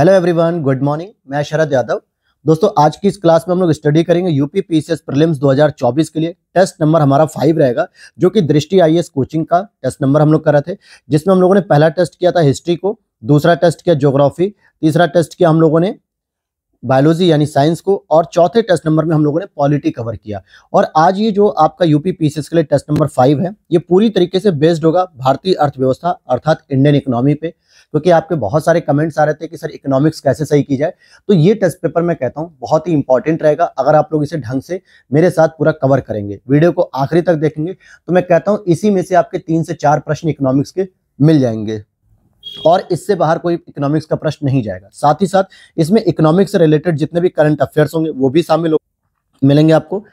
hello everyone good morning मैं शरद यादव दोस्तों आज की इस क्लास में हम लोग स्टडी करेंगे यूपी पीसीएस प्रीलिम्स 2024 के लिए टेस्ट नंबर हमारा फाइव रहेगा जो कि दृष्टि आईएएस कोचिंग का टेस्ट नंबर हम लोग कर रहे थे जिसमें हम लोगों ने पहला टेस्ट किया था हिस्ट्री को दूसरा टेस्ट किया जोग्राफी तीसरा टेस्ट किया हम लोगों ने बायोलॉजी यानी साइंस को और चौथे टेस्ट नंबर में हम लोगों ने पॉलिटी कवर किया और आज ये जो आपका यूपी पीसीएस के लिए टेस्ट नंबर फाइव है ये पूरी तरीके से बेस्ड होगा भारतीय अर्थव्यवस्था अर्थात इंडियन इकोनॉमी पे क्योंकि आपके बहुत सारे कमेंट्स आ रहे थे कि सर इकोनॉमिक्स कैसे सही की जाए तो ये टेस्ट पेपर मैं कहता हूँ बहुत ही इंपॉर्टेंट रहेगा अगर आप लोग इसे ढंग से मेरे साथ पूरा कवर करेंगे वीडियो को आखिरी तक देखेंगे तो मैं कहता हूँ इसी में से आपके तीन से चार प्रश्न इकोनॉमिक्स के मिल जाएंगे और इससे बाहर कोई इकोनॉमिक्स का प्रश्न नहीं जाएगा साथ ही साथ इसमें इकोनॉमिक्स से रिलेटेड जितने भी करंट अफेयर्स होंगे वो भी शामिल मिलेंगे आपको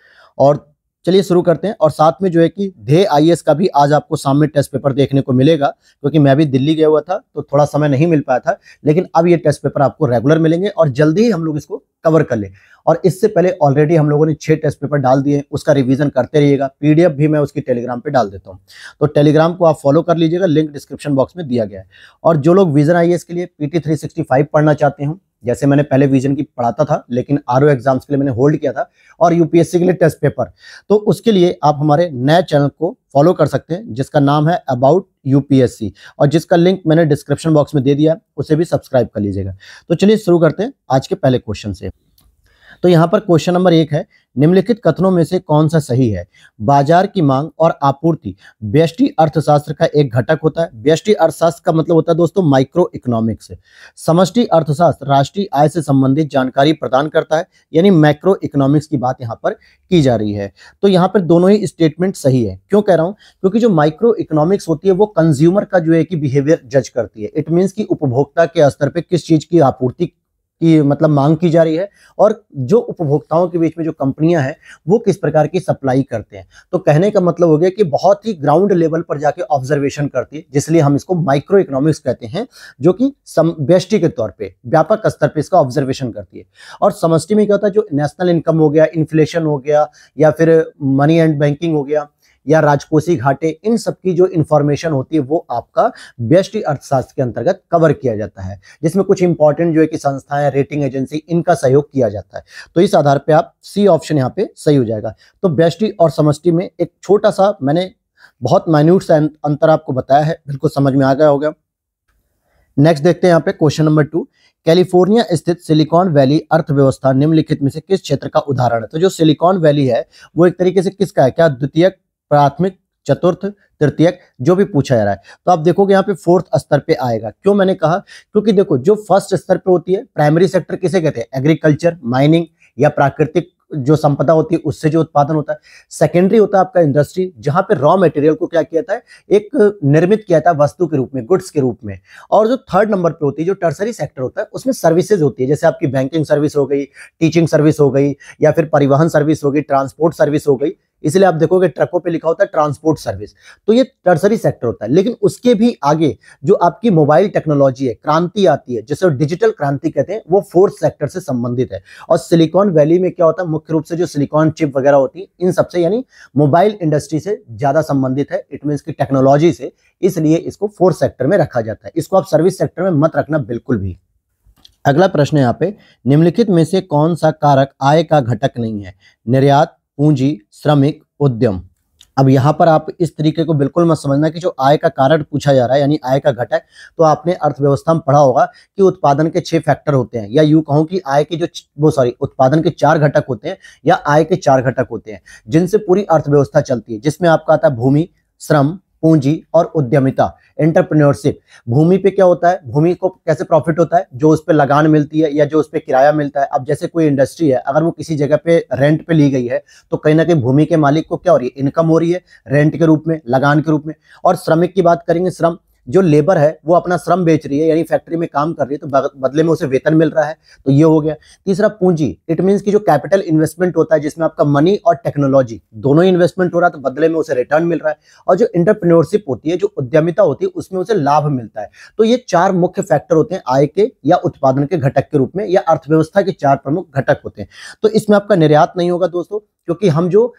और चलिए शुरू करते हैं और साथ में जो है कि धे आई का भी आज आपको सामने टेस्ट पेपर देखने को मिलेगा क्योंकि मैं भी दिल्ली गया हुआ था तो थोड़ा समय नहीं मिल पाया था लेकिन अब ये टेस्ट पेपर आपको रेगुलर मिलेंगे और जल्दी ही हम लोग इसको कवर कर लें और इससे पहले ऑलरेडी हम लोगों ने छः टेस्ट पेपर डाल दिए उसका रिविजन करते रहिएगा पीडीएफ भी मैं उसकी टेलीग्राम पर डाल देता हूँ तो टेलीग्राम को आप फॉलो कर लीजिएगा लिंक डिस्क्रिप्शन बॉक्स में दिया गया है और जो लोग विजन आई के लिए पी टी पढ़ना चाहते हैं जैसे मैंने पहले विजन की पढ़ाता था लेकिन आर एग्जाम्स के लिए मैंने होल्ड किया था और यूपीएससी के लिए टेस्ट पेपर तो उसके लिए आप हमारे नए चैनल को फॉलो कर सकते हैं जिसका नाम है अबाउट यूपीएससी और जिसका लिंक मैंने डिस्क्रिप्शन बॉक्स में दे दिया है उसे भी सब्सक्राइब कर लीजिएगा तो चलिए शुरू करते हैं आज के पहले क्वेश्चन से तो यहाँ पर क्वेश्चन नंबर एक है निम्नलिखित कथनों में से कौन सा सही है बाजार की मांग और आपूर्ति व्यष्टि अर्थशास्त्र का एक घटक होता है व्यष्टि अर्थशास्त्र का मतलब होता है दोस्तों माइक्रो इकोनॉमिक्स समष्टि अर्थशास्त्र राष्ट्रीय आय से संबंधित जानकारी प्रदान करता है यानी माइक्रो इकोनॉमिक्स की बात यहाँ पर की जा रही है तो यहाँ पर दोनों ही स्टेटमेंट सही है क्यों कह रहा हूँ क्योंकि जो माइक्रो इकोनॉमिक्स होती है वो कंज्यूमर का जो है कि बिहेवियर जज करती है इट मीन्स की उपभोक्ता के स्तर पर किस चीज की आपूर्ति की मतलब मांग की जा रही है और जो उपभोक्ताओं के बीच में जो कंपनियां हैं वो किस प्रकार की सप्लाई करते हैं तो कहने का मतलब हो गया कि बहुत ही ग्राउंड लेवल पर जाके ऑब्जर्वेशन करती है जिसलिए हम इसको माइक्रो इकोनॉमिक्स कहते हैं जो कि व्यष्टि के तौर पर व्यापक स्तर पर इसका ऑब्जर्वेशन करती है और समष्टि में क्या होता है जो नेशनल इनकम हो गया इन्फ्लेशन हो गया या फिर मनी एंड बैंकिंग हो गया या राजकोषी घाटे इन सबकी जो इन्फॉर्मेशन होती है वो आपका बेस्ट अर्थशास्त्र के अंतर्गत कवर किया जाता है जिसमें कुछ इंपॉर्टेंट जो है कि संस्थाएं रेटिंग एजेंसी इनका सहयोग किया जाता है तो इस आधार पर आप सी ऑप्शन यहाँ पे सही हो जाएगा तो बेस्टी और समष्टि में एक छोटा सा मैंने बहुत माइन्यूट सा अंतर आपको बताया है बिल्कुल समझ में आ गया होगा नेक्स्ट देखते हैं यहाँ पे क्वेश्चन नंबर टू कैलिफोर्निया स्थित सिलिकॉन वैली अर्थव्यवस्था निम्नलिखित में से किस क्षेत्र का उदाहरण है तो जो सिलिकॉन वैली है वो एक तरीके से किसका है क्या द्वितीयक प्राथमिक चतुर्थ तृतीय जो भी पूछा जा रहा है तो आप देखोगे यहाँ पे फोर्थ स्तर पे आएगा क्यों मैंने कहा क्योंकि देखो जो फर्स्ट स्तर पे होती है प्राइमरी सेक्टर किसे कहते हैं एग्रीकल्चर माइनिंग या प्राकृतिक जो संपदा होती है उससे जो उत्पादन होता है सेकेंडरी होता है आपका इंडस्ट्री जहां पे रॉ मटेरियल को क्या किया जाता है एक निर्मित किया जाता है वस्तु के रूप में गुड्स के रूप में और जो थर्ड नंबर पे होती है जो टर्सरी सेक्टर होता है उसमें सर्विसेज होती है जैसे आपकी बैंकिंग सर्विस हो गई टीचिंग सर्विस हो गई या फिर परिवहन सर्विस हो गई ट्रांसपोर्ट सर्विस हो गई इसलिए आप देखोगे ट्रकों पे लिखा होता है ट्रांसपोर्ट सर्विस तो ये टर्सरी सेक्टर होता है लेकिन उसके भी आगे जो आपकी मोबाइल टेक्नोलॉजी है क्रांति आती है जिसे डिजिटल क्रांति कहते हैं वो फोर्थ सेक्टर से संबंधित है और सिलिकॉन वैली में क्या होता है मुख्य रूप से जो सिलिकॉन चिप वगैरह होती है इन सबसे यानी मोबाइल इंडस्ट्री से ज्यादा संबंधित है इट मीन की टेक्नोलॉजी से इसलिए इसको फोर्थ सेक्टर में रखा जाता है इसको आप सर्विस सेक्टर में मत रखना बिल्कुल भी अगला प्रश्न यहाँ पे निम्नलिखित में से कौन सा कारक आय का घटक नहीं है निर्यात पूंजी श्रमिक उद्यम अब यहाँ पर आप इस तरीके को बिल्कुल मत समझना कि जो आय का कारण पूछा जा रहा है यानी आय का घटक तो आपने अर्थव्यवस्था में पढ़ा होगा कि उत्पादन के छह फैक्टर होते हैं या यू कहूँ कि आय के जो वो सॉरी उत्पादन के चार घटक होते हैं या आय के चार घटक होते हैं जिनसे पूरी अर्थव्यवस्था चलती है जिसमें आपका आता है भूमि श्रम पूंजी और उद्यमिता एंटरप्रेन्योरशिप भूमि पे क्या होता है भूमि को कैसे प्रॉफिट होता है जो उस पर लगान मिलती है या जो उस पर किराया मिलता है अब जैसे कोई इंडस्ट्री है अगर वो किसी जगह पे रेंट पे ली गई है तो कहीं ना कहीं भूमि के मालिक को क्या हो रही है इनकम हो रही है रेंट के रूप में लगान के रूप में और श्रमिक की बात करेंगे श्रम जो लेबर है वो अपना श्रम बेच रही है यानी फैक्ट्री में काम कर रही है तो बदले में उसे वेतन मिल रहा है तो ये हो गया तीसरा पूंजी इट मीन्स की जो कैपिटल इन्वेस्टमेंट होता है जिसमें आपका मनी और टेक्नोलॉजी दोनों ही इन्वेस्टमेंट हो रहा है तो बदले में उसे रिटर्न मिल रहा है और जो इंटरप्रीनोरशिप होती है जो उद्यमिता होती है उसमें उसे लाभ मिलता है तो ये चार मुख्य फैक्टर होते हैं आय के या उत्पादन के घटक के रूप में या अर्थव्यवस्था के चार प्रमुख घटक होते हैं तो इसमें आपका निर्यात नहीं होगा दोस्तों क्योंकि हम जो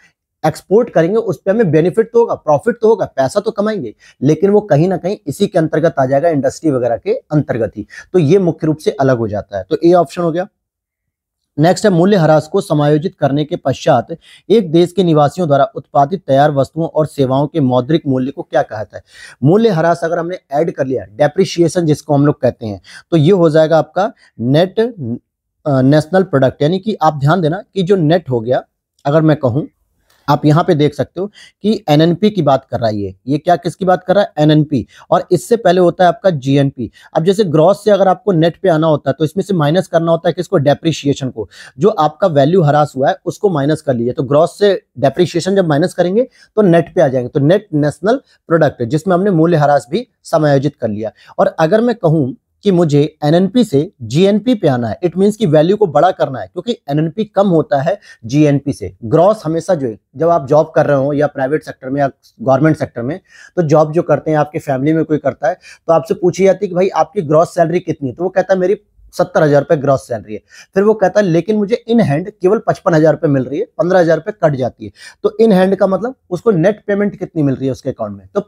एक्सपोर्ट करेंगे उस पर हमें बेनिफिट तो होगा प्रॉफिट तो होगा पैसा तो कमाएंगे लेकिन वो कहीं ना कहीं इसी के अंतर्गत आ जाएगा इंडस्ट्री वगैरह के अंतर्गत ही तो ये मुख्य रूप से अलग हो जाता है तो ए ऑप्शन हो गया नेक्स्ट है मूल्य ह्रास को समायोजित करने के पश्चात एक देश के निवासियों द्वारा उत्पादित तैयार वस्तुओं और सेवाओं के मौद्रिक मूल्य को क्या कहता है मूल्य ह्रास अगर हमने ऐड कर लिया डेप्रिशिएशन जिसको हम लोग कहते हैं तो ये हो जाएगा आपका नेट नेशनल प्रोडक्ट यानी कि आप ध्यान देना कि जो नेट हो गया अगर मैं कहूँ आप यहाँ पे देख सकते हो कि एनएनपी की बात कर रहा है ये ये क्या किसकी बात कर रहा है एनएनपी और इससे पहले होता है आपका जीएनपी अब जैसे ग्रॉस से अगर आपको नेट पे आना होता है तो इसमें से माइनस करना होता है किसको डेप्रिशिएशन को जो आपका वैल्यू हरास हुआ है उसको माइनस कर लीजिए तो ग्रॉस से डेप्रिशिएशन जब माइनस करेंगे तो नेट पे आ जाएंगे तो नेट नेशनल प्रोडक्ट जिसमें हमने मूल्य हरास भी समायोजित कर लिया और अगर मैं कहूँ कि मुझे एनएनपी से जीएनपी पे आना है इट मीन की वैल्यू को बड़ा करना है क्योंकि एनएनपी कम होता है जीएनपी से ग्रॉस हमेशा जो है जब आप जॉब कर रहे हो या प्राइवेट सेक्टर में या गवर्नमेंट सेक्टर में तो जॉब जो करते हैं आपके फैमिली में कोई करता है तो आपसे पूछी जाती है कि भाई आपकी ग्रॉस सैलरी कितनी तो वो कहता है मेरी सत्तर हजार रुपये ग्रॉस सैलरी है फिर वो कहता है लेकिन मुझे इन हैंड केवल पचपन हजार रुपये मिल रही है पंद्रह हजार रुपये कट जाती है तो इन हैंड का मतलब उसको नेट पेमेंट कितनी मिल रही है उसके अकाउंट में तो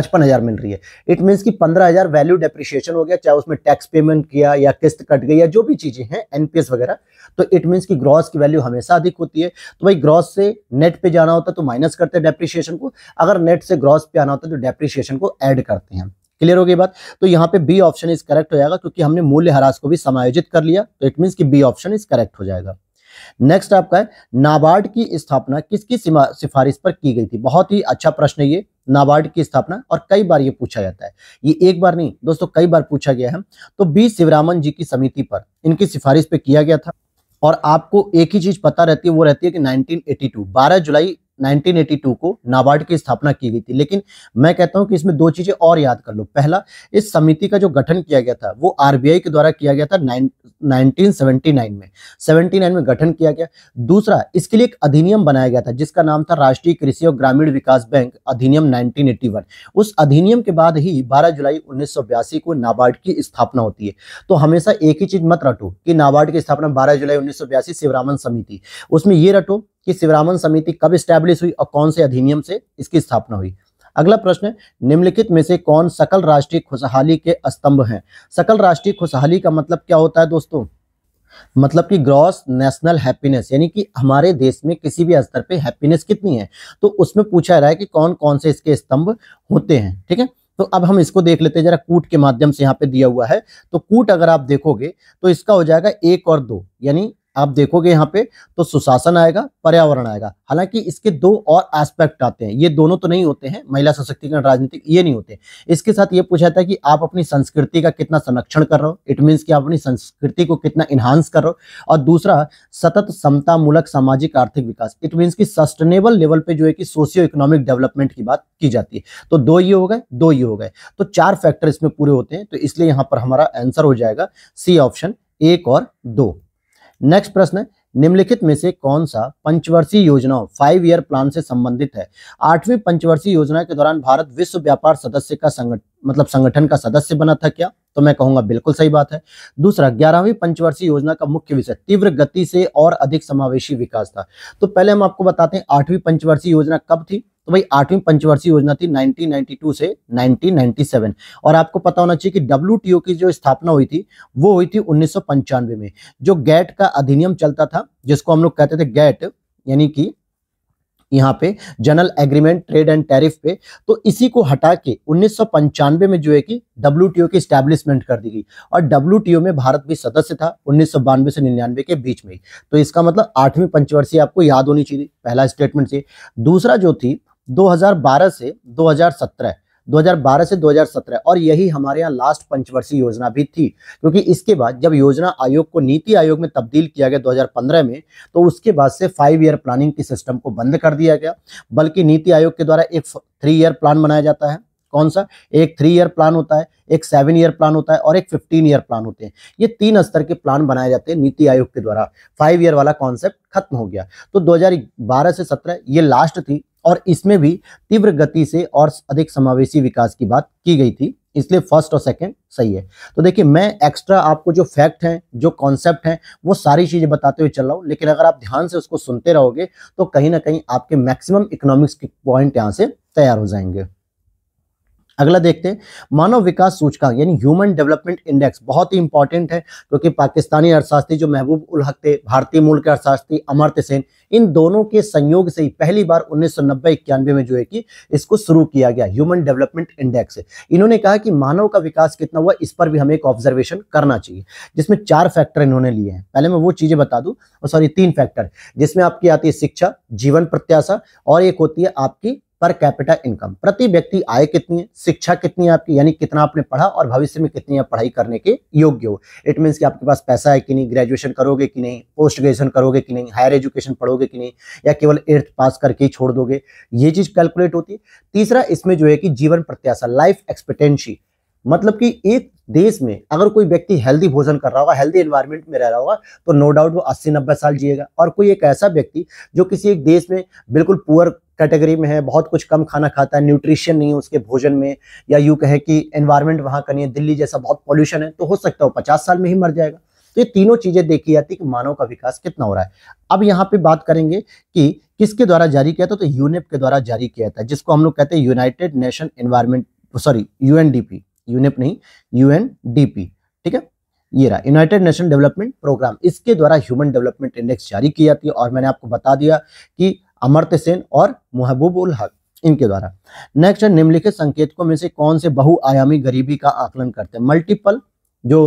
पचपन हज़ार मिल रही है इट मीन्स कि पंद्रह हज़ार वैल्यू डेप्रिशिएशन हो गया चाहे उसमें टैक्स पेमेंट किया या किस्त कट गई या जो भी चीज़ें हैं एनपीएस वगैरह तो इट मीन्स कि ग्रॉस की वैल्यू हमेशा अधिक होती है तो भाई ग्रॉस से नेट पे जाना होता तो माइनस करते हैं डेप्रिशिएशन को अगर नेट से ग्रॉस पे आना होता तो डेप्रिशिएशन को एड करते हैं क्लियर हो गई बात तो यहाँ पे बी ऑप्शन इज करेक्ट हो जाएगा क्योंकि हमने मूल्य ह्रास को भी समायोजित कर लिया तो इट मीन्स कि बी ऑप्शन इज करेक्ट हो जाएगा नेक्स्ट आपका है नाबार्ड की स्थापना किसकी सिफारिश पर की गई थी बहुत ही अच्छा प्रश्न है ये नाबार्ड की स्थापना और कई बार ये पूछा जाता है ये एक बार नहीं दोस्तों कई बार पूछा गया है तो बी शिवरामन जी की समिति पर इनकी सिफारिश पे किया गया था और आपको एक ही चीज पता रहती है वो रहती है कि 1982 12 जुलाई 1982 को नाबार्ड की स्थापना की गई थी लेकिन मैं कहता हूं कि इसमें दो चीज़ें और याद कर लो पहला इस समिति का जो गठन किया गया था वो आरबीआई के द्वारा किया गया था नाइन 1979 में 79 में गठन किया गया दूसरा इसके लिए एक अधिनियम बनाया गया था जिसका नाम था राष्ट्रीय कृषि और ग्रामीण विकास बैंक अधिनियम नाइनटीन उस अधिनियम के बाद ही बारह जुलाई उन्नीस को नाबार्ड की स्थापना होती है तो हमेशा एक ही चीज मत रटो कि नाबार्ड की स्थापना 12 जुलाई उन्नीस शिवरामन समिति उसमें ये रटो कि शिवरामन समिति कब स्टैब्लिश हुई और कौन से अधिनियम से इसकी स्थापना हुई अगला प्रश्न निम्नलिखित में से कौन सकल राष्ट्रीय खुशहाली के स्तंभ हैं सकल राष्ट्रीय खुशहाली का मतलब क्या होता है दोस्तों मतलब कि ग्रॉस नेशनल हैप्पीनेस यानी कि हमारे देश में किसी भी स्तर पे हैप्पीनेस कितनी है तो उसमें पूछा रहा है कि कौन कौन से इसके स्तंभ होते हैं ठीक है तो अब हम इसको देख लेते हैं जरा कूट के माध्यम से यहाँ पे दिया हुआ है तो कूट अगर आप देखोगे तो इसका हो जाएगा एक और दो यानी आप देखोगे यहाँ पे तो सुशासन आएगा पर्यावरण आएगा हालांकि इसके दो और एस्पेक्ट आते हैं ये दोनों तो नहीं होते हैं महिला सशक्तिकरण राजनीतिक ये नहीं होते इसके साथ ये पूछा जाता है कि आप अपनी संस्कृति का कितना संरक्षण कर रहे हो इट मीन्स कि आप अपनी संस्कृति को कितना इन्हांस कर रहे हो और दूसरा सतत समतामूलक सामाजिक आर्थिक विकास इट मीन्स की सस्टेनेबल लेवल पे जो है कि सोशियो इकोनॉमिक डेवलपमेंट की बात की जाती है तो दो ये हो गए दो ये हो गए तो चार फैक्टर इसमें पूरे होते हैं तो इसलिए यहाँ पर हमारा आंसर हो जाएगा सी ऑप्शन एक और दो नेक्स्ट प्रश्न निम्नलिखित में से कौन सा पंचवर्षीय योजना फाइव ईयर प्लान से संबंधित है आठवीं पंचवर्षीय योजना के दौरान भारत विश्व व्यापार सदस्य का संगठन मतलब संगठन का सदस्य बना था क्या तो मैं कहूंगा बिल्कुल सही बात है दूसरा ग्यारहवीं पंचवर्षीय योजना का मुख्य विषय तीव्र गति से और अधिक समावेशी विकास था तो पहले हम आपको बताते हैं आठवीं पंचवर्षीय योजना कब थी तो भाई आठवीं पंचवर्षीय योजना थी 1992 से 1997 और आपको पता होना चाहिए कि डब्ल्यू की जो स्थापना हुई थी वो हुई थी उन्नीस में जो गैट का अधिनियम चलता था जिसको हम लोग कहते थे गैट यानी कि यहाँ पे general agreement trade and tariff पे तो इसी को हटा के उन्नीस में जो है कि डब्ल्यू की स्टैब्लिशमेंट कर दी गई और डब्ल्यू में भारत भी सदस्य था उन्नीस से निन्यानवे के बीच में तो इसका मतलब आठवीं पंचवर्षीय आपको याद होनी चाहिए पहला स्टेटमेंट से दूसरा जो थी 2012 से 2017 2012 से 2017 और यही हमारे यहाँ लास्ट पंचवर्षीय योजना भी थी क्योंकि इसके बाद जब योजना आयोग को नीति आयोग में तब्दील किया गया 2015 में तो उसके बाद से फाइव ईयर प्लानिंग की सिस्टम को बंद कर दिया गया बल्कि नीति आयोग के द्वारा एक थ्री ईयर प्लान बनाया जाता है कौन सा एक थ्री ईयर प्लान होता है एक सेवन ईयर प्लान होता है और एक फिफ्टीन ईयर प्लान होते हैं ये तीन स्तर के प्लान बनाए जाते हैं नीति आयोग के द्वारा फाइव ईयर वाला कॉन्सेप्ट खत्म हो गया तो 2012 से 17 ये लास्ट थी और इसमें भी तीव्र गति से और अधिक समावेशी विकास की बात की गई थी इसलिए फर्स्ट और सेकंड सही है तो देखिए मैं एक्स्ट्रा आपको जो फैक्ट हैं जो कॉन्सेप्ट हैं वो सारी चीज़ें बताते हुए चल रहा हूँ लेकिन अगर आप ध्यान से उसको सुनते रहोगे तो कहीं ना कहीं आपके मैक्सिमम इकोनॉमिक्स के पॉइंट यहाँ से तैयार हो जाएंगे अगला देखते हैं मानव विकास सूचकांक यानी ह्यूमन डेवलपमेंट इंडेक्स बहुत ही इंपॉर्टेंट है क्योंकि पाकिस्तानी अर्थशास्त्री जो महबूब उल हक थे भारतीय मूल के अर्थशास्त्री अमर्त्य सेन इन दोनों के संयोग से ही पहली बार उन्नीस सौ में जो है कि इसको शुरू किया गया ह्यूमन डेवलपमेंट इंडेक्स इन्होंने कहा कि मानव का विकास कितना हुआ इस पर भी हमें एक ऑब्जर्वेशन करना चाहिए जिसमें चार फैक्टर इन्होंने लिए हैं पहले मैं वो चीजें बता दूं और सॉरी तीन फैक्टर जिसमें आपकी आती है शिक्षा जीवन प्रत्याशा और एक होती है आपकी पर कैपिटल इनकम प्रति व्यक्ति आय कितनी है शिक्षा कितनी है आपकी यानी कितना आपने पढ़ा और भविष्य में कितनी आप पढ़ाई करने के योग्य हो इट मीन्स कि आपके पास पैसा है कि नहीं ग्रेजुएशन करोगे कि नहीं पोस्ट ग्रेजुएशन करोगे कि नहीं हायर एजुकेशन पढ़ोगे कि नहीं या केवल एट्थ पास करके ही छोड़ दोगे ये चीज़ कैलकुलेट होती है तीसरा इसमें जो है कि जीवन प्रत्याशा लाइफ एक्सपेक्टेंसी मतलब कि एक देश में अगर कोई व्यक्ति हेल्दी भोजन कर रहा होगा हेल्दी एनवायरनमेंट में रह रहा होगा तो नो डाउट वो अस्सी नब्बे साल जिएगा और कोई एक ऐसा व्यक्ति जो किसी एक देश में बिल्कुल पुअर कैटेगरी में है बहुत कुछ कम खाना खाता है न्यूट्रिशन नहीं है उसके भोजन में या यूँ कहे कि एनवायरमेंट वहाँ का नहीं है दिल्ली जैसा बहुत पॉल्यूशन है तो हो सकता है वो पचास साल में ही मर जाएगा तो ये तीनों चीज़ें देखी जाती है कि मानव का विकास कितना हो रहा है अब यहाँ पे बात करेंगे कि किसके द्वारा जारी किया था तो यूनेप के द्वारा जारी किया था जिसको हम लोग कहते हैं United Nation environment sorry UNDP UNEP नहीं यूएनडीपी ठीक है ये रहा यूनाइटेड नेशन डेवलपमेंट प्रोग्राम इसके द्वारा ह्यूमन डेवलपमेंट इंडेक्स जारी की जाती है और मैंने आपको बता दिया कि अमर्त्य सेन और महबूब उल हक इनके द्वारा नेक्स्ट है निम्नलिखित संकेतकों में से कौन से बहुआयामी गरीबी का आकलन करते हैं मल्टीपल जो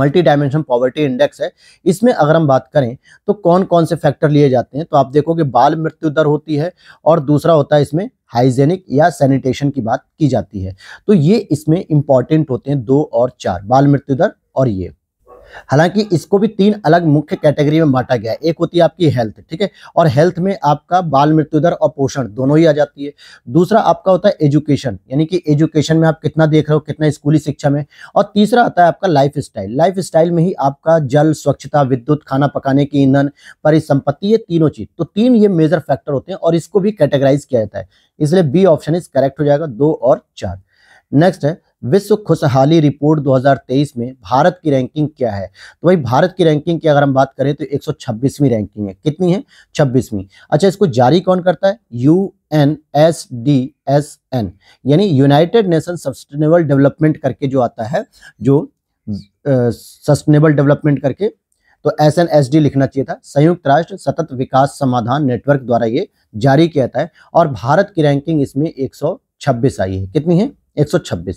मल्टी डायमेंशन पॉवर्टी इंडेक्स है इसमें अगर हम बात करें तो कौन कौन से फैक्टर लिए जाते हैं तो आप देखोगे बाल मृत्यु दर होती है और दूसरा होता है इसमें हाइजेनिक या सैनिटेशन की बात की जाती है तो ये इसमें इंपॉर्टेंट होते हैं दो और चार बाल मृत्यु दर और ये हालांकि इसको भी तीन अलग मुख्य कैटेगरी में बांटा गया है एक होती है आपकी हेल्थ ठीक है और हेल्थ में आपका बाल मृत्यु दर और पोषण दोनों ही आ जाती है दूसरा आपका होता है एजुकेशन यानी कि एजुकेशन में आप कितना देख रहे हो कितना स्कूली शिक्षा में और तीसरा आता है आपका लाइफ स्टाइल लाइफ स्टाइल में ही आपका जल स्वच्छता विद्युत खाना पकाने की ईंधन परिसंपत्ति ये तीनों चीज तो तीन ये मेजर फैक्टर होते हैं और इसको भी कैटेगराइज किया जाता है इसलिए बी ऑप्शन इज करेक्ट हो जाएगा दो और चार नेक्स्ट है विश्व खुशहाली रिपोर्ट 2023 में भारत की रैंकिंग क्या है तो भाई भारत की रैंकिंग की अगर हम बात करें तो 126वीं रैंकिंग है कितनी है 26वीं अच्छा इसको जारी कौन करता है U N S D S N यानी यूनाइटेड नेशन सस्टेनेबल डेवलपमेंट करके जो आता है जो सस्टेनेबल डेवलपमेंट करके तो एस एन एस डी लिखना चाहिए था संयुक्त राष्ट्र सतत विकास समाधान नेटवर्क द्वारा ये जारी किया जाता है और भारत की रैंकिंग इसमें 126 आई है कितनी है 126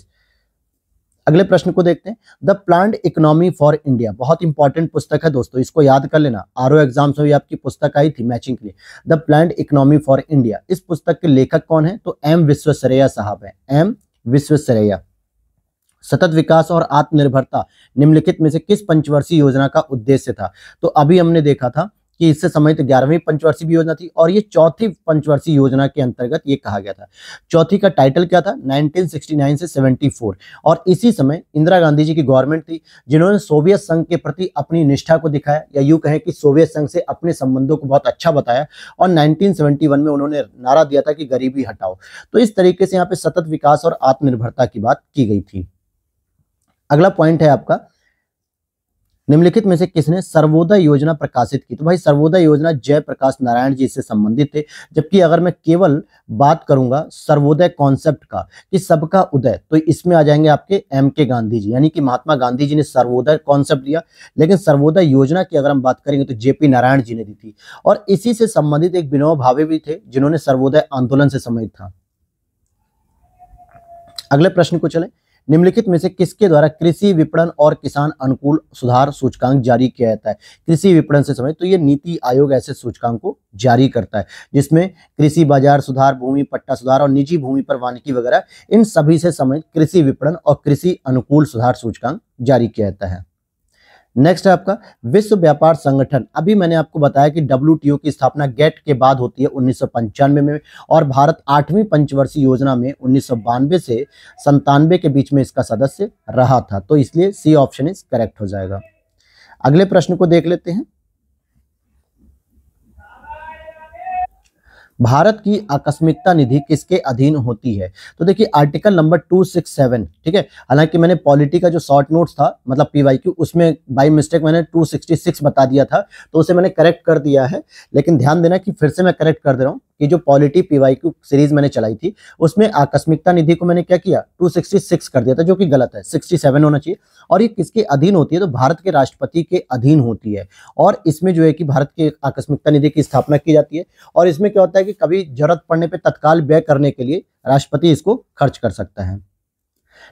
अगले प्रश्न को देखते हैं the plant economy for India बहुत इंपॉर्टेंट पुस्तक है दोस्तों इसको याद कर लेना आर एग्जाम्स में भी आपकी पुस्तक आई थी मैचिंग के लिए the plant economy for India इस पुस्तक के लेखक कौन है तो एम विश्वसरैया साहब है एम विश्वसरैया सतत विकास और आत्मनिर्भरता निम्नलिखित में से किस पंचवर्षीय योजना का उद्देश्य था तो अभी हमने देखा था कि इससे संबंधित ग्यारहवीं पंचवर्षीय योजना थी और ये चौथी पंचवर्षीय योजना के अंतर्गत ये कहा गया था चौथी का टाइटल क्या था 1969 से 74 और इसी समय इंदिरा गांधी जी की गवर्नमेंट थी जिन्होंने सोवियत संघ के प्रति अपनी निष्ठा को दिखाया या यूँ कहें कि सोवियत संघ से अपने संबंधों को बहुत अच्छा बताया और नाइनटीन में उन्होंने नारा दिया था कि गरीबी हटाओ तो इस तरीके से यहाँ पे सतत विकास और आत्मनिर्भरता की बात की गई थी अगला पॉइंट है आपका निम्नलिखित में से किसने सर्वोदय योजना प्रकाशित की तो भाई सर्वोदय योजना जयप्रकाश नारायण जी से संबंधित थे जबकि अगर मैं केवल बात करूंगा सर्वोदय कॉन्सेप्ट का कि सबका उदय तो इसमें आ जाएंगे आपके एम के गांधी जी यानी कि महात्मा गांधी जी ने सर्वोदय कॉन्सेप्ट दिया लेकिन सर्वोदय योजना की अगर हम बात करेंगे तो जेपी नारायण जी ने दी थी और इसी से संबंधित एक विनोद भावे भी थे जिन्होंने सर्वोदय आंदोलन से संबंधित था अगले प्रश्न को चले निम्नलिखित में से किसके द्वारा कृषि विपणन और किसान अनुकूल सुधार सूचकांक जारी किया जाता है कृषि विपणन से समय तो ये नीति आयोग ऐसे सूचकांक को जारी करता है जिसमें कृषि बाजार सुधार भूमि पट्टा सुधार और निजी भूमि पर वानिकी वगैरह इन सभी से समय कृषि विपणन और कृषि अनुकूल सुधार सूचकांक जारी किया जाता है नेक्स्ट है आपका विश्व व्यापार संगठन अभी मैंने आपको बताया कि डब्ल्यू की स्थापना गेट के बाद होती है उन्नीस में और भारत आठवीं पंचवर्षीय योजना में उन्नीस से संतानवे के बीच में इसका सदस्य रहा था तो इसलिए सी ऑप्शन इज करेक्ट हो जाएगा अगले प्रश्न को देख लेते हैं भारत की आकस्मिकता निधि किसके अधीन होती है तो देखिए article number two six seven ठीक है हालांकि मैंने पॉलिटी का जो शॉर्ट नोट्स था मतलब पी वाई क्यू उसमें बाई मिस्टेक मैंने टू सिक्सटी सिक्स बता दिया था तो उसे मैंने करेक्ट कर दिया है लेकिन ध्यान देना कि फिर से मैं करेक्ट कर दे रहा हूँ कि जो पॉलिटी पीवाई की सीरीज मैंने चलाई थी उसमें आकस्मिकता निधि को मैंने क्या किया 266 कर दिया था जो कि गलत है 67 होना चाहिए और ये किसके अधीन होती है तो भारत के राष्ट्रपति के अधीन होती है और इसमें जो है कि भारत के आकस्मिकता निधि की स्थापना की जाती है और इसमें क्या होता है कि कभी जरूरत पड़ने पर तत्काल व्यय करने के लिए राष्ट्रपति इसको खर्च कर सकता है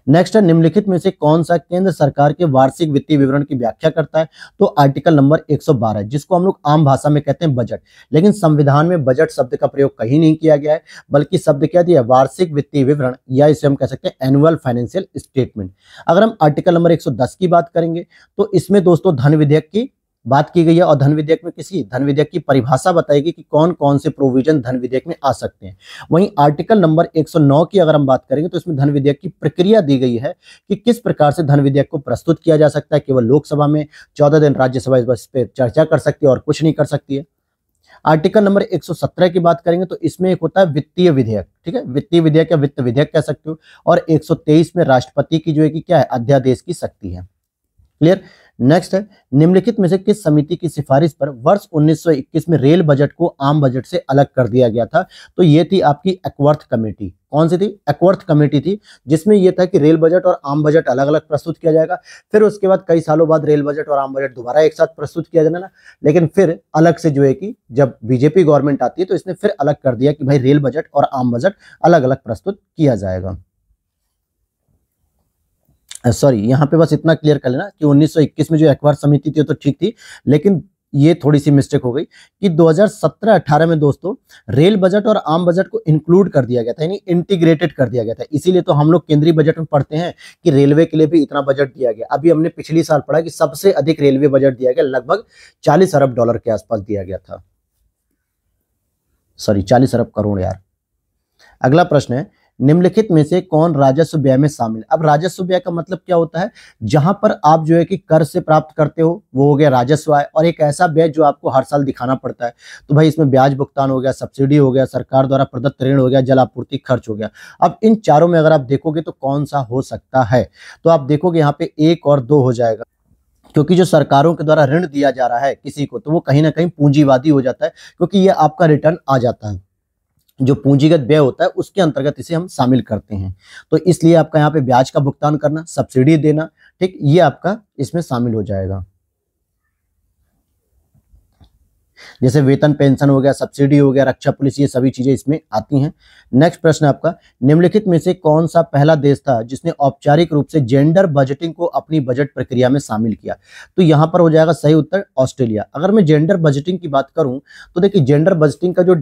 नेक्स्ट है निम्नलिखित में से कौन सा केंद्र सरकार के वार्षिक वित्तीय विवरण की व्याख्या करता है तो आर्टिकल नंबर 112 जिसको हम लोग आम भाषा में कहते हैं बजट लेकिन संविधान में बजट शब्द का प्रयोग कहीं नहीं किया गया है बल्कि शब्द क्या दिया वार्षिक वित्तीय विवरण या इसे हम कह सकते हैं एनुअल फाइनेंशियल स्टेटमेंट अगर हम आर्टिकल नंबर एक की बात करेंगे तो इसमें दोस्तों धन विधेयक की बात की गई है और धन विधेयक में किसी धन विधेयक की परिभाषा बताएगी कि कौन कौन से प्रोविजन धन विधेयक में आ सकते हैं वहीं आर्टिकल नंबर 109 की अगर हम बात करेंगे तो इसमें धन विधेयक की प्रक्रिया दी गई है कि किस प्रकार से धन विधेयक को प्रस्तुत किया जा सकता है केवल लोकसभा में चौदह दिन राज्यसभा इस बस पर चर्चा कर सकती है और कुछ नहीं कर सकती है आर्टिकल नंबर 117 की बात करेंगे तो इसमें एक होता है वित्तीय विधेयक ठीक है वित्तीय विधेयक या वित्त विधेयक कह सकते हो और 123 में राष्ट्रपति की जो है कि क्या है अध्यादेश की शक्ति है क्लियर नेक्स्ट है निम्नलिखित में से किस समिति की सिफारिश पर वर्ष 1921 में रेल बजट को आम बजट से अलग कर दिया गया था तो ये थी आपकी एक्वर्थ कमेटी कौन सी थी एक्वर्थ कमेटी थी जिसमें यह था कि रेल बजट और आम बजट अलग अलग प्रस्तुत किया जाएगा फिर उसके बाद कई सालों बाद रेल बजट और आम बजट दोबारा एक साथ प्रस्तुत किया जाना ना लेकिन फिर अलग से जो है कि जब बीजेपी गवर्नमेंट आती है तो इसने फिर अलग कर दिया कि भाई रेल बजट और आम बजट अलग अलग प्रस्तुत किया जाएगा सॉरी यहाँ पे बस इतना क्लियर कर लेना कि 1921 में जो अखबार समिति थी तो ठीक थी लेकिन ये थोड़ी सी मिस्टेक हो गई कि 2017-18 में दोस्तों रेल बजट और आम बजट को इंक्लूड कर दिया गया था यानी इंटीग्रेटेड कर दिया गया था इसीलिए तो हम लोग केंद्रीय बजट में पढ़ते हैं कि रेलवे के लिए भी इतना बजट दिया गया अभी हमने पिछली साल पढ़ा कि सबसे अधिक रेलवे बजट दिया गया लगभग चालीस अरब डॉलर के आसपास दिया गया था सॉरी चालीस अरब करोड़ यार अगला प्रश्न है निम्नलिखित में से कौन राजस्व व्यय में शामिल अब राजस्व व्यय का मतलब क्या होता है जहां पर आप जो है कि कर से प्राप्त करते हो वो हो गया राजस्व आय और एक ऐसा व्यय जो आपको हर साल दिखाना पड़ता है तो भाई इसमें ब्याज भुगतान हो गया सब्सिडी हो गया सरकार द्वारा प्रदत्त ऋण हो गया जल आपूर्ति खर्च हो गया अब इन चारों में अगर आप देखोगे तो कौन सा हो सकता है तो आप देखोगे यहाँ पे एक और दो हो जाएगा क्योंकि जो सरकारों के द्वारा ऋण दिया जा रहा है किसी को तो वो कहीं ना कहीं पूंजीवादी हो जाता है क्योंकि ये आपका रिटर्न आ जाता है जो पूंजीगत व्यय होता है उसके अंतर्गत इसे हम शामिल करते हैं तो इसलिए आपका यहाँ पे ब्याज का भुगतान करना सब्सिडी देना ठीक ये आपका इसमें शामिल हो जाएगा जैसे वेतन पेंशन हो गया सब्सिडी हो गया रक्षा पुलिस ये सभी चीज़ें इसमें आती हैं नेक्स्ट प्रश्न आपका निम्नलिखित में से कौन सा पहला देश था जिसने औपचारिक रूप से जेंडर बजटिंग को अपनी बजट प्रक्रिया में शामिल किया तो यहाँ पर हो जाएगा सही उत्तर ऑस्ट्रेलिया अगर मैं जेंडर बजटिंग की बात करूँ तो देखिए जेंडर बजटिंग का जो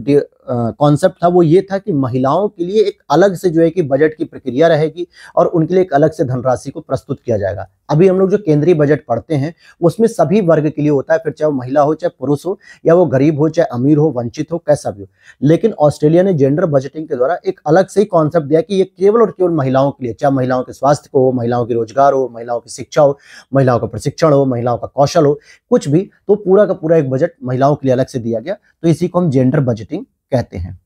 कॉन्सेप्ट था वो ये था कि महिलाओं के लिए एक अलग से जो है कि बजट की प्रक्रिया रहेगी और उनके लिए एक अलग से धनराशि को प्रस्तुत किया जाएगा अभी हम लोग जो केंद्रीय बजट पढ़ते हैं उसमें सभी वर्ग के लिए होता है फिर चाहे वो महिला हो चाहे पुरुष हो या वो गरीब हो चाहे अमीर हो वंचित हो कैसा भी हो लेकिन ऑस्ट्रेलिया ने जेंडर बजटिंग के द्वारा एक अलग से ही कॉन्सेप्ट दिया कि ये केवल और केवल महिलाओं के लिए चाहे महिलाओं के स्वास्थ्य को हो महिलाओं के रोजगार हो महिलाओं की शिक्षा हो महिलाओं का प्रशिक्षण हो महिलाओं का कौशल हो कुछ भी तो पूरा का पूरा एक बजट महिलाओं के लिए अलग से दिया गया तो इसी को हम जेंडर बजटिंग कहते हैं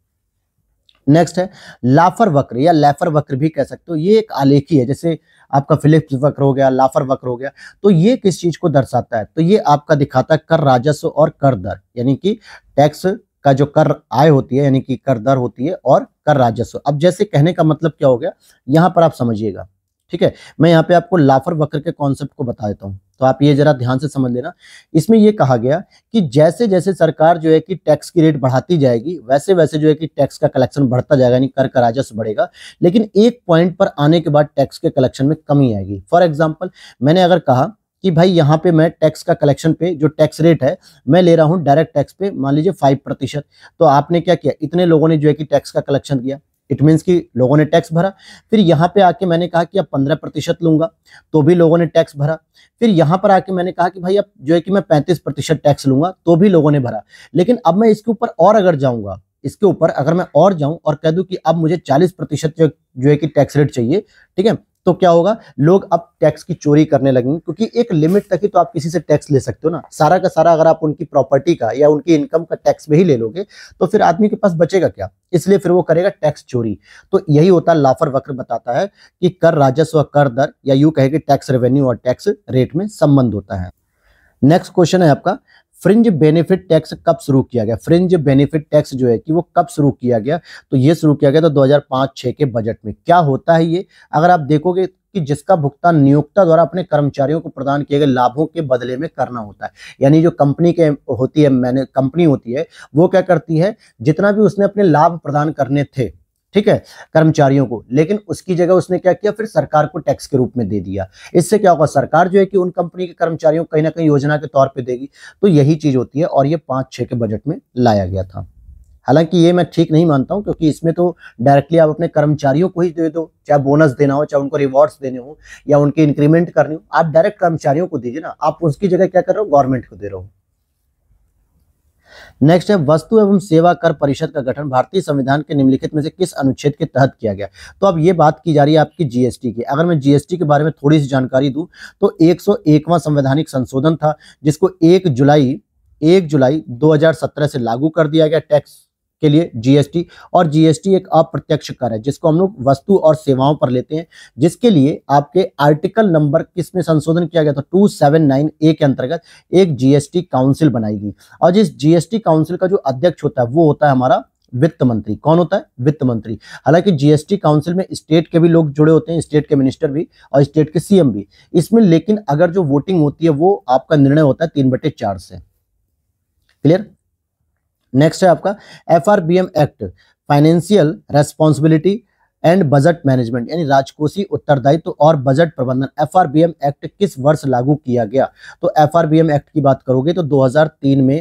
नेक्स्ट है लाफर वक्र या लेफर वक्र भी कह सकते हो ये एक आलेखी है जैसे आपका फिलिप्स वक्र हो गया लाफर वक्र हो गया तो ये किस चीज़ को दर्शाता है तो ये आपका दिखाता है कर राजस्व और कर दर यानी कि टैक्स का जो कर आय होती है यानी कि कर दर होती है और कर राजस्व अब जैसे कहने का मतलब क्या हो गया यहाँ पर आप समझिएगा ठीक है मैं यहाँ पे आपको लाफर वक्र के कॉन्सेप्ट को बता देता हूँ तो आप ये जरा ध्यान से समझ लेना इसमें ये कहा गया कि जैसे जैसे सरकार जो है कि टैक्स की रेट बढ़ाती जाएगी वैसे वैसे जो है कि टैक्स का कलेक्शन बढ़ता जाएगा यानी कर का राजस्व बढ़ेगा लेकिन एक पॉइंट पर आने के बाद टैक्स के कलेक्शन में कमी आएगी फॉर एग्जाम्पल मैंने अगर कहा कि भाई यहाँ पे मैं टैक्स का कलेक्शन पे जो टैक्स रेट है मैं ले रहा हूँ डायरेक्ट टैक्स पे मान लीजिए फाइव प्रतिशत तो आपने क्या किया इतने लोगों ने जो है कि टैक्स का कलेक्शन किया इट मीन्स कि लोगों ने टैक्स भरा फिर यहाँ पे आके मैंने कहा कि अब पंद्रह प्रतिशत लूँगा तो भी लोगों ने टैक्स भरा फिर यहाँ पर आके मैंने कहा कि भाई अब जो है कि मैं पैंतीस प्रतिशत टैक्स लूँगा तो भी लोगों ने भरा लेकिन अब मैं इसके ऊपर और अगर जाऊँगा इसके ऊपर अगर मैं और जाऊँ और कह दूँ कि अब मुझे चालीस प्रतिशत जो है कि टैक्स रेट चाहिए ठीक है तो क्या होगा लोग अब टैक्स की चोरी करने लगेंगे क्योंकि एक लिमिट तक ही तो आप किसी से टैक्स ले सकते हो ना सारा का सारा अगर आप उनकी प्रॉपर्टी का या उनकी इनकम का टैक्स में ही ले लोगे तो फिर आदमी के पास बचेगा क्या इसलिए फिर वो करेगा टैक्स चोरी तो यही होता है लाफर वक्र बताता है कि कर राजस्व कर दर या यू कहेगी टैक्स रेवेन्यू और टैक्स रेट में संबंध होता है नेक्स्ट क्वेश्चन है आपका फ्रिंज बेनिफिट टैक्स कब शुरू किया गया फ्रिंज बेनिफिट टैक्स जो है कि वो कब शुरू किया गया तो ये शुरू किया गया तो 2005-6 के बजट में क्या होता है ये अगर आप देखोगे कि जिसका भुगतान नियोक्ता द्वारा अपने कर्मचारियों को प्रदान किए गए लाभों के बदले में करना होता है यानी जो कंपनी के होती है मैंने कंपनी होती है वो क्या करती है जितना भी उसने अपने लाभ प्रदान करने थे ठीक है कर्मचारियों को लेकिन उसकी जगह उसने क्या किया फिर सरकार को टैक्स के रूप में दे दिया इससे क्या होगा सरकार जो है कि उन कंपनी के कर्मचारियों को कहीं ना कहीं योजना के तौर पे देगी तो यही चीज़ होती है और ये पाँच छः के बजट में लाया गया था हालांकि ये मैं ठीक नहीं मानता हूँ क्योंकि इसमें तो डायरेक्टली आप अपने कर्मचारियों को ही दे दो चाहे बोनस देना हो चाहे उनको रिवॉर्ड्स देने हो या उनकी इंक्रीमेंट करनी हो आप डायरेक्ट कर्मचारियों को दीजिए ना आप उसकी जगह क्या कर रहे हो गवर्नमेंट को दे रहे हो नेक्स्ट है वस्तु एवं सेवा कर परिषद का गठन भारतीय संविधान के निम्नलिखित में से किस अनुच्छेद के तहत किया गया तो अब ये बात की जा रही है आपकी जीएसटी की अगर मैं जीएसटी के बारे में थोड़ी सी जानकारी दू तो एक संवैधानिक संशोधन था जिसको एक जुलाई एक जुलाई दो से लागू कर दिया गया टैक्स के लिए जीएसटी और जीएसटी एक अप्रत्यक्ष कर है जिसको हम लोग वस्तु और सेवाओं पर लेते हैं जिसके लिए आपके आर्टिकल नंबर किस में संशोधन किया गया था टू सेवन नाइन ए के अंतर्गत एक जीएसटी काउंसिल बनाई गई और जिस जीएसटी काउंसिल का जो अध्यक्ष होता है वो होता है हमारा वित्त मंत्री कौन होता है वित्त मंत्री हालांकि जीएसटी काउंसिल में स्टेट के भी लोग जुड़े होते हैं स्टेट के मिनिस्टर भी और स्टेट के सीएम भी इसमें लेकिन अगर जो वोटिंग होती है वो आपका निर्णय होता है तीन बटे चार से क्लियर नेक्स्ट है आपका M act financial responsibility and budget management यानी राजकोषीय उत्तरदायित्व तो और बजट प्रबंधन एम एक्ट किस वर्ष लागू किया गया तो एम एक्ट की बात करोगे तो 2003 में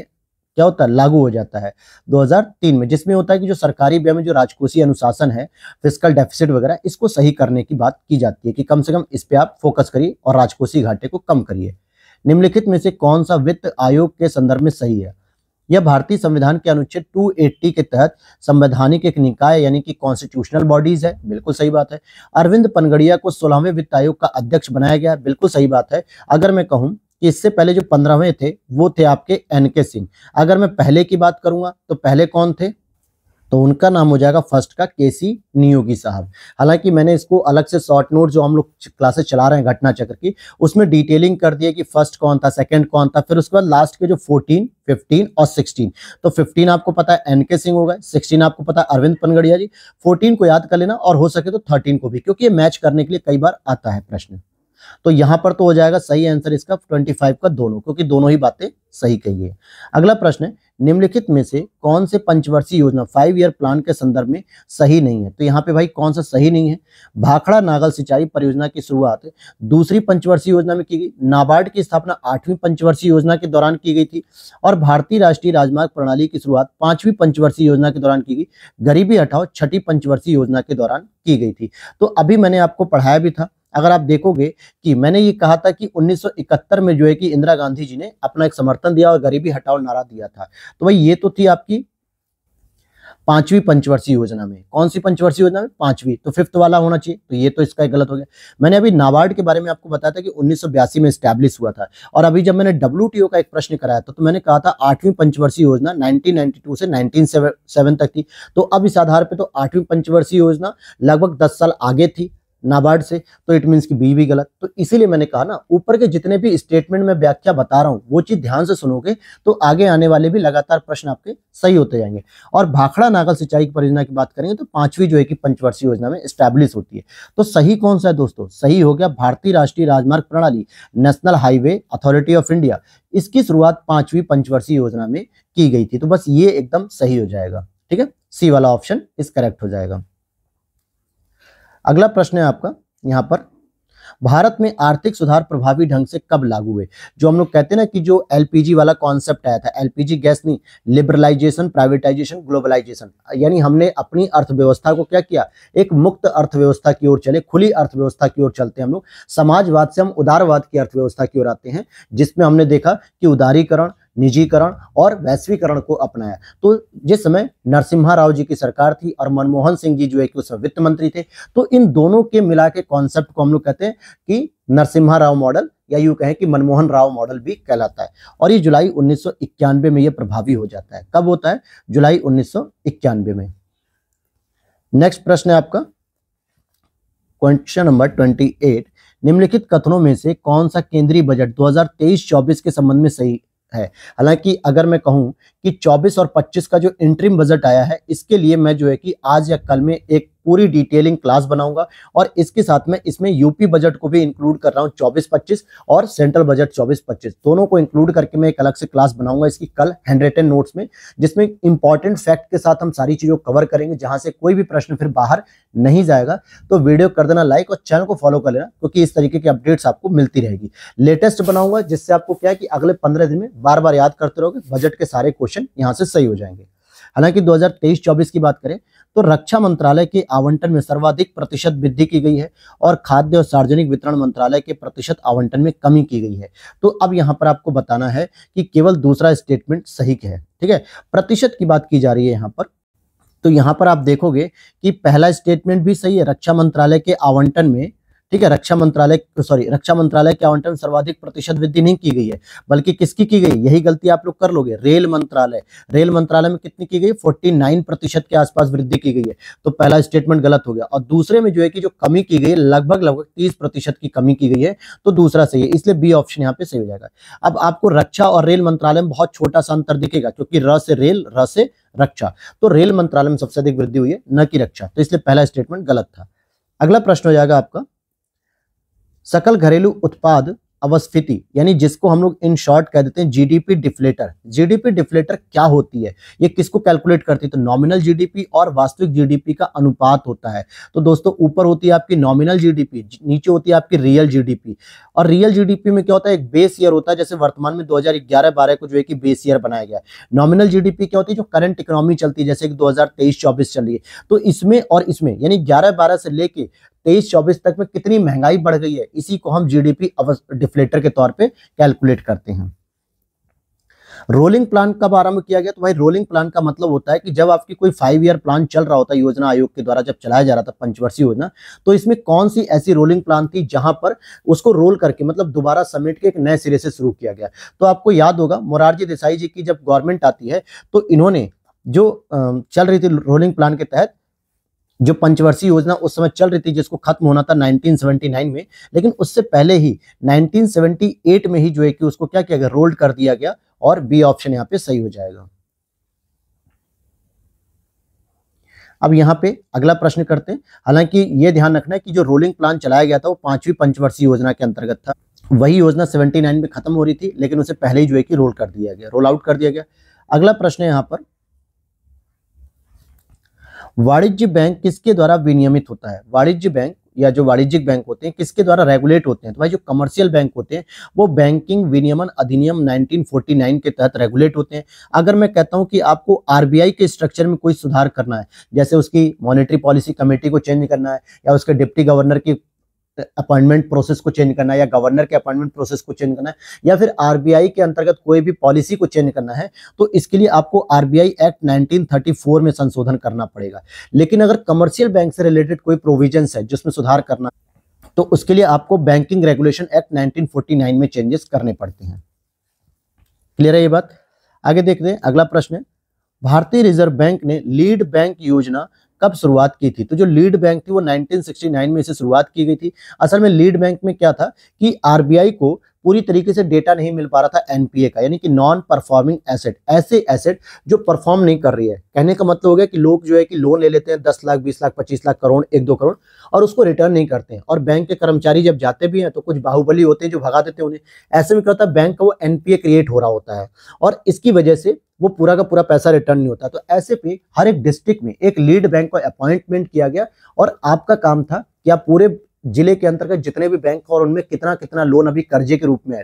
क्या होता है लागू हो जाता है 2003 में जिसमें होता है कि जो सरकारी व्यय में जो राजकोषीय अनुशासन है फिजिकल डेफिसिट वगैरह इसको सही करने की बात की जाती है कि कम से कम इस पर आप फोकस करिए और राजकोषीय घाटे को कम करिए निम्नलिखित में से कौन सा वित्त आयोग के संदर्भ में सही है यह भारतीय संविधान के अनुच्छेद 280 के तहत संवैधानिक एक निकाय यानी कि कॉन्स्टिट्यूशनल बॉडीज है बिल्कुल सही बात है अरविंद पनगड़िया को सोलहवें वित्त आयोग का अध्यक्ष बनाया गया बिल्कुल सही बात है अगर मैं कहूँ कि इससे पहले जो पंद्रहवें थे वो थे आपके एन के सिंह अगर मैं पहले की बात करूंगा तो पहले कौन थे तो उनका नाम हो जाएगा फर्स्ट का केसी नियोगी साहब हालांकि मैंने इसको अलग से शॉर्ट नोट जो हम लोग क्लासेस चला रहे हैं घटना चक्र की उसमें डिटेलिंग कर दिया कि फर्स्ट कौन था सेकंड कौन था फिर उसके बाद लास्ट के जो 14, 15 और 16 तो 15 आपको पता है एन के सिंह होगा गए 16 आपको पता है अरविंद पनगड़िया जी फोर्टीन को याद कर लेना और हो सके तो थर्टीन को भी क्योंकि ये मैच करने के लिए कई बार आता है प्रश्न तो यहां पर तो हो जाएगा सही आंसर इसका 25 का दोनों क्योंकि दोनों ही बातें सही कही है अगला प्रश्न है निम्नलिखित में से कौन से पंचवर्षीय योजना फाइव ईयर प्लान के संदर्भ में सही नहीं है तो यहाँ पे भाई कौन सा सही नहीं है भाखड़ा नागल सिंचाई परियोजना की शुरुआत दूसरी पंचवर्षीय योजना में की गई नाबार्ड की स्थापना आठवीं पंचवर्षीय योजना के दौरान की गई थी और भारतीय राष्ट्रीय राजमार्ग प्रणाली की शुरुआत पांचवीं पंचवर्षीय योजना के दौरान की गई गरीबी हटाओ छठी पंचवर्षीय योजना के दौरान की गई थी तो अभी मैंने आपको पढ़ाया भी था अगर आप देखोगे कि मैंने ये कहा था कि 1971 में जो है कि इंदिरा गांधी जी ने अपना एक समर्थन दिया और गरीबी हटाओ नारा दिया था तो भाई ये तो थी आपकी पांचवी पंचवर्षीय योजना में कौन सी पंचवर्षीय योजना में पांचवी तो फिफ्थ वाला होना चाहिए तो ये तो इसका गलत हो गया मैंने अभी नाबार्ड के बारे में आपको बताया था कि उन्नीस में स्टैब्लिश हुआ था और अभी जब मैंने डब्ल्यू का एक प्रश्न कराया था तो मैंने कहा था आठवीं पंचवर्षीय योजना 1992 से नाइनटीन तक थी तो अब इस आधार पर तो आठवीं पंचवर्षीय योजना लगभग दस साल आगे थी नाबार्ड से तो इट मीन्स कि बी भी गलत तो इसीलिए मैंने कहा ना ऊपर के जितने भी स्टेटमेंट में व्याख्या बता रहा हूँ वो चीज़ ध्यान से सुनोगे तो आगे आने वाले भी लगातार प्रश्न आपके सही होते जाएंगे और भाखड़ा नागल सिंचाई की परियोजना की बात करेंगे तो पांचवी जो है कि पंचवर्षीय योजना में स्टैब्लिश होती है तो सही कौन सा है दोस्तों सही हो गया भारतीय राष्ट्रीय राजमार्ग प्रणाली national highway authority of India इसकी शुरुआत पांचवी पंचवर्षीय योजना में की गई थी तो बस ये एकदम सही हो जाएगा ठीक है सी वाला ऑप्शन इस करेक्ट हो जाएगा अगला प्रश्न है आपका यहाँ पर भारत में आर्थिक सुधार प्रभावी ढंग से कब लागू हुए जो हम लोग कहते हैं ना कि जो एलपीजी वाला कॉन्सेप्ट आया था एलपीजी गैस नहीं लिबरलाइजेशन प्राइवेटाइजेशन ग्लोबलाइजेशन यानी हमने अपनी अर्थव्यवस्था को क्या किया एक मुक्त अर्थव्यवस्था की ओर चले खुली अर्थव्यवस्था की ओर चलते हैं हम लोग समाजवाद से हम उदारवाद की अर्थव्यवस्था की ओर आते हैं जिसमें हमने देखा कि उदारीकरण निजीकरण और वैश्वीकरण को अपनाया तो जिस समय नरसिम्हा राव जी की सरकार थी और मनमोहन सिंह जी जो है कि उस वित्त मंत्री थे तो इन दोनों के मिला के कॉन्सेप्ट को हम लोग कहते हैं कि नरसिम्हा राव मॉडल या यूँ कहें कि मनमोहन राव मॉडल भी कहलाता है और ये जुलाई उन्नीस में यह प्रभावी हो जाता है कब होता है जुलाई उन्नीस में नेक्स्ट प्रश्न है आपका क्वेश्चन नंबर एट निम्नलिखित कथनों में से कौन सा केंद्रीय बजट 2023-24 के संबंध में सही है हालांकि अगर मैं कहूं कि 24 और 25 का जो इंट्रीम बजट आया है इसके लिए मैं जो है कि आज या कल में एक पूरी डिटेलिंग क्लास बनाऊंगा और इसके साथ में इसमें यूपी बजट को भी इंक्लूड कर रहा हूँ चौबीस पच्चीस और सेंट्रल बजट चौबीस पच्चीस दोनों को इंक्लूड करके मैं एक अलग से क्लास बनाऊंगा इसकी कल हैंड रिटन नोट्स में जिसमें इंपॉर्टेंट फैक्ट के साथ हम सारी चीज़ों कवर करेंगे जहां से कोई भी प्रश्न फिर बाहर नहीं जाएगा तो वीडियो कर देना लाइक और चैनल को फॉलो कर लेना क्योंकि इस तरीके की अपडेट्स आपको मिलती रहेगी लेटेस्ट बनाऊंगा जिससे आपको क्या है कि अगले पंद्रह दिन में बार बार याद करते रहोगे बजट के सारे क्वेश्चन यहाँ से सही हो जाएंगे हालांकि 2023-24 की बात करें तो रक्षा मंत्रालय के आवंटन में सर्वाधिक प्रतिशत वृद्धि की गई है और खाद्य और सार्वजनिक वितरण मंत्रालय के प्रतिशत आवंटन में कमी की गई है तो अब यहाँ पर आपको बताना है कि केवल दूसरा स्टेटमेंट सही है ठीक है प्रतिशत की बात की जा रही है यहाँ पर तो यहाँ पर आप देखोगे कि पहला स्टेटमेंट भी सही है रक्षा मंत्रालय के आवंटन में ठीक है रक्षा मंत्रालय सॉरी रक्षा मंत्रालय के आवंटन सर्वाधिक प्रतिशत वृद्धि नहीं की गई है बल्कि किसकी की गई यही गलती आप लोग कर लोगे रेल मंत्रालय रेल मंत्रालय में कितनी की गई 49 प्रतिशत के आसपास वृद्धि की गई है तो पहला स्टेटमेंट गलत हो गया और दूसरे में जो है कि जो कमी की गई लगभग लगभग तीस प्रतिशत की कमी की गई है तो दूसरा सही है इसलिए बी ऑप्शन यहाँ पे सही हो जाएगा अब आपको रक्षा और रेल मंत्रालय में बहुत छोटा सा अंतर दिखेगा क्योंकि र से रेल र से रक्षा तो रेल मंत्रालय में सबसे अधिक वृद्धि हुई है न की रक्षा तो इसलिए पहला स्टेटमेंट गलत था अगला प्रश्न हो जाएगा आपका सकल घरेलू उत्पाद अवस्थिति यानी जिसको हम लोग इन शॉर्ट कह देते हैं जीडीपी डिफ्लेटर जीडीपी डिफ्लेटर क्या होती है ये किसको कैलकुलेट करती है तो नॉमिनल जीडीपी और वास्तविक जीडीपी का अनुपात होता है तो दोस्तों ऊपर होती है आपकी नॉमिनल जीडीपी नीचे होती है आपकी रियल जीडीपी और रियल जीडीपी में क्या होता है एक बेस ईयर होता है जैसे वर्तमान में दो हजार को जो है कि बेस ईयर बनाया गया नॉमिनल जीडीपी क्या होती है जो करंट इकोनॉमी चलती है जैसे कि दो हजार चल रही है तो इसमें और इसमें यानी ग्यारह बारह से लेके तेईस चौबीस तक में कितनी महंगाई बढ़ गई है इसी को हम जीडीपी डिफ्लेटर के तौर पे कैलकुलेट करते हैं रोलिंग प्लान कब आरंभ किया गया तो भाई रोलिंग प्लान का मतलब होता है कि जब आपकी कोई फाइव ईयर प्लान चल रहा होता है योजना आयोग के द्वारा जब चलाया जा रहा था पंचवर्षीय योजना तो इसमें कौन सी ऐसी रोलिंग प्लान थी जहां पर उसको रोल करके मतलब दोबारा समेट के एक नए सिरे से शुरू किया गया तो आपको याद होगा मोरारजी देसाई जी की जब गवर्नमेंट आती है तो इन्होंने जो चल रही थी रोलिंग प्लान के तहत जो पंचवर्षीय योजना उस समय चल रही थी जिसको खत्म होना था 1979 में लेकिन उससे पहले ही 1978 में ही जो है कि उसको क्या किया गया रोल्ड कर दिया गया और बी ऑप्शन यहाँ पे सही हो जाएगा अब यहाँ पे अगला प्रश्न करते हैं हालांकि ये ध्यान रखना है कि जो रोलिंग प्लान चलाया गया था वो पांचवी पंचवर्षीय योजना के अंतर्गत था वही योजना 79 में खत्म हो रही थी लेकिन उसे पहले ही जो है कि रोल कर दिया गया रोल आउट कर दिया गया अगला प्रश्न यहाँ पर वाणिज्य बैंक किसके द्वारा विनियमित होता है वाणिज्य बैंक या जो वाणिज्यिक बैंक होते हैं किसके द्वारा रेगुलेट होते हैं तो भाई जो कमर्शियल बैंक होते हैं वो बैंकिंग विनियमन अधिनियम 1949 के तहत रेगुलेट होते हैं अगर मैं कहता हूं कि आपको आरबीआई के स्ट्रक्चर में कोई सुधार करना है जैसे उसकी मॉनेटरी पॉलिसी कमेटी को चेंज करना है या उसके डिप्टी गवर्नर की अपॉइंटमेंट प्रोसेस को चेंज करना है या गवर्नर के अपॉइंटमेंट प्रोसेस को चेंज करना है या फिर आरबीआई के अंतर्गत कोई भी पॉलिसी को चेंज करना है तो इसके लिए आपको आरबीआई एक्ट 1934 में संशोधन करना पड़ेगा लेकिन अगर कमर्शियल बैंक से रिलेटेड कोई प्रोविजन है जिसमें सुधार करना तो उसके लिए आपको बैंकिंग रेगुलेशन एक्ट 1949 में चेंजेस करने पड़ते हैं क्लियर है ये बात आगे देखते हैं अगला प्रश्न है भारतीय रिजर्व बैंक ने लीड बैंक योजना कब शुरुआत की थी तो जो लीड बैंक थी वो 1969 में इसे शुरुआत की गई थी असल में लीड बैंक में क्या था कि आरबीआई को पूरी तरीके से डेटा नहीं मिल पा रहा था एनपीए का यानी कि नॉन परफॉर्मिंग एसेट ऐसे एसेट जो परफॉर्म नहीं कर रही है कहने का मतलब हो गया कि लोग जो है कि लोन ले लेते हैं दस लाख बीस लाख पच्चीस लाख करोड़ एक दो करोड़ और उसको रिटर्न नहीं करते हैं और बैंक के कर्मचारी जब जाते भी हैं तो कुछ बाहुबली होते हैं जो भगा देते हैं उन्हें ऐसे में क्या होता है बैंक का वो एनपीए क्रिएट हो रहा होता है और इसकी वजह से वो पूरा का पूरा पैसा रिटर्न नहीं होता तो ऐसे पे हर एक डिस्ट्रिक्ट में एक लीड बैंक को अपॉइंटमेंट किया गया और आपका काम था कि आप पूरे जिले के अंतर्गत जितने भी बैंक और उनमें कितना कितना लोन अभी कर्जे के रूप में है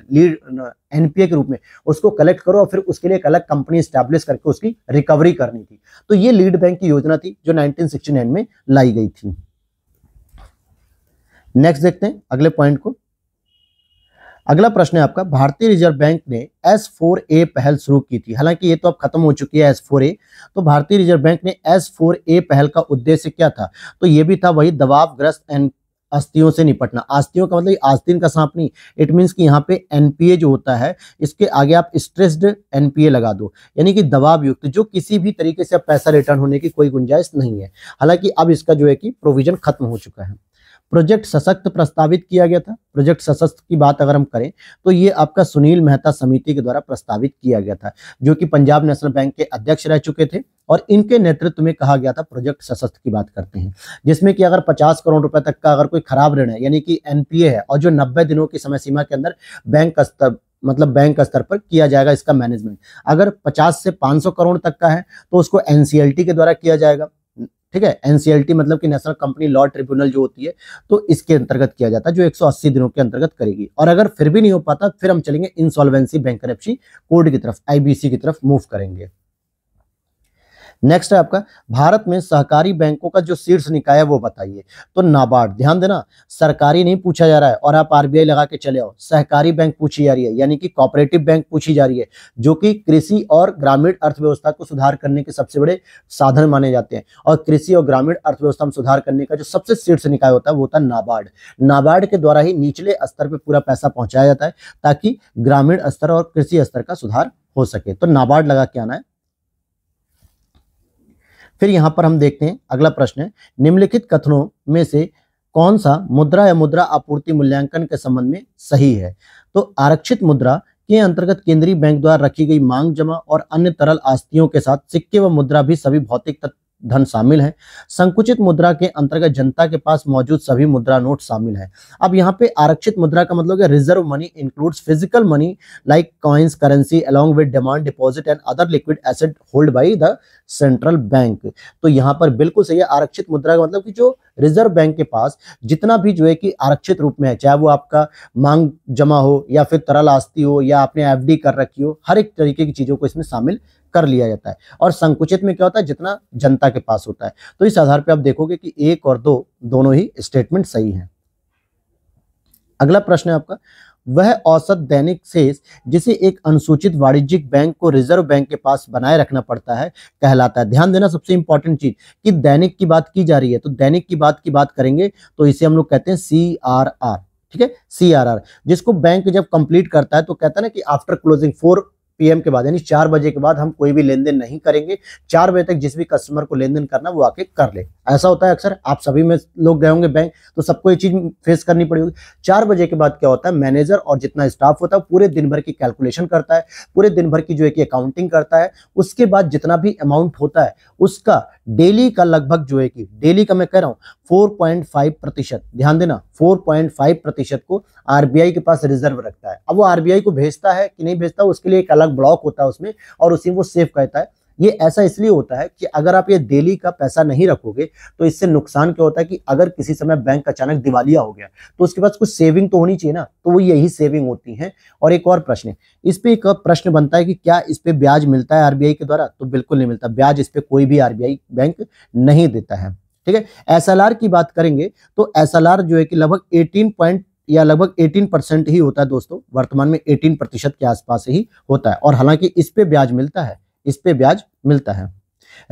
एनपीए के रूप में उसको कलेक्ट करो और फिर उसके लिए एक अलग कंपनी स्टैब्लिश करके उसकी रिकवरी करनी थी तो ये लीड बैंक की योजना थी जो 1969 में लाई गई थी नेक्स्ट देखते हैं अगले पॉइंट को अगला प्रश्न है आपका भारतीय रिजर्व बैंक ने एस फोर ए पहल शुरू की थी हालांकि ये तो अब खत्म हो चुकी है एस फोर ए तो भारतीय रिजर्व बैंक ने एस फोर ए पहल का उद्देश्य क्या था तो ये भी था वही दबाव ग्रस्त एंड अस्थियों से निपटना अस्थियों का मतलब आस्तीन का सांप नहीं इट मीन्स कि यहाँ पे एनपीए जो होता है इसके आगे आप स्ट्रेस्ड एनपीए लगा दो यानी कि दबाव युक्त जो किसी भी तरीके से पैसा रिटर्न होने की कोई गुंजाइश नहीं है हालांकि अब इसका जो है कि प्रोविजन खत्म हो चुका है प्रोजेक्ट सशक्त प्रस्तावित किया गया था प्रोजेक्ट सशक्त की बात अगर हम करें तो ये आपका सुनील मेहता समिति के द्वारा प्रस्तावित किया गया था जो कि पंजाब नेशनल बैंक के अध्यक्ष रह चुके थे और इनके नेतृत्व में कहा गया था प्रोजेक्ट सशस्त्र की बात करते हैं जिसमें कि अगर 50 करोड़ रुपए तक का अगर कोई खराब ऋण है यानी कि एनपीए है और जो 90 दिनों की समय सीमा के अंदर बैंक स्तर मतलब बैंक स्तर पर किया जाएगा इसका मैनेजमेंट अगर 50 से 500 करोड़ तक का है तो उसको एनसीएलटी के द्वारा किया जाएगा ठीक है एनसीएलटी मतलब कि नेशनल कंपनी लॉ ट्रिब्यूनल जो होती है तो इसके अंतर्गत किया जाता है जो 180 दिनों के अंतर्गत करेगी और अगर फिर भी नहीं हो पाता फिर हम चलेंगे इंसॉल्वेंसी बैंक कोर्ट की तरफ आईबीसी की तरफ मूव करेंगे नेक्स्ट है आपका भारत में सहकारी बैंकों का जो शीर्ष निकाय है वो बताइए तो नाबार्ड ध्यान देना सरकारी नहीं पूछा जा रहा है और आप आरबीआई लगा के चले आओ सहकारी बैंक पूछी जा रही है यानी कि कॉपरेटिव बैंक पूछी जा रही है जो कि कृषि और ग्रामीण अर्थव्यवस्था को सुधार करने के सबसे बड़े साधन माने जाते हैं और कृषि और ग्रामीण अर्थव्यवस्था में सुधार करने का जो सबसे शीर्ष निकाय होता है वो होता है नाबार्ड नाबार्ड के द्वारा ही निचले स्तर पर पूरा पैसा पहुंचाया जाता है ताकि ग्रामीण स्तर और कृषि स्तर का सुधार हो सके तो नाबार्ड लगा के आना है फिर यहाँ पर हम देखते हैं अगला प्रश्न है निम्नलिखित कथनों में से कौन सा मुद्रा या मुद्रा आपूर्ति मूल्यांकन के संबंध में सही है तो आरक्षित मुद्रा के अंतर्गत केंद्रीय बैंक द्वारा रखी गई मांग जमा और अन्य तरल आस्तियों के साथ सिक्के व मुद्रा भी सभी भौतिक धन शामिल है संकुचित मुद्रा के अंतर्गत जनता के पास मौजूद सभी मुद्रा नोट शामिल है अब यहाँ पे आरक्षित मुद्रा का मतलब है reserve money includes physical money like coins currency along with demand deposit and other liquid asset hold by the central bank तो यहाँ पर बिल्कुल सही है आरक्षित मुद्रा का मतलब कि जो रिजर्व बैंक के पास जितना भी जो है कि आरक्षित रूप में है चाहे वो आपका मांग जमा हो या फिर तरल आस्ती हो या आपने एफडी कर रखी हो हर एक तरीके की चीज़ों को इसमें शामिल कर लिया जाता है और संकुचित में क्या होता है जितना जनता के पास होता है तो इस आधार पर आप देखोगे कि एक और दो दोनों ही स्टेटमेंट सही हैं अगला प्रश्न है आपका वह औसत दैनिक शेष जिसे एक अनुसूचित वाणिज्यिक बैंक को रिजर्व बैंक के पास बनाए रखना पड़ता है कहलाता है ध्यान देना सबसे इंपॉर्टेंट चीज कि दैनिक की बात की जा रही है तो दैनिक की बात की बात करेंगे तो इसे हम लोग कहते हैं सी आर आर ठीक है सी आर आर जिसको बैंक जब कंप्लीट करता है तो कहता है ना कि आफ्टर क्लोजिंग फोर पीएम के बाद यानी चार बजे के बाद हम कोई भी लेन देन नहीं करेंगे चार बजे तक जिस भी कस्टमर को लेन देन करना वो आके कर ले ऐसा होता है अक्सर आप सभी में लोग गए होंगे बैंक तो सबको ये चीज़ फेस करनी पड़ी होगी चार बजे के बाद क्या होता है मैनेजर और जितना स्टाफ होता है पूरे दिन भर की कैलकुलेशन करता है पूरे दिन भर की जो है कि अकाउंटिंग करता है उसके बाद जितना भी अमाउंट होता है उसका डेली का लगभग जो है कि डेली का मैं कह रहा हूँ फोर प्रतिशत ध्यान देना फाइव प्रतिशत को आरबीआई के पास रिजर्व रखता है अब वो आरबीआई को भेजता है कि नहीं भेजता उसके लिए एक अलग ब्लॉक होता है उसमें और उसी वो सेफ कहता है ये ऐसा इसलिए होता है कि अगर आप ये डेली का पैसा नहीं रखोगे तो इससे नुकसान क्या होता है कि अगर किसी समय बैंक अचानक दिवालिया हो गया तो उसके पास कुछ सेविंग तो होनी चाहिए ना तो वो यही सेविंग होती है और एक और प्रश्न इस पर एक प्रश्न बनता है कि क्या इस पर ब्याज मिलता है आरबीआई के द्वारा तो बिल्कुल नहीं मिलता ब्याज इस पर कोई भी आरबीआई बैंक नहीं देता है ठीक है एस की बात करेंगे तो एस जो है कि लगभग एटीन पॉइंट या लगभग 18 परसेंट ही होता है दोस्तों वर्तमान में 18 प्रतिशत के आसपास ही होता है और हालांकि इस पे ब्याज मिलता है इस पे ब्याज मिलता है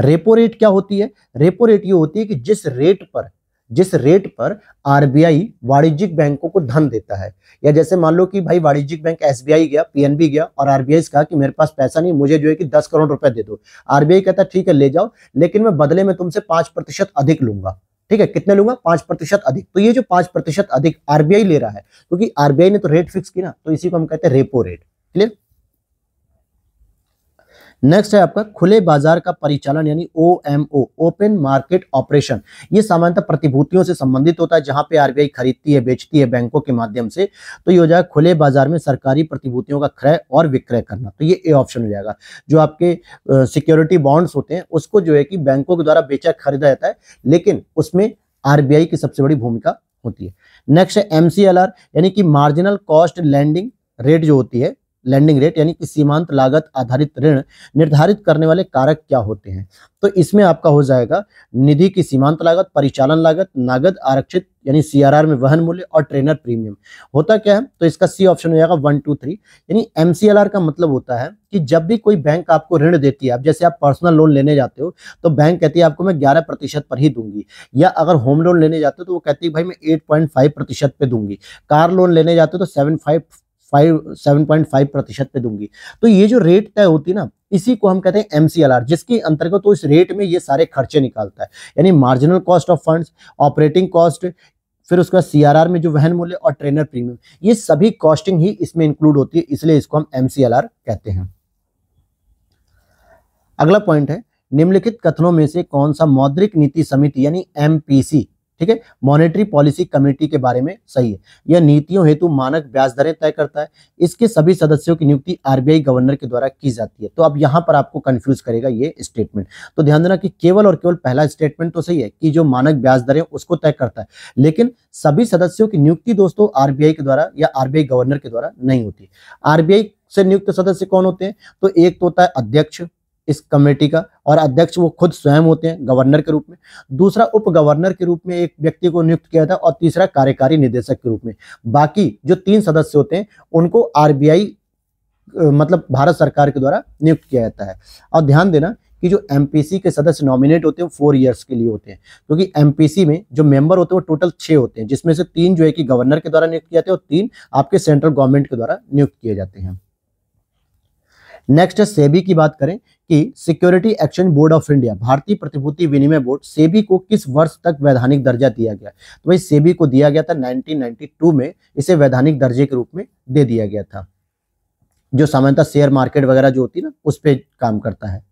रेपो रेट क्या होती है रेपो रेट ये होती है कि जिस रेट पर जिस रेट पर आरबीआई वाणिज्यिक बैंकों को धन देता है या जैसे मान लो कि भाई वाणिज्यिक बैंक एसबीआई गया पीएनबी गया और आरबीआई कहा कि मेरे पास पैसा नहीं मुझे जो है कि दस करोड़ रुपए दे दो आरबीआई कहता है ठीक है ले जाओ लेकिन मैं बदले में तुमसे पांच प्रतिशत अधिक लूंगा ठीक है कितने लूंगा पांच प्रतिशत अधिक तो ये जो पांच प्रतिशत अधिक आरबीआई ले रहा है क्योंकि तो आरबीआई ने तो रेट फिक्स किया ना तो इसी को हम कहते हैं रेपो रेट क्लियर नेक्स्ट है आपका खुले बाजार का परिचालन यानी O M O open market operation ये सामान्यतः प्रतिभूतियों से संबंधित होता है जहां पे आरबीआई खरीदती है बेचती है बैंकों के माध्यम से तो ये हो जाएगा खुले बाजार में सरकारी प्रतिभूतियों का क्रय और विक्रय करना तो ये ए ऑप्शन हो जाएगा जो आपके सिक्योरिटी बॉन्ड्स होते हैं उसको जो है कि बैंकों के द्वारा बेचा खरीदा जाता है लेकिन उसमें आर की सबसे बड़ी भूमिका होती है नेक्स्ट है एमसीएलआर यानी कि मार्जिनल कॉस्ट लैंडिंग रेट जो होती है लैंडिंग रेट यानी कि सीमांत लागत आधारित ऋण निर्धारित करने वाले कारक क्या होते हैं तो इसमें आपका हो जाएगा निधि की सीमांत लागत परिचालन लागत नागद आरक्षित यानी सीआरआर में वहन मूल्य और ट्रेनर प्रीमियम होता क्या है तो इसका सी ऑप्शन हो जाएगा वन टू थ्री यानी एमसीएलआर का मतलब होता है कि जब भी कोई बैंक आपको ऋण देती है आप जैसे आप पर्सनल लोन लेने जाते हो तो बैंक कहती है आपको मैं ग्यारह प्रतिशत पर ही दूंगी या अगर होम लोन लेने जाते हो तो वो कहती है भाई मैं एट पॉइंट फाइव प्रतिशत पे दूंगी कार लोन लेने जाते हो तो seven five five seven point five प्रतिशत पे दूंगी तो ये जो रेट तय होती है ना इसी को हम कहते हैं एमसीएलआर जिसके अंतर्गत तो इस रेट में ये सारे खर्चे निकालता है यानी marginal cost of funds operating cost फिर उसके बाद सीआरआर में जो वहन मूल्य और ट्रेनर प्रीमियम ये सभी कॉस्टिंग ही इसमें इंक्लूड होती है इसलिए इसको हम एमसीएलआर कहते हैं अगला पॉइंट है निम्नलिखित कथनों में से कौन सा मौद्रिक नीति समिति यानी एमपीसी ठीक है मॉनेटरी पॉलिसी कमेटी के बारे में सही है यह नीतियों हेतु मानक ब्याज दरें तय करता है इसके सभी सदस्यों की नियुक्ति आरबीआई गवर्नर के द्वारा की जाती है तो अब यहां पर आपको कंफ्यूज करेगा ये स्टेटमेंट तो ध्यान देना कि केवल और केवल पहला स्टेटमेंट तो सही है कि जो मानक ब्याज दरें उसको तय करता है लेकिन सभी सदस्यों की नियुक्ति दोस्तों आरबीआई के द्वारा या आरबीआई गवर्नर के द्वारा नहीं होती आरबीआई से नियुक्त सदस्य कौन होते हैं तो एक तो होता है अध्यक्ष इस कमेटी का और अध्यक्ष वो खुद स्वयं होते हैं गवर्नर के रूप में दूसरा उप गवर्नर के रूप में एक व्यक्ति को नियुक्त किया था और तीसरा कार्यकारी निदेशक के रूप में बाकी जो तीन सदस्य होते हैं उनको आरबीआई मतलब भारत सरकार के द्वारा नियुक्त किया जाता है और ध्यान देना कि जो एमपीसी के सदस्य नॉमिनेट होते हैं फोर ईयर्स के लिए होते हैं क्योंकि एमपीसी में जो मेंबर होते हैं वो टोटल छः होते हैं जिसमें से तीन जो है कि गवर्नर के द्वारा नियुक्त किए जाते हैं और तीन आपके सेंट्रल गवर्नमेंट के द्वारा नियुक्त किए जाते हैं नेक्स्ट है सेबी की बात करें कि security action board of India भारतीय प्रतिभूति विनिमय बोर्ड सेबी को किस वर्ष तक वैधानिक दर्जा दिया गया तो भाई सेबी को दिया गया था 1992 में इसे वैधानिक दर्जे के रूप में दे दिया गया था जो सामान्यतः शेयर मार्केट वगैरह जो होती है ना उस पर काम करता है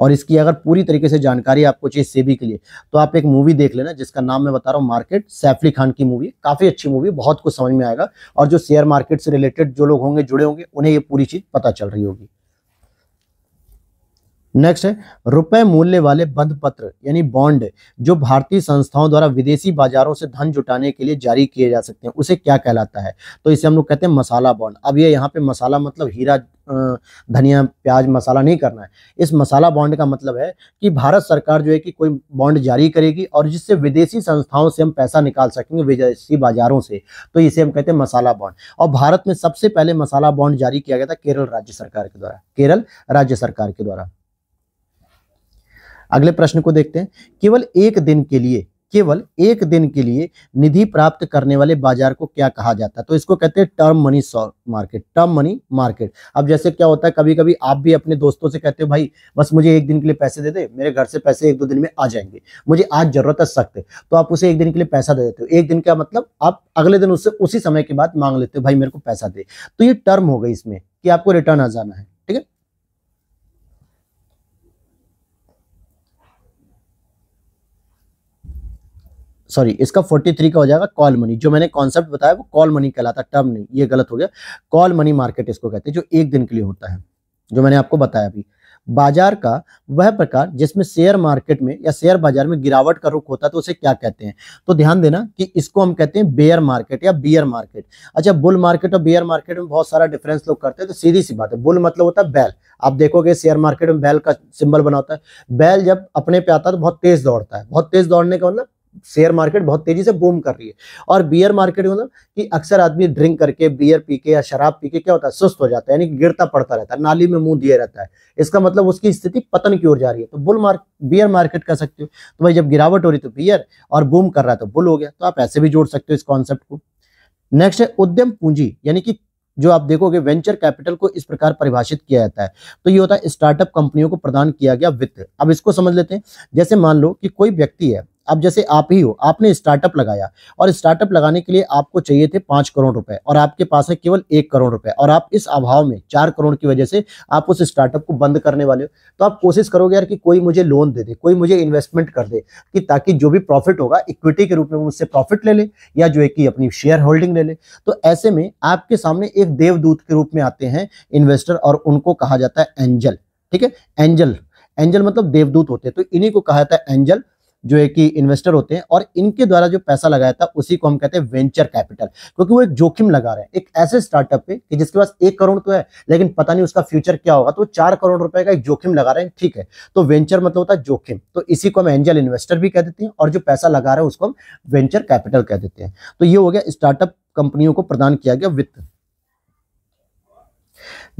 और इसकी अगर पूरी तरीके से जानकारी आपको चाहिए सेबी के लिए तो आप एक मूवी देख लेना जिसका नाम मैं बता रहा हूँ मार्केट सैफली खान की मूवी काफ़ी अच्छी मूवी बहुत कुछ समझ में आएगा और जो शेयर मार्केट से रिलेटेड जो लोग होंगे जुड़े होंगे उन्हें ये पूरी चीज़ पता चल रही होगी नेक्स्ट है रुपए मूल्य वाले बंध पत्र यानी बॉन्ड जो भारतीय संस्थाओं द्वारा विदेशी बाजारों से धन जुटाने के लिए जारी किए जा सकते हैं उसे क्या कहलाता है तो इसे हम लोग कहते हैं मसाला बॉन्ड अब ये यहाँ पे मसाला मतलब हीरा धनिया प्याज मसाला नहीं करना है इस मसाला बॉन्ड का मतलब है कि भारत सरकार जो है कि कोई बॉन्ड जारी करेगी और जिससे विदेशी संस्थाओं से हम पैसा निकाल सकेंगे विदेशी बाजारों से तो इसे हम कहते हैं मसाला बॉन्ड और भारत में सबसे पहले मसाला बॉन्ड जारी किया गया था केरल राज्य सरकार के द्वारा केरल राज्य सरकार के द्वारा अगले प्रश्न को देखते हैं केवल एक दिन के लिए केवल एक दिन के लिए निधि प्राप्त करने वाले बाजार को क्या कहा जाता है तो इसको कहते हैं term money market term money market अब जैसे क्या होता है कभी कभी आप भी अपने दोस्तों से कहते हो भाई बस मुझे एक दिन के लिए पैसे दे दे मेरे घर से पैसे एक दो दिन में आ जाएंगे मुझे आज जरूरत है सख्त तो आप उसे एक दिन के लिए पैसा दे देते हो एक दिन का मतलब आप अगले दिन उससे उसी समय के बाद मांग लेते हो भाई मेरे को पैसा दे तो ये टर्म हो गई इसमें कि आपको रिटर्न आ जाना है ठीक है सॉरी इसका 43 का हो जाएगा कॉल मनी जो मैंने कॉन्सेप्ट बताया वो कॉल मनी कहलाता टर्म नहीं ये गलत हो गया कॉल मनी मार्केट इसको कहते हैं जो एक दिन के लिए होता है जो मैंने आपको बताया अभी बाजार का वह प्रकार जिसमें शेयर मार्केट में या शेयर बाजार में गिरावट का रुख होता है तो उसे क्या कहते हैं तो ध्यान देना कि इसको हम कहते हैं बेयर मार्केट या बियर मार्केट अच्छा बुल मार्केट और बियर मार्केट में बहुत सारा डिफरेंस लोग करते हैं तो सीधी सी बात है बुल मतलब होता है बैल आप देखोगे शेयर मार्केट में बैल का सिंबल बना होता है बैल जब अपने पे आता है तो बहुत तेज दौड़ता है बहुत तेज दौड़ने का मतलब शेयर मार्केट बहुत तेजी से बूम कर रही है और बियर मार्केट मतलब कि अक्सर आदमी ड्रिंक करके बियर पी के या शराब पी के क्या होता है सुस्त हो जाता है यानी गिरता पड़ता रहता है नाली में मुंह दिए रहता है इसका मतलब उसकी स्थिति पतन की ओर जा रही है तो बुल मार्क बियर मार्केट कर सकते हो तो भाई जब गिरावट हो रही तो बियर और बूम कर रहा है तो बुल हो गया तो आप ऐसे भी जोड़ सकते हो इस कॉन्सेप्ट को नेक्स्ट है उद्यम पूंजी यानी कि जो आप देखोगे वेंचर कैपिटल को इस प्रकार परिभाषित किया जाता है तो ये होता है स्टार्टअप कंपनियों को प्रदान किया गया वित्त अब इसको समझ लेते हैं जैसे मान लो कि कोई व्यक्ति है अब जैसे आप ही हो आपने स्टार्टअप लगाया और स्टार्टअप लगाने के लिए आपको चाहिए थे पांच करोड़ रुपए और आपके पास है केवल एक करोड़ रुपए और आप इस अभाव में चार करोड़ की वजह से आप उस स्टार्टअप को बंद करने वाले हो तो आप कोशिश करोगे यार कि कोई मुझे लोन दे दे कोई मुझे इन्वेस्टमेंट कर दे कि ताकि जो भी प्रॉफिट होगा इक्विटी के रूप में मुझसे प्रॉफिट ले ले या जो है कि अपनी शेयर होल्डिंग ले ले तो ऐसे में आपके सामने एक देवदूत के रूप में आते हैं इन्वेस्टर और उनको कहा जाता है एंजल ठीक है एंजल एंजल मतलब देवदूत होते हैं तो इन्हीं को कहा जाता है एंजल जो है कि इन्वेस्टर होते हैं और इनके द्वारा जो पैसा लगाया था उसी को हम कहते हैं वेंचर कैपिटल क्योंकि वो एक जोखिम लगा रहे हैं एक ऐसे स्टार्टअप पे कि जिसके पास एक करोड़ तो है लेकिन पता नहीं उसका फ्यूचर क्या होगा तो चार करोड़ रुपए का एक जोखिम लगा रहे हैं ठीक है तो वेंचर मतलब होता है जोखिम तो इसी को हम एंजल इन्वेस्टर भी कह देते हैं और जो पैसा लगा रहे हैं उसको हम वेंचर कैपिटल कह देते हैं तो ये हो गया स्टार्टअप कंपनियों को प्रदान किया गया वित्त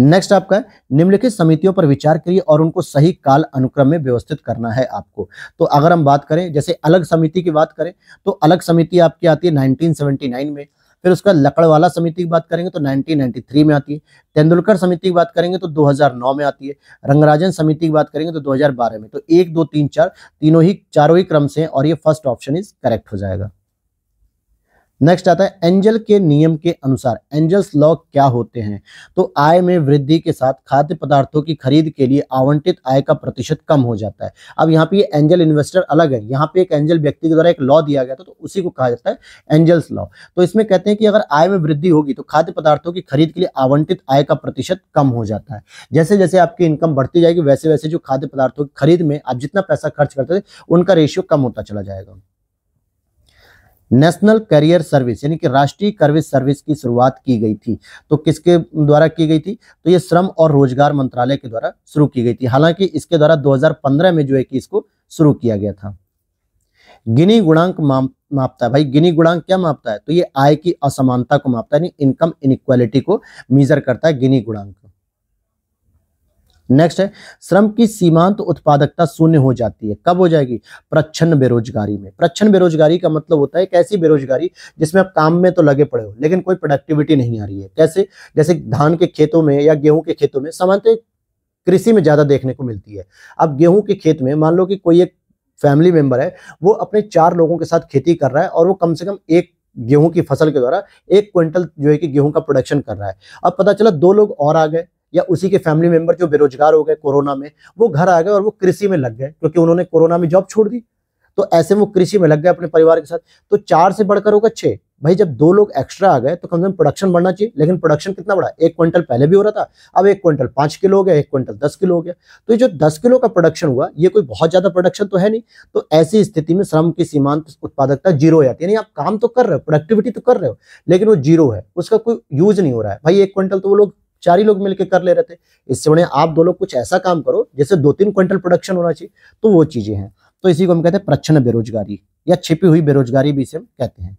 नेक्स्ट आपका निम्नलिखित समितियों पर विचार करिए और उनको सही काल अनुक्रम में व्यवस्थित करना है आपको तो अगर हम बात करें जैसे अलग समिति की बात करें तो अलग समिति आपकी आती है नाइनटीन में फिर उसका लकड़वाला समिति की बात करेंगे तो 1993 में आती है तेंदुलकर समिति की बात करेंगे तो 2009 में आती है रंगराजन समिति की बात करेंगे तो 2012 में तो एक दो तीन चार तीनों ही चारों ही क्रम से और ये फर्स्ट ऑप्शन इज करेक्ट हो जाएगा नेक्स्ट आता है एंजल के नियम के अनुसार एंजल्स लॉ क्या होते हैं तो आय में वृद्धि के साथ खाद्य पदार्थों की खरीद के लिए आवंटित आय का प्रतिशत कम हो जाता है अब यहाँ पे एंजल इन्वेस्टर अलग है यहाँ पे एक एंजल व्यक्ति के द्वारा एक लॉ दिया गया था तो उसी को कहा जाता है एंजल्स लॉ तो इसमें कहते हैं कि अगर आय में वृद्धि होगी तो खाद्य पदार्थों की खरीद के लिए आवंटित आय का प्रतिशत कम हो जाता है जैसे जैसे आपकी इनकम बढ़ती जाएगी वैसे वैसे जो खाद्य पदार्थों की खरीद में आप जितना पैसा खर्च करते थे उनका रेशियो कम होता चला जाएगा नेशनल करियर सर्विस यानी कि राष्ट्रीय कर्विस सर्विस की शुरुआत की गई थी तो किसके द्वारा की गई थी तो ये श्रम और रोजगार मंत्रालय के द्वारा शुरू की गई थी हालांकि इसके द्वारा 2015 में जो है कि इसको शुरू किया गया था गिनी गुणांक मापता है भाई गिनी गुणांक क्या मापता है तो ये आय की असमानता को मापता है यानी इनकम इनक्वालिटी को मेजर करता है गिनी गुणांक नेक्स्ट है श्रम की सीमांत तो उत्पादकता शून्य हो जाती है कब हो जाएगी प्रच्छन्न बेरोजगारी में प्रच्छन बेरोजगारी का मतलब होता है कैसी ऐसी बेरोजगारी जिसमें आप काम में तो लगे पड़े हो लेकिन कोई प्रोडक्टिविटी नहीं आ रही है कैसे जैसे धान के खेतों में या गेहूं के खेतों में सामान्यतः कृषि में ज़्यादा देखने को मिलती है अब गेहूं के खेत में मान लो कि कोई एक फैमिली मेंबर है वो अपने चार लोगों के साथ खेती कर रहा है और वो कम से कम एक गेहूं की फसल के द्वारा एक क्विंटल जो है कि गेहूं का प्रोडक्शन कर रहा है अब पता चला दो लोग और आ गए या उसी के फैमिली मेंबर जो बेरोजगार हो गए कोरोना में वो घर आ गए और वो कृषि में लग गए क्योंकि उन्होंने कोरोना में जॉब छोड़ दी तो ऐसे वो कृषि में लग गए अपने परिवार के साथ तो चार से बढ़कर होगा छः भाई जब दो लोग एक्स्ट्रा आ गए तो कम से कम प्रोडक्शन बढ़ना चाहिए लेकिन प्रोडक्शन कितना बढ़ा एक क्विंटल पहले भी हो रहा था अब एक क्विंटल पांच किलो हो गया एक क्विंटल दस किलो हो गया तो ये जो दस किलो का प्रोडक्शन हुआ ये कोई बहुत ज़्यादा प्रोडक्शन तो है नहीं तो ऐसी स्थिति में श्रम की सीमांत उत्पादकता जीरो हो जाती है यानी आप काम तो कर रहे हो प्रोडक्टिविटी तो कर रहे हो लेकिन वो जीरो है उसका कोई यूज नहीं हो रहा है भाई एक क्विंटल तो वो लोग चार ही लोग मिलकर कर ले रहे थे इससे बढ़िया आप दो लोग कुछ ऐसा काम करो जैसे दो तीन क्विंटल प्रोडक्शन होना चाहिए तो वो चीजें हैं तो इसी को हम कहते हैं प्रच्छन बेरोजगारी या छिपी हुई बेरोजगारी भी इसे हम कहते हैं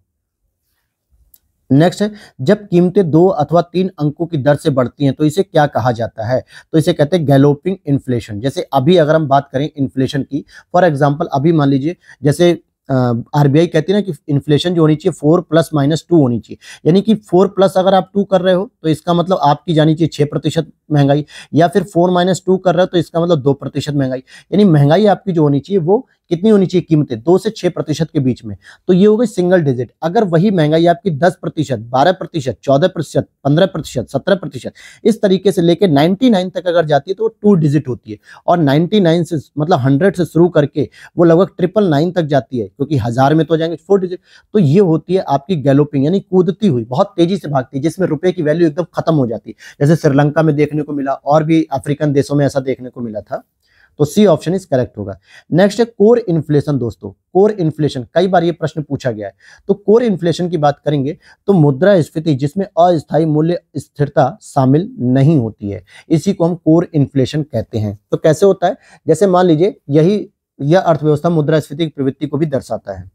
नेक्स्ट है जब कीमतें दो अथवा तीन अंकों की दर से बढ़ती हैं तो इसे क्या कहा जाता है तो इसे कहते हैं गैलोपिंग इन्फ्लेशन जैसे अभी अगर हम बात करें इन्फ्लेशन की फॉर एग्जांपल अभी मान लीजिए जैसे आरबीआई कहती है ना कि इन्फ्लेशन जो होनी चाहिए फोर प्लस माइनस टू होनी चाहिए यानी कि फोर प्लस अगर आप टू कर रहे हो तो इसका मतलब आपकी जानी चाहिए छह प्रतिशत महंगाई या फिर फोर माइनस टू कर रहे हो तो इसका मतलब दो प्रतिशत महंगाई यानी महंगाई आपकी जो होनी चाहिए वो कितनी होनी चाहिए कीमतें दो से छह प्रतिशत के बीच में तो ये हो गई सिंगल डिजिट अगर वही महंगाई आपकी दस प्रतिशत बारह प्रतिशत चौदह प्रतिशत पंद्रह प्रतिशत सत्रह प्रतिशत इस तरीके से लेके नाइन्टी नाइन तक अगर जाती है तो टू डिजिट होती है और नाइन्टी नाइन से मतलब हंड्रेड से शुरू करके वो लगभग ट्रिपल नाइन तक जाती है क्योंकि हजार में तो जाएंगे फोर डिजिट तो ये होती है आपकी गैलोपिंग यानी कूदती हुई बहुत तेजी से भागती है जिसमें रुपये की वैल्यू एकदम खत्म हो जाती है जैसे श्रीलंका में देखने को मिला और भी अफ्रीकन देशों में ऐसा देखने को मिला था तो सी ऑप्शन इज करेक्ट होगा नेक्स्ट है कोर इन्फ्लेशन दोस्तों कोर इन्फ्लेशन कई बार ये प्रश्न पूछा गया है तो कोर इन्फ्लेशन की बात करेंगे तो मुद्रा स्फीति जिसमें अस्थायी मूल्य स्थिरता शामिल नहीं होती है इसी को हम कोर इन्फ्लेशन कहते हैं तो कैसे होता है जैसे मान लीजिए यही यह अर्थव्यवस्था मुद्रा स्फीति की प्रवृत्ति को भी दर्शाता है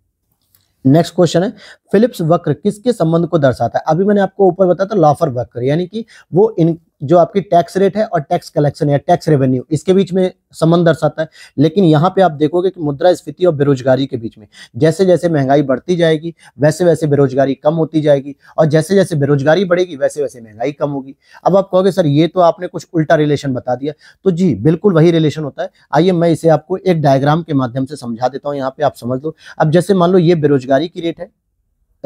नेक्स्ट क्वेश्चन है फिलिप्स वक्र किसके संबंध को दर्शाता है अभी मैंने आपको ऊपर बताया था लॉफर वक्र यानी कि वो इन जो आपकी टैक्स रेट है और टैक्स कलेक्शन या टैक्स रेवेन्यू इसके बीच में संबंध दर्शाता है लेकिन यहाँ पे आप देखोगे कि स्फीति और बेरोजगारी के बीच में जैसे जैसे महंगाई बढ़ती जाएगी वैसे वैसे बेरोजगारी कम होती जाएगी और जैसे जैसे बेरोजगारी बढ़ेगी वैसे वैसे महंगाई कम होगी अब आप कहोगे सर ये तो आपने कुछ उल्टा रिलेशन बता दिया तो जी बिल्कुल वही रिलेशन होता है आइए मैं इसे आपको एक डायग्राम के माध्यम से समझा देता हूँ यहाँ पे आप समझ लो अब जैसे मान लो ये बेरोजगारी की रेट है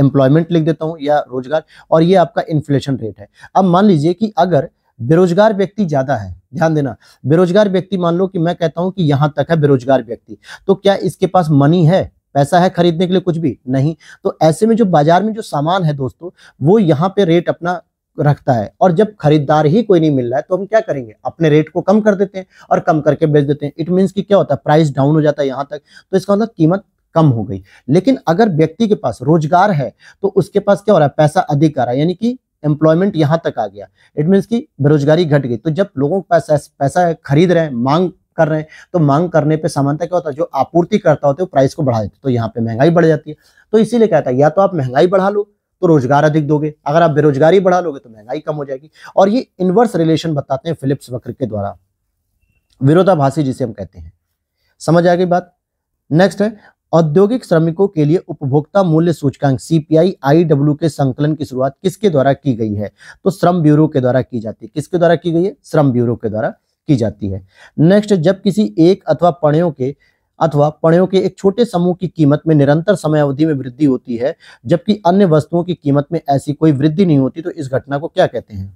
एम्प्लॉयमेंट लिख देता हूँ या रोजगार और ये आपका इन्फ्लेशन रेट है अब मान लीजिए कि अगर बेरोजगार व्यक्ति ज्यादा है ध्यान देना बेरोजगार व्यक्ति मान लो कि मैं कहता हूं कि यहां तक है बेरोजगार व्यक्ति तो क्या इसके पास मनी है पैसा है खरीदने के लिए कुछ भी नहीं तो ऐसे में जो बाजार में जो सामान है दोस्तों वो यहाँ पे रेट अपना रखता है और जब खरीदार ही कोई नहीं मिल रहा है तो हम क्या करेंगे अपने रेट को कम कर देते हैं और कम करके बेच देते हैं इट मीन कि क्या होता है प्राइस डाउन हो जाता है यहाँ तक तो इसका मतलब कीमत कम हो गई लेकिन अगर व्यक्ति के पास रोजगार है तो उसके पास क्या हो रहा है पैसा अधिक आ रहा है यानी कि एम्प्लॉयमेंट यहाँ तक आ गया इट मीन्स की बेरोजगारी घट गई तो जब लोगों के पास पैसा खरीद रहे हैं मांग कर रहे हैं तो मांग करने पे सामान्यता क्या होता है जो आपूर्ति करता होता है वो प्राइस को बढ़ा देते तो यहाँ पे महंगाई बढ़ जाती है तो इसीलिए कहता है या तो आप महंगाई बढ़ा लो तो रोजगार अधिक दोगे अगर आप बेरोजगारी बढ़ा लोगे तो महंगाई कम हो जाएगी और ये इनवर्स रिलेशन बताते हैं फिलिप्स वक्र के द्वारा विरोधाभासी जिसे हम कहते हैं समझ आ गई बात नेक्स्ट है औद्योगिक श्रमिकों के लिए उपभोक्ता मूल्य सूचकांक सीपीआई आईडब्ल्यू के संकलन की शुरुआत किसके द्वारा की गई है तो श्रम ब्यूरो के द्वारा की जाती है किसके द्वारा की गई है श्रम ब्यूरो के द्वारा की जाती है नेक्स्ट जब किसी एक अथवा पणयों के अथवा पणयों के एक छोटे समूह की कीमत में निरंतर समय अवधि में वृद्धि होती है जबकि अन्य वस्तुओं की कीमत में ऐसी कोई वृद्धि नहीं होती तो इस घटना को क्या कहते हैं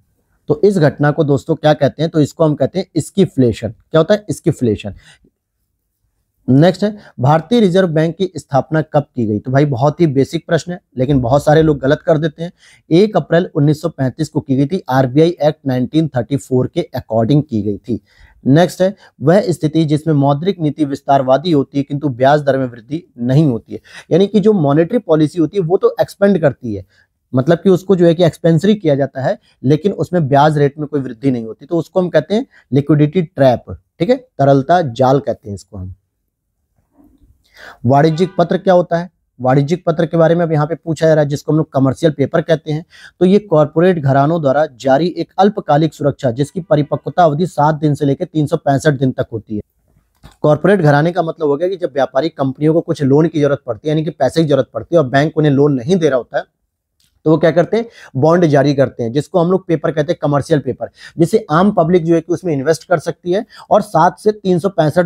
तो इस घटना को दोस्तों क्या कहते हैं तो इसको हम कहते हैं इसकी फ्लेशन क्या होता है इसकी फ्लेशन नेक्स्ट है भारतीय रिजर्व बैंक की स्थापना कब की गई तो भाई बहुत ही बेसिक प्रश्न है लेकिन बहुत सारे लोग गलत कर देते हैं एक अप्रैल 1935 को की गई थी आरबीआई एक्ट 1934 के अकॉर्डिंग की गई थी नेक्स्ट है वह स्थिति जिसमें मौद्रिक नीति विस्तारवादी होती है किंतु ब्याज दर में वृद्धि नहीं होती है यानी कि जो मॉनिटरी पॉलिसी होती है वो तो एक्सपेंड करती है मतलब कि उसको जो है कि एक्सपेंसरी किया जाता है लेकिन उसमें ब्याज रेट में कोई वृद्धि नहीं होती तो उसको हम कहते हैं लिक्विडिटी ट्रैप ठीक है तरलता जाल कहते हैं इसको हम वाणिज्यिक पत्र क्या होता है वाणिज्यिक पत्र के बारे में अब यहाँ पे पूछा जा रहा है जिसको हम लोग कमर्शियल पेपर कहते हैं तो ये कॉरपोरेट घरानों द्वारा जारी एक अल्पकालिक सुरक्षा जिसकी परिपक्वता अवधि सात दिन से लेकर तीन दिन तक होती है कॉरपोरेट घराने का मतलब हो गया कि जब व्यापारी कंपनियों को कुछ लोन की जरूरत पड़ती है यानी कि पैसे की जरूरत पड़ती है और बैंक उन्हें लोन नहीं दे रहा होता है तो वो क्या करते हैं बॉन्ड जारी करते हैं जिसको हम लोग पेपर कहते हैं कमर्शियल पेपर जिसे आम पब्लिक जो है कि उसमें इन्वेस्ट कर सकती है और सात से तीन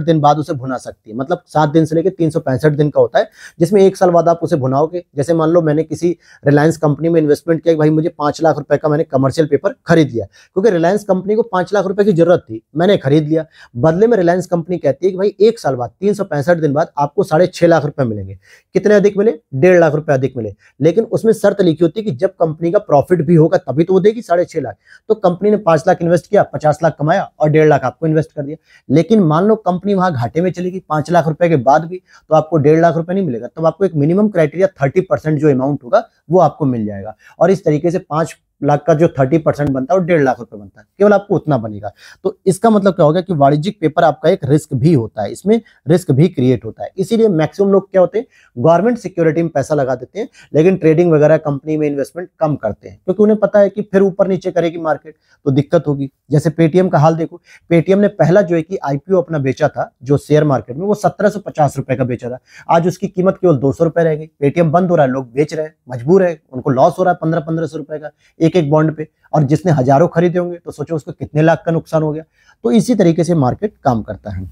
दिन बाद उसे भुना सकती है मतलब सात दिन से लेकर तीन दिन का होता है जिसमें एक साल बाद आप उसे भुनाओगे जैसे मान लो मैंने किसी रिलायंस कंपनी में इन्वेस्टमेंट किया भाई मुझे पांच लाख रुपए का मैंने कमर्शियल पेपर खरीद लिया क्योंकि रिलायंस कंपनी को पांच लाख रुपए की जरूरत थी मैंने खरीद लिया बदले में रिलायंस कंपनी कहती है कि भाई एक साल बाद तीन दिन बाद आपको साढ़े छह लाख रुपए मिलेंगे कितने अधिक मिले डेढ़ लाख रुपए अधिक मिले लेकिन उसमें शर्त लिखी होती है कि कि जब कंपनी का प्रॉफिट भी होगा तभी तो वो देगी साढ़े छह लाख तो कंपनी ने पांच लाख इन्वेस्ट किया पचास लाख कमाया और डेढ़ लाख आपको इन्वेस्ट कर दिया लेकिन मान लो कंपनी वहां घाटे में चलेगी पांच लाख रुपए के बाद भी तो आपको डेढ़ लाख रुपए नहीं मिलेगा तब तो आपको एक मिनिमम क्राइटेरिया थर्टी जो अमाउंट होगा वो आपको मिल जाएगा और इस तरीके से पांच लाख का जो थर्टी परसेंट बनता है वो डेढ़ लाख रुपए बनता है केवल आपको उतना बनेगा तो इसका मतलब क्या होगा कि वाणिज्यिक पेपर आपका एक रिस्क भी होता है इसमें रिस्क भी क्रिएट होता है इसीलिए मैक्सिमम लोग क्या होते हैं गवर्नमेंट सिक्योरिटी में पैसा लगा देते हैं लेकिन ट्रेडिंग वगैरह कंपनी में इन्वेस्टमेंट कम करते हैं क्योंकि उन्हें पता है कि फिर ऊपर नीचे करेगी मार्केट तो दिक्कत होगी जैसे पेटीएम का हाल देखो पेटीएम ने पहला जो है कि आईपीओ अपना बेचा था जो शेयर मार्केट में वो सत्रह का बेचा था आज उसकी कीमत केवल दो रुपए रह गई पेटीएम बंद हो रहा है लोग बेच रहे हैं मजबूर है उनको लॉस हो रहा है पंद्रह पंद्रह का एक एक बॉन्ड पे और जिसने हजारों खरीदे होंगे तो सोचो उसको कितने लाख का नुकसान हो गया तो इसी तरीके से मार्केट काम करता है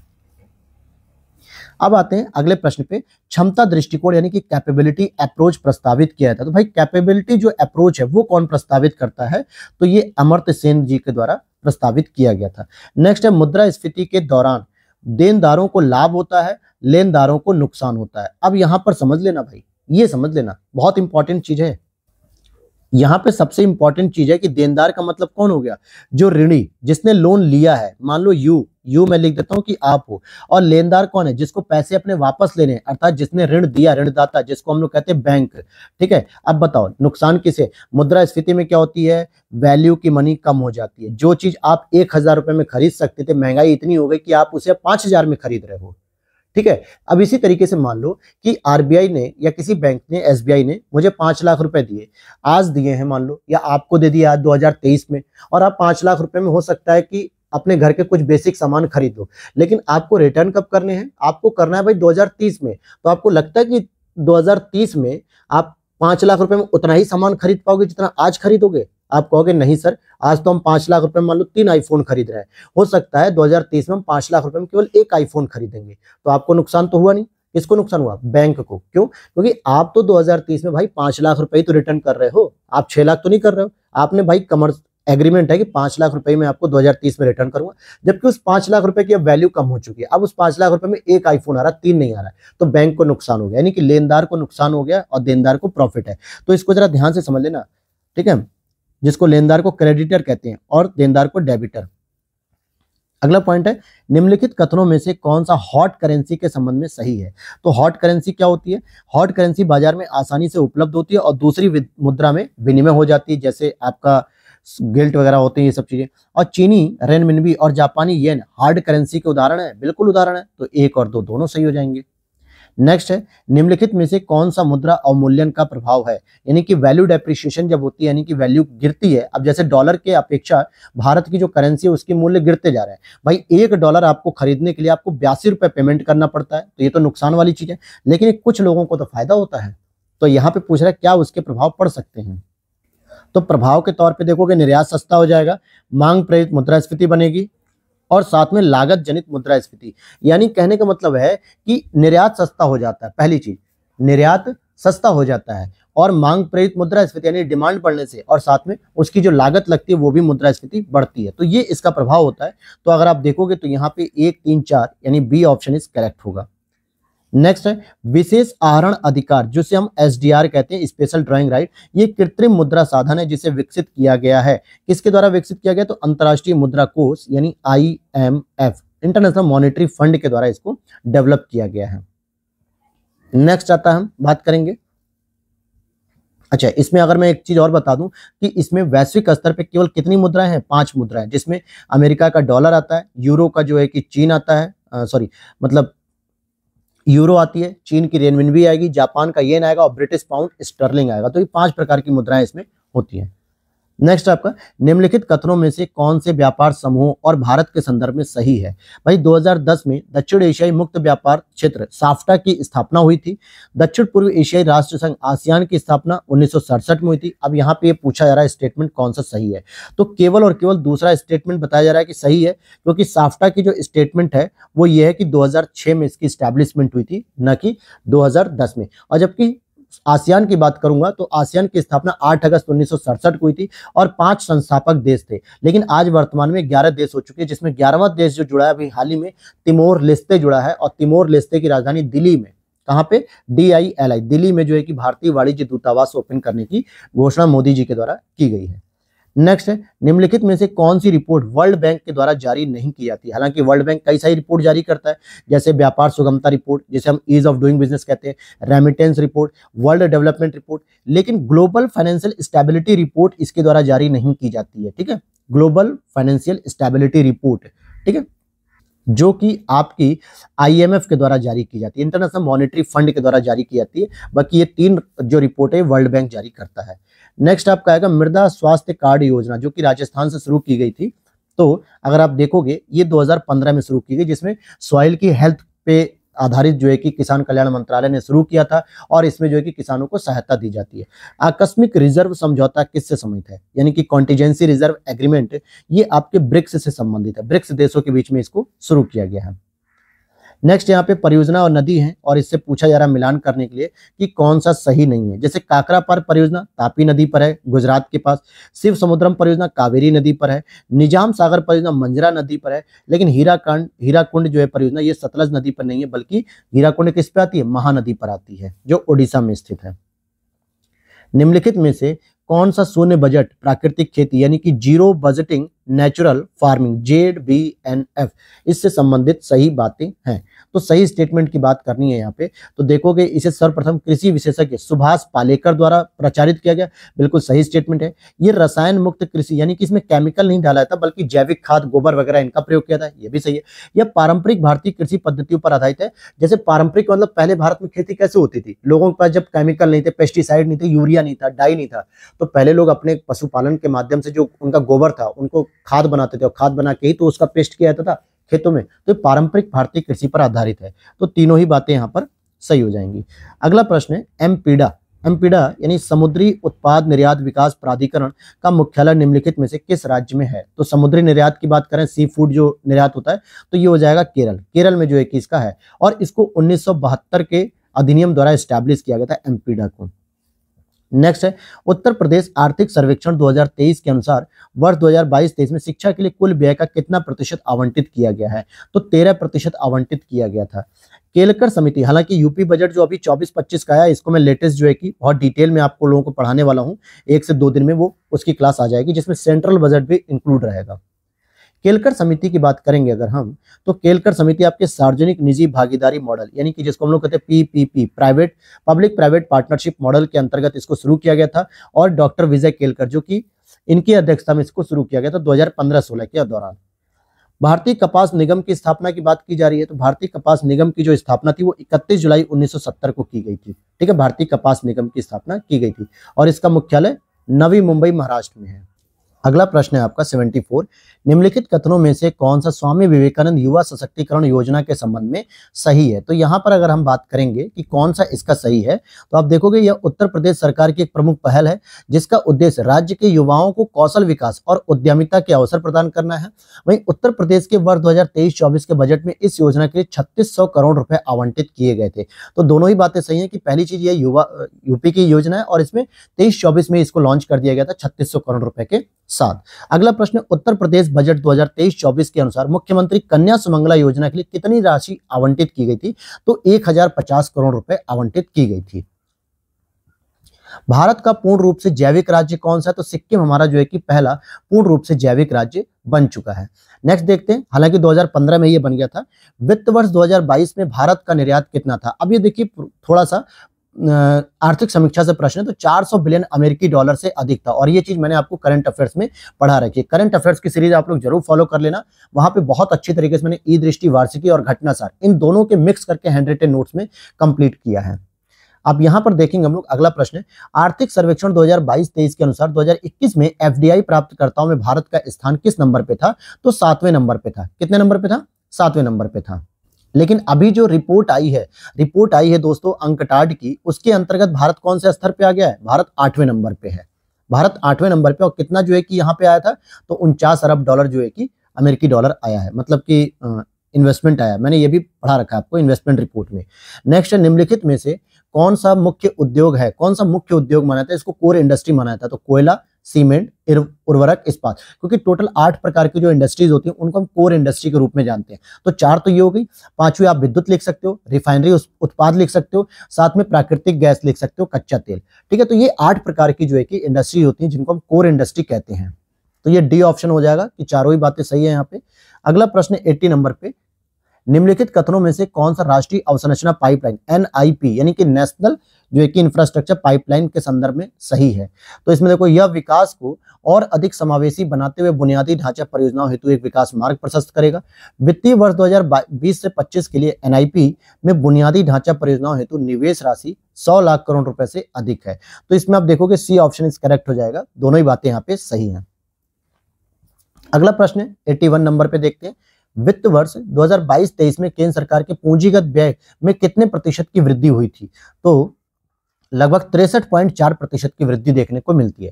अब आते हैं अगले प्रश्न पे क्षमता दृष्टिकोण यानी कि कैपेबिलिटी अप्रोच प्रस्तावित किया था तो भाई कैपेबिलिटी जो अप्रोच है वो कौन प्रस्तावित करता है तो ये अमर्त सेन जी के द्वारा प्रस्तावित किया गया था नेक्स्ट है मुद्रा स्फीति के दौरान देनदारों को लाभ होता है लेनदारों को नुकसान होता है अब यहां पर समझ लेना भाई ये समझ लेना बहुत इंपॉर्टेंट चीज है यहाँ पे सबसे इंपॉर्टेंट चीज है कि देनदार का मतलब कौन हो गया जो ऋणी जिसने लोन लिया है मान लो यू यू मैं लिख देता हूँ कि आप हो और लेनदार कौन है जिसको पैसे अपने वापस लेने अर्थात जिसने ऋण दिया ऋणदाता जिसको हम लोग कहते हैं बैंक ठीक है अब बताओ नुकसान किसे मुद्रा स्फीति में क्या होती है वैल्यू की मनी कम हो जाती है जो चीज आप एक हजार रुपए में खरीद सकते थे महंगाई इतनी हो गई कि आप उसे पांच हजार में खरीद रहे हो ठीक है अब इसी तरीके से मान लो कि आरबीआई ने या किसी बैंक ने एसबीआई ने मुझे पांच लाख रुपए दिए आज दिए हैं मान लो या आपको दे दिया आज 2023 में और आप पांच लाख रुपए में हो सकता है कि अपने घर के कुछ बेसिक सामान खरीद लो लेकिन आपको रिटर्न कब करने हैं आपको करना है भाई 2030 में तो आपको लगता है कि 2030 में आप पांच लाख रुपए में उतना ही सामान खरीद पाओगे जितना आज खरीदोगे आप कहोगे नहीं सर आज तो हम पांच लाख रुपए मान लो तीन आईफोन खरीद रहे हैं हो सकता है 2030 में हम पांच लाख रुपए में केवल एक आईफोन खरीदेंगे तो आपको नुकसान तो हुआ नहीं किसको नुकसान हुआ बैंक को क्यों क्योंकि आप तो 2030 में भाई पांच लाख रुपए ही तो रिटर्न कर रहे हो आप छह लाख तो नहीं कर रहे हो आपने भाई कमर्स एग्रीमेंट है कि पांच लाख रुपए में आपको 2030 में रिटर्न करूंगा जबकि उस पांच लाख रुपए की अब वैल्यू कम हो चुकी है अब उस पांच लाख रुपए में एक आईफोन आ रहा है तीन नहीं आ रहा है तो बैंक को नुकसान हो गया यानी कि लेनदार को नुकसान हो गया और देनदार को प्रॉफिट है तो इसको जरा ध्यान से समझ लेना ठीक है जिसको लेनदार को क्रेडिटर कहते हैं और देनदार को डेबिटर अगला पॉइंट है निम्नलिखित कथनों में से कौन सा हॉट करेंसी के संबंध में सही है तो हॉट करेंसी क्या होती है हॉट करेंसी बाजार में आसानी से उपलब्ध होती है और दूसरी मुद्रा में विनिमय हो जाती है जैसे आपका गिल्ट वगैरह होते हैं ये सब चीज़ें और चीनी रेनमिनबी और जापानी येन हार्ड करेंसी के उदाहरण है बिल्कुल उदाहरण है तो एक और दो दोनों सही हो जाएंगे नेक्स्ट है निम्नलिखित में से कौन सा मुद्रा अवमूल्यन का प्रभाव है यानी कि वैल्यू डेप्रिशिएशन जब होती है यानी कि वैल्यू गिरती है अब जैसे डॉलर के अपेक्षा भारत की जो करेंसी है उसके मूल्य गिरते जा रहे हैं भाई एक डॉलर आपको खरीदने के लिए आपको बयासी रुपए पेमेंट करना पड़ता है तो ये तो नुकसान वाली चीज़ है लेकिन कुछ लोगों को तो फायदा होता है तो यहाँ पे पूछ रहा है क्या उसके प्रभाव पड़ सकते हैं तो प्रभाव के तौर पर देखोगे निर्यात सस्ता हो जाएगा मांग प्रेरित मुद्रास्फीति बनेगी और साथ में लागत जनित मुद्रास्फीति यानी कहने का मतलब है कि निर्यात सस्ता हो जाता है पहली चीज निर्यात सस्ता हो जाता है और मांग प्रेरित मुद्रास्फीति यानी डिमांड बढ़ने से और साथ में उसकी जो लागत लगती है वो भी स्फीति बढ़ती है तो ये इसका प्रभाव होता है तो अगर आप देखोगे तो यहाँ पे एक तीन चार यानी बी ऑप्शन इज करेक्ट होगा नेक्स्ट है विशेष आहरण अधिकार जिसे हम एसडीआर कहते हैं स्पेशल ड्राइंग राइट ये कृत्रिम मुद्रा साधन है जिसे विकसित किया गया है किसके द्वारा विकसित किया गया तो अंतर्राष्ट्रीय मुद्रा कोष यानी आईएमएफ इंटरनेशनल मॉनेटरी फंड के द्वारा इसको डेवलप किया गया है नेक्स्ट आता हम बात करेंगे अच्छा इसमें अगर मैं एक चीज और बता दूं कि इसमें वैश्विक स्तर पे केवल कितनी मुद्राएं हैं पांच मुद्राएं जिसमें अमेरिका का डॉलर आता है यूरो का जो है कि चीन आता है सॉरी मतलब यूरो आती है चीन की रेनविन भी आएगी जापान का येन आएगा और ब्रिटिश पाउंड स्टर्लिंग आएगा तो ये पांच प्रकार की मुद्राएं इसमें होती हैं नेक्स्ट आपका निम्नलिखित कथनों में से कौन से व्यापार समूह और भारत के संदर्भ में सही है भाई 2010 में दक्षिण एशियाई मुक्त व्यापार क्षेत्र साफ्टा की स्थापना हुई थी दक्षिण पूर्व एशियाई राष्ट्र संघ आसियान की स्थापना उन्नीस में हुई थी अब यहाँ पे ये पूछा जा रहा है स्टेटमेंट कौन सा सही है तो केवल और केवल दूसरा स्टेटमेंट बताया जा रहा है कि सही है क्योंकि साफ्टा की जो स्टेटमेंट है वो ये है कि दो में इसकी स्टैब्लिशमेंट हुई थी न कि दो में और जबकि आसियान की बात करूंगा तो आसियान की स्थापना 8 अगस्त उन्नीस को हुई थी और पांच संस्थापक देश थे लेकिन आज वर्तमान में 11 देश हो चुके हैं जिसमें ग्यारहवा देश जो जुड़ा है अभी हाल ही में तिमोर लिस्ते जुड़ा है और तिमोर लिस्ते की राजधानी दिल्ली में कहाँ पे D I L I Delhi में जो है कि भारतीय वाणिज्य दूतावास ओपन करने की घोषणा मोदी जी के द्वारा की गई है नेक्स्ट निम्नलिखित में से कौन सी रिपोर्ट वर्ल्ड बैंक के द्वारा जारी नहीं की जाती हालांकि वर्ल्ड बैंक कई सारी रिपोर्ट जारी करता है जैसे व्यापार सुगमता रिपोर्ट जिसे हम ईज ऑफ डूइंग बिजनेस कहते हैं remittance report world development report लेकिन ग्लोबल फाइनेंशियल स्टेबिलिटी रिपोर्ट इसके द्वारा जारी नहीं की जाती है ठीक है ग्लोबल फाइनेंशियल स्टेबिलिटी रिपोर्ट ठीक है जो कि आपकी आईएमएफ के द्वारा जारी की जाती है इंटरनेशनल मॉनेटरी फंड के द्वारा जारी की जाती है बाकी ये तीन जो रिपोर्ट है वर्ल्ड बैंक जारी करता है नेक्स्ट आपका आएगा मृदा स्वास्थ्य कार्ड योजना जो कि राजस्थान से शुरू की गई थी तो अगर आप देखोगे ये 2015 में शुरू की गई जिसमें सॉइल की हेल्थ पे आधारित जो है कि किसान कल्याण मंत्रालय ने शुरू किया था और इसमें जो है कि किसानों को सहायता दी जाती है आकस्मिक रिजर्व समझौता किससे संबंधित है यानी कि कॉन्टीजेंसी रिजर्व एग्रीमेंट ये आपके ब्रिक्स से संबंधित है ब्रिक्स देशों के बीच में इसको शुरू किया गया है नेक्स्ट यहाँ पे परियोजना और नदी है और इससे पूछा जा रहा है मिलान करने के लिए कि कौन सा सही नहीं है जैसे काकरा पर परियोजना तापी नदी पर है गुजरात के पास शिव समुद्रम परियोजना कावेरी नदी पर है निजाम सागर परियोजना मंजरा नदी पर है लेकिन हीराकंड हीराकुंड जो है परियोजना ये सतलज नदी पर नहीं है बल्कि हीराकुंड किस पे आती है महानदी पर आती है जो उड़ीसा में स्थित है निम्नलिखित में से कौन सा शून्य बजट प्राकृतिक खेती यानी कि zero budgeting natural farming Z B N F इससे संबंधित सही बातें हैं तो सही स्टेटमेंट की बात करनी है यहाँ पे तो देखोगे इसे सर्वप्रथम कृषि विशेषज्ञ सुभाष पालेकर द्वारा प्रचारित किया गया बिल्कुल सही स्टेटमेंट है ये रसायन मुक्त कृषि यानी कि इसमें केमिकल नहीं डाला था बल्कि जैविक खाद गोबर वगैरह इनका प्रयोग किया था यह भी सही है यह पारंपरिक भारतीय कृषि पद्धतियों पर आधारित है जैसे पारंपरिक मतलब पहले भारत में खेती कैसे होती थी लोगों के पास जब केमिकल नहीं थे पेस्टिसाइड नहीं थे यूरिया नहीं था डाई नहीं था तो पहले लोग अपने पशुपालन के माध्यम से जो उनका गोबर था उनको खाद बनाते थे और खाद बना के ही तो उसका पेस्ट किया जाता था खेतों में तो पारंपरिक भारतीय कृषि पर आधारित है तो तीनों ही बातें यहाँ पर सही हो जाएंगी अगला प्रश्न है एमपीडा एमपीडा यानी समुद्री उत्पाद निर्यात विकास प्राधिकरण का मुख्यालय निम्नलिखित में से किस राज्य में है तो समुद्री निर्यात की बात करें सी फूड जो निर्यात होता है तो ये हो जाएगा केरल केरल में जो है इसका है और इसको उन्नीस के अधिनियम द्वारा स्टैब्लिश किया गया था एमपीडा को नेक्स्ट है उत्तर प्रदेश आर्थिक सर्वेक्षण 2023 के अनुसार वर्ष 2022-23 में शिक्षा के लिए कुल व्यय का कितना प्रतिशत आवंटित किया गया है तो 13 प्रतिशत आवंटित किया गया था केलकर समिति हालांकि यूपी बजट जो अभी 24-25 का आया इसको मैं लेटेस्ट जो है कि बहुत डिटेल में आपको लोगों को पढ़ाने वाला हूँ एक से दो दिन में वो उसकी क्लास आ जाएगी जिसमें सेंट्रल बजट भी इंक्लूड रहेगा केलकर समिति की बात करेंगे अगर हम तो केलकर समिति आपके सार्वजनिक निजी भागीदारी मॉडल यानी कि जिसको हम लोग कहते हैं PPP private public private partnership model के अंतर्गत इसको शुरू किया गया था और डॉक्टर विजय केलकर जो कि इनकी अध्यक्षता में इसको शुरू किया गया था 2015-16 के दौरान भारतीय कपास निगम की स्थापना की बात की जा रही है तो भारतीय कपास निगम की जो स्थापना थी वो 31 जुलाई 1970 को की गई थी ठीक है भारतीय कपास निगम की स्थापना की गई थी और इसका मुख्यालय नवी मुंबई महाराष्ट्र में है अगला प्रश्न है आपका 74 निम्नलिखित कथनों में से कौन सा स्वामी विवेकानंद युवा सशक्तिकरण योजना के संबंध में सही है तो यहाँ पर अगर हम बात करेंगे कि कौन सा इसका सही है तो आप देखोगे यह उत्तर प्रदेश सरकार की एक प्रमुख पहल है जिसका उद्देश्य राज्य के युवाओं को कौशल विकास और उद्यमिता के अवसर प्रदान करना है वहीं उत्तर प्रदेश के वर्ष दो हजार के बजट में इस योजना के लिए छत्तीस करोड़ रुपए आवंटित किए गए थे तो दोनों ही बातें सही है कि पहली चीज यह युवा यूपी की योजना है और इसमें तेईस चौबीस में इसको लॉन्च कर दिया गया था छत्तीस करोड़ रुपए के साथ अगला प्रश्न उत्तर प्रदेश बजट 2023-24 के अनुसार मुख्यमंत्री कन्या सुमंगला योजना के लिए कितनी राशि आवंटित की गई थी तो 1050 करोड़ रुपए आवंटित की गई थी भारत का पूर्ण रूप से जैविक राज्य कौन सा है तो सिक्किम हमारा जो है कि पहला पूर्ण रूप से जैविक राज्य बन चुका है नेक्स्ट देखते हैं हालांकि 2015 में ये बन गया था वित्त वर्ष 2022 में भारत का निर्यात कितना था अब ये देखिए थोड़ा सा आर्थिक समीक्षा से प्रश्न है तो 400 बिलियन अमेरिकी डॉलर से अधिक था और ये चीज मैंने आपको करंट अफेयर्स में पढ़ा रखी है करंट अफेयर्स की सीरीज आप लोग जरूर फॉलो कर लेना वहां पे बहुत अच्छी तरीके से मैंने ई दृष्टि वार्षिकी और घटनासार इन दोनों के मिक्स करके हैंड रिटेन नोट्स में कंप्लीट किया है अब यहाँ पर देखेंगे हम लोग अगला प्रश्न है आर्थिक सर्वेक्षण 2022-23 के अनुसार 2021 में एफडीआई प्राप्तकर्ताओं में भारत का स्थान किस नंबर पे था तो सातवें नंबर पे था कितने नंबर पे था सातवें नंबर पे था लेकिन अभी जो रिपोर्ट आई है रिपोर्ट आई है दोस्तों अंकटाड की उसके अंतर्गत भारत कौन से स्तर पे आ गया है भारत आठवें नंबर पे है भारत आठवें नंबर पे और कितना जो है कि यहाँ पे आया था तो उनचास अरब डॉलर जो है कि अमेरिकी डॉलर आया है मतलब कि इन्वेस्टमेंट आया मैंने ये भी पढ़ा रखा है आपको इन्वेस्टमेंट रिपोर्ट में नेक्स्ट निम्नलिखित में से कौन सा मुख्य उद्योग है कौन सा मुख्य उद्योग माना था इसको कोर इंडस्ट्री माना था तो कोयला सीमेंट उर्वरक इस्पात क्योंकि टोटल आठ प्रकार की जो इंडस्ट्रीज होती हैं उनको हम कोर इंडस्ट्री के रूप में जानते हैं तो चार तो ये हो गई पांचवी आप विद्युत लिख सकते हो रिफाइनरी उत्पाद लिख सकते हो साथ में प्राकृतिक गैस लिख सकते हो कच्चा तेल ठीक है तो ये आठ प्रकार की जो है कि इंडस्ट्रीज होती है जिनको हम कोर इंडस्ट्री कहते हैं तो ये डी ऑप्शन हो जाएगा कि चारों ही बातें सही है यहाँ पे अगला प्रश्न एट्टी नंबर पे निम्नलिखित कथनों में से कौन सा राष्ट्रीय अवसंरचना पाइपलाइन एनआईपी यानी कि नेशनल जो कि इंफ्रास्ट्रक्चर पाइपलाइन के संदर्भ में सही है तो इसमें देखो यह विकास को और अधिक समावेशी बनाते हुए बुनियादी ढांचा परियोजनाओं हेतु एक विकास मार्ग प्रशस्त करेगा वित्तीय वर्ष 2020 से 25 के लिए एनआईपी में बुनियादी ढांचा परियोजनाओं हेतु निवेश राशि 100 लाख करोड़ रुपए से अधिक है तो इसमें आप देखोगे सी ऑप्शन इस करेक्ट हो जाएगा दोनों ही बातें यहाँ पे सही है अगला प्रश्न एट्टी नंबर पे देखते हैं वित्त वर्ष 2022-23 में केंद्र सरकार के पूंजीगत व्यय में कितने प्रतिशत की वृद्धि हुई थी तो लगभग तिरसठ पॉइंट चार प्रतिशत की वृद्धि देखने को मिलती है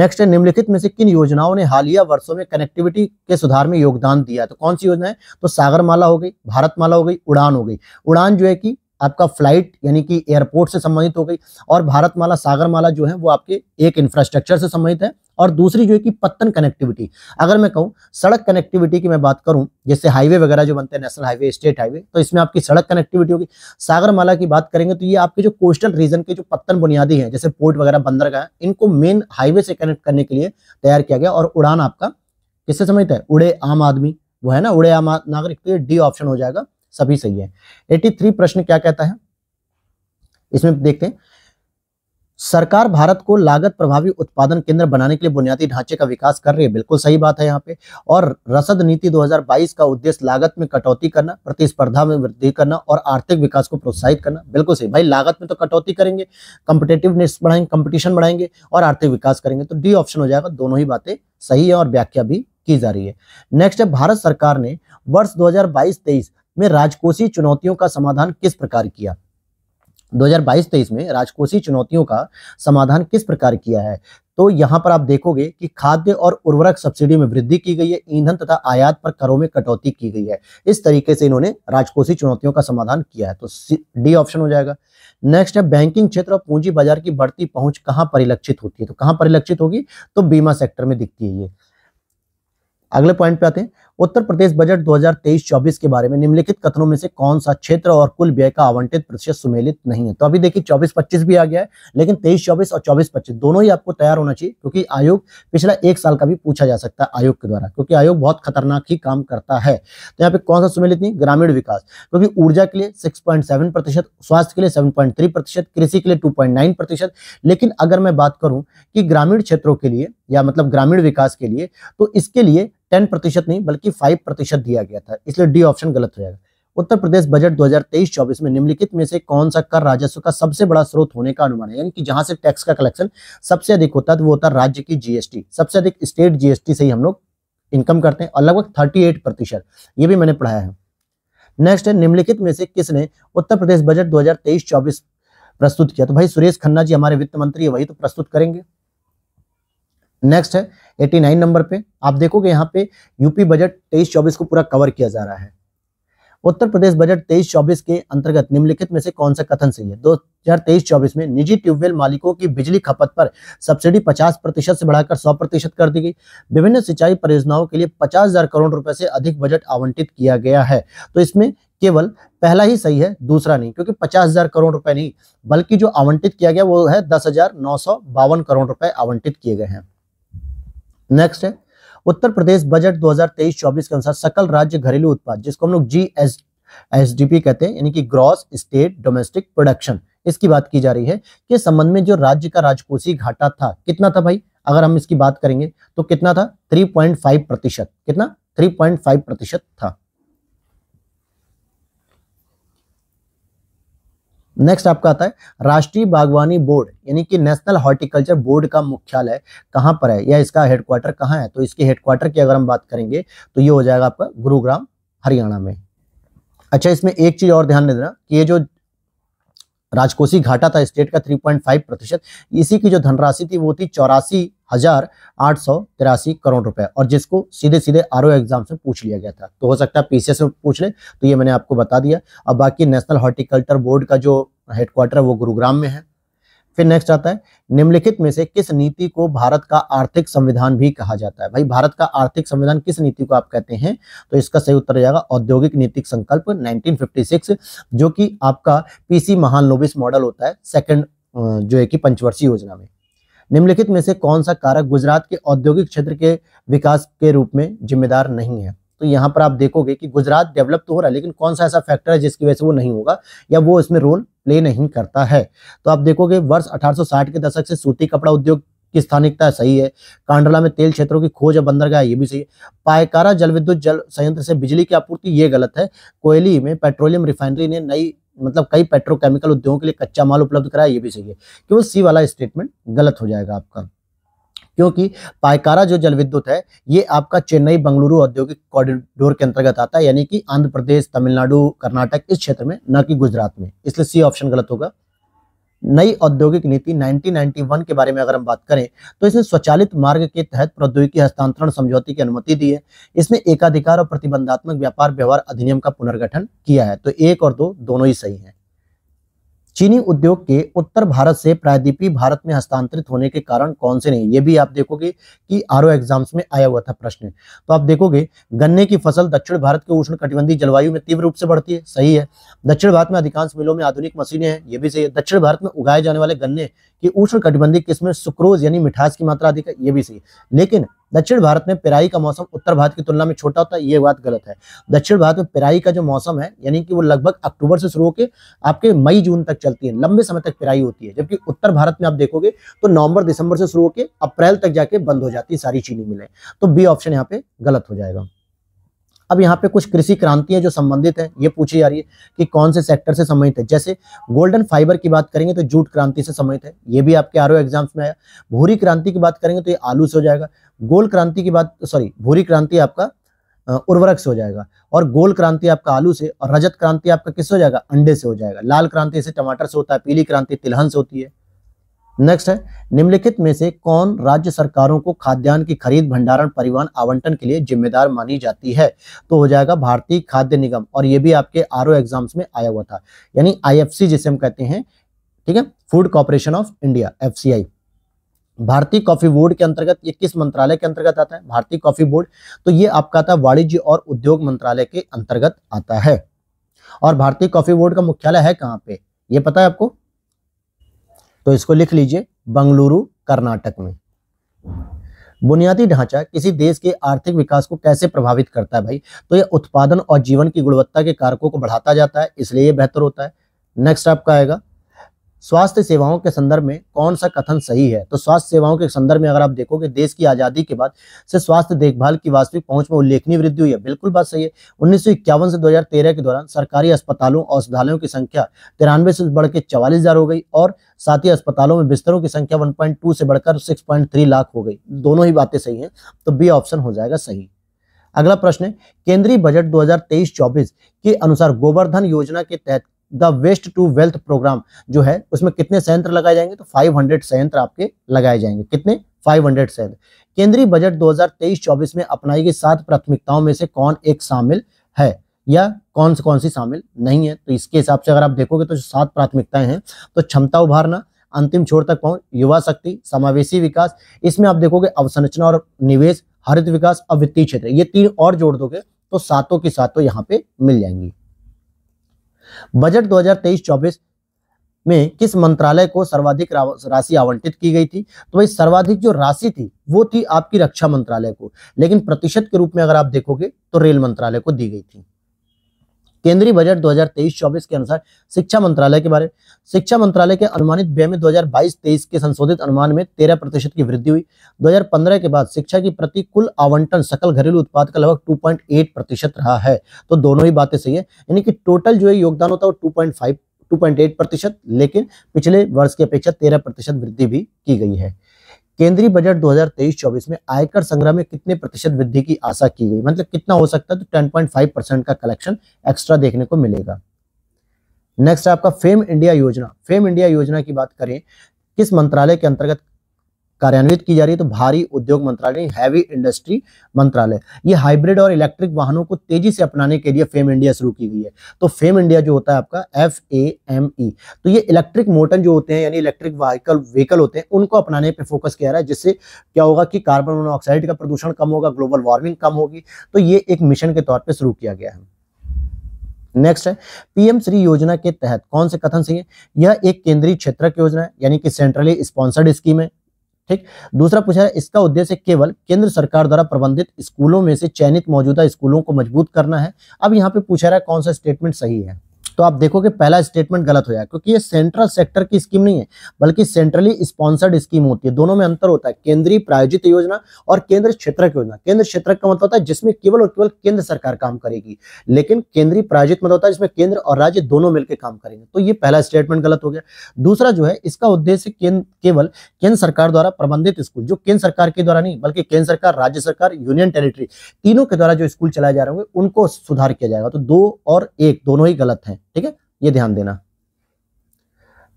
नेक्स्ट है निम्नलिखित में से किन योजनाओं ने हालिया वर्षों में कनेक्टिविटी के सुधार में योगदान दिया तो कौन सी योजना है तो सागरमाला हो गई भारतमाला हो गई उड़ान हो गई उड़ान जो है कि आपका फ्लाइट यानी कि एयरपोर्ट से संबंधित हो गई और भारतमाला सागरमाला जो है वो आपके एक इंफ्रास्ट्रक्चर से संबंधित है और दूसरी जो है कि पत्तन कनेक्टिविटी अगर मैं कहूँ सड़क कनेक्टिविटी की मैं बात करूँ जैसे हाईवे वगैरह जो बनते हैं नेशनल हाईवे स्टेट हाईवे तो इसमें आपकी सड़क कनेक्टिविटी होगी सागरमाला की बात करेंगे तो ये आपके जो कोस्टल रीजन के जो पत्तन बुनियादी है जैसे पोर्ट वगैरह बंदरगाह इनको मेन हाईवे से कनेक्ट करने के लिए तैयार किया गया और उड़ान आपका किससे संबंधित है उड़े आम आदमी वो है ना उड़े आम नागरिक तो ये डी ऑप्शन हो जाएगा सभी सही है एटी थ्री प्रश्न क्या कहता है इसमें देखते हैं सरकार भारत को लागत प्रभावी उत्पादन केंद्र बनाने के लिए बुनियादी ढांचे का विकास कर रही है बिल्कुल सही बात है यहाँ पे और रसद नीति 2022 का उद्देश्य लागत में कटौती करना प्रतिस्पर्धा में वृद्धि करना और आर्थिक विकास को प्रोत्साहित करना बिल्कुल सही भाई लागत में तो कटौती करेंगे कॉम्पिटेटिवनेस बढ़ाएंगे कॉम्पिटिशन बढ़ाएंगे और आर्थिक विकास करेंगे तो डी ऑप्शन हो जाएगा दोनों ही बातें सही है और व्याख्या भी की जा रही है नेक्स्ट है भारत सरकार ने वर्ष दो हजार में राजकोषीय चुनौतियों का समाधान किस प्रकार किया 2022-23 में राजकोषीय चुनौतियों का समाधान किस प्रकार किया है तो यहाँ पर आप देखोगे कि खाद्य और उर्वरक सब्सिडी में वृद्धि की गई है ईंधन तथा आयात पर करों में कटौती की गई है इस तरीके से इन्होंने राजकोषीय चुनौतियों का समाधान किया है तो डी ऑप्शन हो जाएगा नेक्स्ट है बैंकिंग क्षेत्र और पूंजी बाजार की बढ़ती पहुंच कहाँ परिलक्षित होती है तो कहाँ परिलक्षित होगी तो बीमा सेक्टर में दिखती है ये अगले पॉइंट पे आते हैं उत्तर प्रदेश बजट 2023-24 के बारे में निम्नलिखित कथनों में से कौन सा क्षेत्र और कुल व्यय का आवंटित प्रतिशत सुमेलित नहीं है तो अभी देखिए 24-25 भी आ गया है लेकिन 23-24 और 24-25 दोनों ही आपको तैयार होना चाहिए क्योंकि आयोग पिछला एक साल का भी पूछा जा सकता है आयोग के द्वारा क्योंकि आयोग बहुत खतरनाक ही काम करता है तो यहाँ पे कौन सा सुमेलित नहीं ग्रामीण विकास क्योंकि ऊर्जा के लिए सिक्स स्वास्थ्य के लिए सेवन कृषि के लिए टू लेकिन अगर मैं बात करूं कि ग्रामीण क्षेत्रों के लिए या मतलब ग्रामीण विकास के लिए तो इसके लिए टेन प्रतिशत नहीं बल्कि फाइव प्रतिशत दिया गया था इसलिए डी ऑप्शन गलत हो जाएगा उत्तर प्रदेश बजट 2023-24 में निम्नलिखित में से कौन सा कर राजस्व का सबसे बड़ा स्रोत होने का अनुमान है यानी कि जहां से टैक्स का कलेक्शन सबसे अधिक होता है तो वो होता है राज्य की जीएसटी सबसे अधिक स्टेट जीएसटी से ही हम लोग इनकम करते हैं और लगभग थर्टी एट प्रतिशत ये भी मैंने पढ़ाया है नेक्स्ट है निम्नलिखित में से किसने उत्तर प्रदेश बजट दो हजार प्रस्तुत किया तो भाई सुरेश खन्ना जी हमारे वित्त मंत्री है वही तो प्रस्तुत करेंगे नेक्स्ट है 89 नंबर पे आप देखोगे यहाँ पे यूपी बजट 23-24 को पूरा कवर किया जा रहा है उत्तर प्रदेश बजट 23-24 के अंतर्गत निम्नलिखित में से कौन सा कथन सही है दो हजार तेईस चौबीस में निजी ट्यूबवेल मालिकों की बिजली खपत पर सब्सिडी 50 प्रतिशत से बढ़ाकर 100 प्रतिशत कर दी गई विभिन्न सिंचाई परियोजनाओं के लिए पचास हजार करोड़ रुपए से अधिक बजट आवंटित किया गया है तो इसमें केवल पहला ही सही है दूसरा नहीं क्योंकि पचास हजार करोड़ रुपए नहीं बल्कि जो आवंटित किया गया वो है दस हजार नौ सौ बावन करोड़ रुपए आवंटित किए गए हैं नेक्स्ट है उत्तर प्रदेश बजट 2023-24 के अनुसार सकल राज्य घरेलू उत्पाद जिसको हम लोग जी एस एस कहते हैं यानी कि ग्रॉस स्टेट डोमेस्टिक प्रोडक्शन इसकी बात की जा रही है कि संबंध में जो राज्य का राजकोषीय घाटा था कितना था भाई अगर हम इसकी बात करेंगे तो कितना था 3.5 प्रतिशत कितना 3.5 प्रतिशत था नेक्स्ट आपका आता है राष्ट्रीय बागवानी बोर्ड यानी कि नेशनल हॉर्टिकल्चर बोर्ड का मुख्यालय कहाँ पर है या इसका हेडक्वार्टर कहाँ है तो इसके हेडक्वार्टर की अगर हम बात करेंगे तो ये हो जाएगा आपका गुरुग्राम हरियाणा में अच्छा इसमें एक चीज़ और ध्यान दे देना कि ये जो राजकोषीय घाटा था स्टेट का 3.5 प्रतिशत इसी की जो धनराशि थी वो थी चौरासी हजार आठ सौ तिरासी करोड़ रुपए और जिसको सीधे सीधे आर एग्जाम से पूछ लिया गया था तो हो सकता है पीसीएस में पूछ ले तो ये मैंने आपको बता दिया अब बाकी नेशनल हॉर्टिकल्चर बोर्ड का जो हेडक्वार्टर है वो गुरुग्राम में है फिर नेक्स्ट आता है निम्नलिखित में से किस नीति को भारत का आर्थिक संविधान भी कहा जाता है भाई भारत का आर्थिक संविधान किस नीति को आप कहते हैं तो इसका सही उत्तर जाएगा औद्योगिक नीतिक संकल्प 1956 जो कि आपका पीसी महान लोबिस मॉडल होता है सेकंड जो है कि पंचवर्षीय योजना में निम्नलिखित में से कौन सा कारक गुजरात के औद्योगिक क्षेत्र के विकास के रूप में जिम्मेदार नहीं है तो यहाँ पर आप देखोगे कि गुजरात डेवलप तो हो रहा है लेकिन कौन सा ऐसा फैक्टर है जिसकी वजह से वो नहीं होगा या वो इसमें रोल प्ले नहीं करता है तो आप देखोगे वर्ष 1860 के दशक से सूती कपड़ा उद्योग की स्थानिकता सही है कांडला में तेल क्षेत्रों की खोज और बंदरगाह ये भी सही है पायकारा विद्युत जल संयंत्र से बिजली की आपूर्ति ये गलत है कोयली में पेट्रोलियम रिफाइनरी ने नई मतलब कई पेट्रोकेमिकल उद्योगों के लिए कच्चा माल उपलब्ध कराया ये भी सही है क्यों सी वाला स्टेटमेंट गलत हो जाएगा आपका क्योंकि पायकारा जो जल विद्युत है ये आपका चेन्नई बंगलुरु औद्योगिक कॉरिडोर के अंतर्गत आता है यानी कि आंध्र प्रदेश तमिलनाडु कर्नाटक इस क्षेत्र में न कि गुजरात में इसलिए सी ऑप्शन गलत होगा नई औद्योगिक नीति 1991 के बारे में अगर हम बात करें तो इसने स्वचालित मार्ग के तहत प्रौद्योगिकी हस्तांतरण समझौते की अनुमति दी है इसने एकाधिकार और प्रतिबंधात्मक व्यापार व्यवहार अधिनियम का पुनर्गठन किया है तो एक और दो दोनों ही सही हैं चीनी उद्योग के उत्तर भारत से प्रायद्वीपी भारत में हस्तांतरित होने के कारण कौन से नहीं ये भी आप देखोगे कि आर एग्जाम्स में आया हुआ था प्रश्न तो आप देखोगे गन्ने की फसल दक्षिण भारत के उष्ण कटिबंधीय जलवायु में तीव्र रूप से बढ़ती है सही है दक्षिण भारत में अधिकांश मिलों में आधुनिक मशीनें हैं ये भी सही है दक्षिण भारत में उगाए जाने वाले गन्ने की उष्ण कटिबंधी किस्म सुक्रोज यानी मिठास की मात्रा अधिक है ये भी सही है लेकिन दक्षिण भारत में पेराई का मौसम उत्तर भारत की तुलना में छोटा होता है ये बात गलत है दक्षिण भारत में पेराई का जो मौसम है यानी कि वो लगभग अक्टूबर से शुरू होकर आपके मई जून तक चलती है लंबे समय तक पेराई होती है जबकि उत्तर भारत में आप देखोगे तो नवंबर दिसंबर से शुरू होकर अप्रैल तक जाके बंद हो जाती है सारी चीनी मिले तो बी ऑप्शन यहाँ पे गलत हो जाएगा अब यहाँ पे कुछ कृषि क्रांति है जो संबंधित है ये पूछी जा रही है कि कौन से सेक्टर से संबंधित है जैसे गोल्डन फाइबर की बात करेंगे तो जूट क्रांति से संबंधित है ये भी आपके आर एग्जाम्स में आया भूरी क्रांति की बात करेंगे तो ये आलू से हो जाएगा गोल क्रांति की बात सॉरी भूरी क्रांति आपका उर्वरक से हो जाएगा और गोल क्रांति आपका आलू से और रजत क्रांति आपका किससे हो जाएगा अंडे से हो जाएगा लाल क्रांति से टमाटर से होता है पीली क्रांति तिलहन से होती है नेक्स्ट है निम्नलिखित में से कौन राज्य सरकारों को खाद्यान्न की खरीद भंडारण परिवहन आवंटन के लिए जिम्मेदार मानी जाती है तो हो जाएगा भारतीय खाद्य निगम और ये भी आपके आर एग्जाम्स में आया हुआ था यानी आई जिसे हम कहते हैं ठीक है food corporation of India F भारतीय कॉफी बोर्ड के अंतर्गत ये किस मंत्रालय के अंतर्गत आता है भारतीय कॉफी बोर्ड तो ये आपका आता वाणिज्य और उद्योग मंत्रालय के अंतर्गत आता है और भारतीय कॉफी बोर्ड का मुख्यालय है कहाँ पे ये पता है आपको तो इसको लिख लीजिए बंगलुरु कर्नाटक में बुनियादी ढांचा किसी देश के आर्थिक विकास को कैसे प्रभावित करता है भाई तो यह उत्पादन और जीवन की गुणवत्ता के कारकों को बढ़ाता जाता है इसलिए यह बेहतर होता है नेक्स्ट आपका आएगा स्वास्थ्य सेवाओं के संदर्भ में कौन सा कथन सही है तो स्वास्थ्य सेवाओं के संदर्भ में अगर आप देखोगे देश की आज़ादी के बाद से स्वास्थ्य देखभाल की वास्तविक पहुंच में उल्लेखनीय वृद्धि हुई है बिल्कुल बात सही है उन्नीस से 2013 के दौरान सरकारी अस्पतालों और औषधालयों की संख्या तिरानवे से बढ़ के चवालीस हो गई और साथ ही अस्पतालों में बिस्तरों की संख्या वन से बढ़कर सिक्स लाख हो गई दोनों ही बातें सही है तो बी ऑप्शन हो जाएगा सही अगला प्रश्न है केंद्रीय बजट 2023-24 के अनुसार गोवर्धन योजना के तहत the waste to wealth programme जो है उसमें कितने संयंत्र लगाए जाएंगे तो 500 संयंत्र आपके लगाए जाएंगे कितने 500 संयंत्र केंद्रीय बजट 2023-24 में अपनाई गई सात प्राथमिकताओं में से कौन एक शामिल है या कौन से कौन सी शामिल नहीं है तो इसके हिसाब से अगर आप देखोगे तो सात प्राथमिकताएं हैं तो क्षमता उभारना अंतिम छोर तक पहुंच युवा शक्ति समावेशी विकास इसमें आप देखोगे अवसंरचना और निवेश हरित विकास और वित्तीय क्षेत्र ये तीन और जोड़ दोगे तो सातों की सातों यहाँ पे मिल जाएंगी बजट 2023-24 में किस मंत्रालय को सर्वाधिक राशि आवंटित की गई थी तो भाई सर्वाधिक जो राशि थी वो थी आपकी रक्षा मंत्रालय को लेकिन प्रतिशत के रूप में अगर आप देखोगे तो रेल मंत्रालय को दी गई थी केंद्रीय बजट 2023-24 के अनुसार शिक्षा मंत्रालय के बारे में शिक्षा मंत्रालय के अनुमानित व्यय में 2022-23 के संशोधित अनुमान में 13 प्रतिशत की वृद्धि हुई 2015 के बाद शिक्षा की प्रति कुल आवंटन सकल घरेलू उत्पाद का लगभग 2.8 प्रतिशत रहा है तो दोनों ही बातें सही है यानी कि टोटल जो है योगदान होता है वो टू पॉइंट प्रतिशत लेकिन पिछले वर्ष की अपेक्षा तेरह प्रतिशत वृद्धि भी की गई है केंद्रीय बजट 2023-24 में आयकर संग्रह में कितने प्रतिशत वृद्धि की आशा की गई मतलब कितना हो सकता है तो 10.5 परसेंट का कलेक्शन एक्स्ट्रा देखने को मिलेगा नेक्स्ट आपका फेम इंडिया योजना फेम इंडिया योजना की बात करें किस मंत्रालय के अंतर्गत कार्यान्वित की जा रही है तो भारी उद्योग मंत्रालय हैवी इंडस्ट्री मंत्रालय ये हाइब्रिड और इलेक्ट्रिक वाहनों को तेजी से अपनाने के लिए फेम इंडिया शुरू की गई है तो फेम इंडिया जो होता है आपका एफ ए एम ई तो ये इलेक्ट्रिक मोटर जो होते हैं यानी इलेक्ट्रिक व्हीकल व्हीकल होते हैं उनको अपनाने पर फोकस किया जा रहा है जिससे क्या होगा कि कार्बन मोनोऑक्साइड का प्रदूषण कम होगा ग्लोबल वार्मिंग कम होगी तो ये एक मिशन के तौर पर शुरू किया गया है नेक्स्ट है पीएम श्री योजना के तहत कौन से कथन सही है यह एक केंद्रीय क्षेत्र की योजना है यानी कि सेंट्रली स्पॉन्सर्ड स्कीम है ठीक दूसरा पूछा है इसका उद्देश्य केवल केंद्र सरकार द्वारा प्रबंधित स्कूलों में से चयनित मौजूदा स्कूलों को मजबूत करना है अब यहाँ पे पूछा रहा है कौन सा स्टेटमेंट सही है तो आप देखोगे पहला स्टेटमेंट गलत हो जाएगा क्योंकि ये सेंट्रल सेक्टर की स्कीम नहीं है बल्कि सेंट्रली स्पॉन्सर्ड स्कीम होती है दोनों में अंतर होता है केंद्रीय प्रायोजित योजना और केंद्र क्षेत्र योजना केंद्र क्षेत्र का मतलब होता है जिसमें केवल और केवल केंद्र सरकार काम करेगी लेकिन केंद्रीय प्रायोजित मतलब होता है जिसमें केंद्र और राज्य दोनों मिलकर काम करेंगे तो ये पहला स्टेटमेंट गलत हो गया दूसरा जो है इसका उद्देश्य केवल केंद्र सरकार द्वारा प्रबंधित स्कूल जो केंद्र सरकार के द्वारा नहीं बल्कि केंद्र सरकार राज्य सरकार यूनियन टेरिटरी तीनों के द्वारा जो स्कूल चलाए जा रहे होंगे उनको सुधार किया जाएगा तो दो और एक दोनों ही गलत हैं ठीक है ये ध्यान देना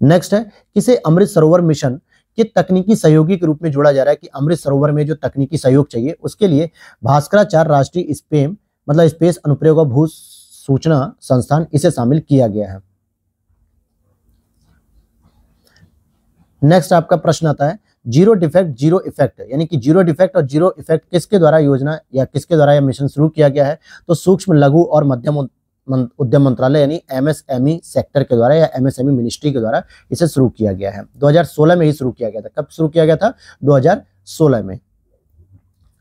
नेक्स्ट है किसे अमृत सरोवर मिशन के तकनीकी सहयोगी के रूप में जोड़ा जा रहा है कि अमृत सरोवर में जो तकनीकी सहयोग चाहिए उसके लिए भास्कराचार्य राष्ट्रीय स्पेम मतलब स्पेस अनुप्रयोग और भू सूचना संस्थान इसे शामिल किया गया है नेक्स्ट आपका प्रश्न आता है जीरो डिफेक्ट जीरो इफेक्ट यानी कि जीरो डिफेक्ट और जीरो इफेक्ट किसके द्वारा योजना या किसके द्वारा यह मिशन शुरू किया गया है तो सूक्ष्म लघु और मध्यम उद्यम मंत्रालय यानी एमएसएमई सेक्टर e के द्वारा या एमएसएमई मिनिस्ट्री e के द्वारा इसे शुरू किया गया है 2016 में ही शुरू किया गया था कब शुरू किया गया था 2016 में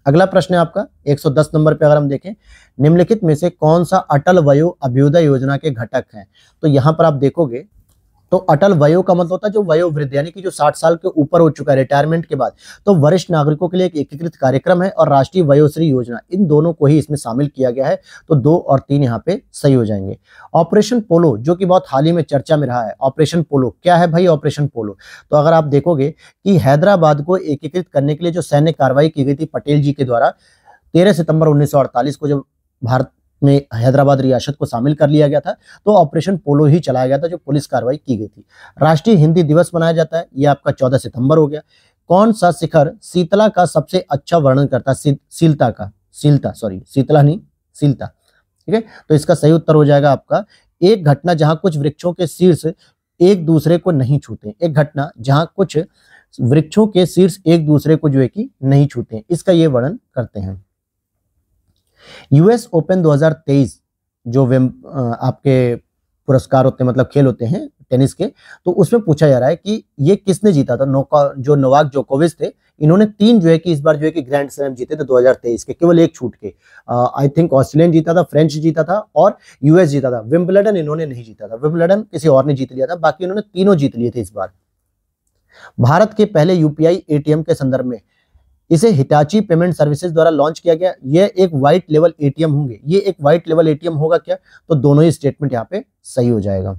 अगला प्रश्न है आपका 110 नंबर पे अगर हम देखें निम्नलिखित में से कौन सा अटल वयो अभ्युदय योजना के घटक है तो यहाँ पर आप देखोगे तो अटल वयो का मतलब होता है जो वयोवृद्ध यानी कि जो 60 साल के ऊपर हो चुका है रिटायरमेंट के बाद तो वरिष्ठ नागरिकों के लिए एक एकीकृत कार्यक्रम है और राष्ट्रीय वयोश्री योजना इन दोनों को ही इसमें शामिल किया गया है तो दो और तीन यहाँ पे सही हो जाएंगे ऑपरेशन पोलो जो कि बहुत हाल ही में चर्चा में रहा है ऑपरेशन पोलो क्या है भाई ऑपरेशन पोलो तो अगर आप देखोगे कि हैदराबाद को एकीकृत करने के लिए जो सैन्य कार्रवाई की गई थी पटेल जी के द्वारा तेरह सितंबर उन्नीस को जब भारत में हैदराबाद रियासत को शामिल कर लिया गया था तो ऑपरेशन पोलो ही चलाया गया था जो पुलिस कार्रवाई की गई थी राष्ट्रीय हिंदी दिवस मनाया जाता है ये आपका चौदह सितंबर हो गया कौन सा शिखर शीतला का सबसे अच्छा वर्णन करता शीलता का शीलता सॉरी शीतला नहीं शीलता ठीक है तो इसका सही उत्तर हो जाएगा आपका एक घटना जहां कुछ वृक्षों के शीर्ष एक दूसरे को नहीं छूते एक घटना जहां कुछ वृक्षों के शीर्ष एक दूसरे को जो है कि नहीं छूते इसका ये वर्णन करते हैं यूएस ओपन 2023 जो वे आपके पुरस्कार होते हैं मतलब खेल होते हैं टेनिस के तो उसमें पूछा जा रहा है कि ये किसने जीता था नोका जो नोवाक जोकोविच थे इन्होंने तीन जो है कि इस बार जो है कि ग्रैंड स्लैम जीते थे 2023 के केवल एक छूट के आई थिंक ऑस्ट्रेलियन जीता था फ्रेंच जीता था और यूएस जीता था विम्बलडन इन्होंने नहीं जीता था विम्बलडन किसी और ने जीत लिया था बाकी इन्होंने तीनों जीत लिए थे इस बार भारत के पहले यूपीआई एटीएम के संदर्भ में इसे हिटाची पेमेंट सर्विसेज द्वारा लॉन्च किया गया ये एक व्हाइट लेवल एटीएम होंगे ये एक व्हाइट लेवल एटीएम होगा क्या तो दोनों ही स्टेटमेंट यहाँ पे सही हो जाएगा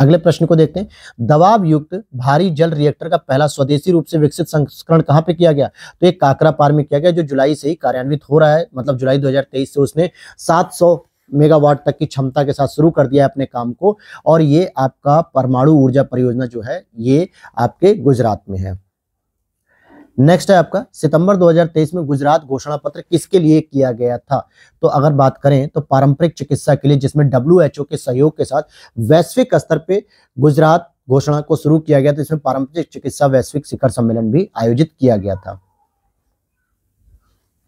अगले प्रश्न को देखते हैं दबाव युक्त भारी जल रिएक्टर का पहला स्वदेशी रूप से विकसित संस्करण कहां पे किया गया तो एक काकरा पार में किया गया जो जुलाई से ही कार्यान्वित हो रहा है मतलब जुलाई 2023 से उसने 700 मेगावाट तक की क्षमता के साथ शुरू कर दिया है अपने काम को और ये आपका परमाणु ऊर्जा परियोजना जो है ये आपके गुजरात में है नेक्स्ट है आपका सितंबर 2023 में गुजरात घोषणा पत्र किसके लिए किया गया था तो अगर बात करें तो पारंपरिक चिकित्सा के लिए जिसमें डब्ल्यू के सहयोग के साथ वैश्विक स्तर पे गुजरात घोषणा को शुरू किया गया तो इसमें पारंपरिक चिकित्सा वैश्विक शिखर सम्मेलन भी आयोजित किया गया था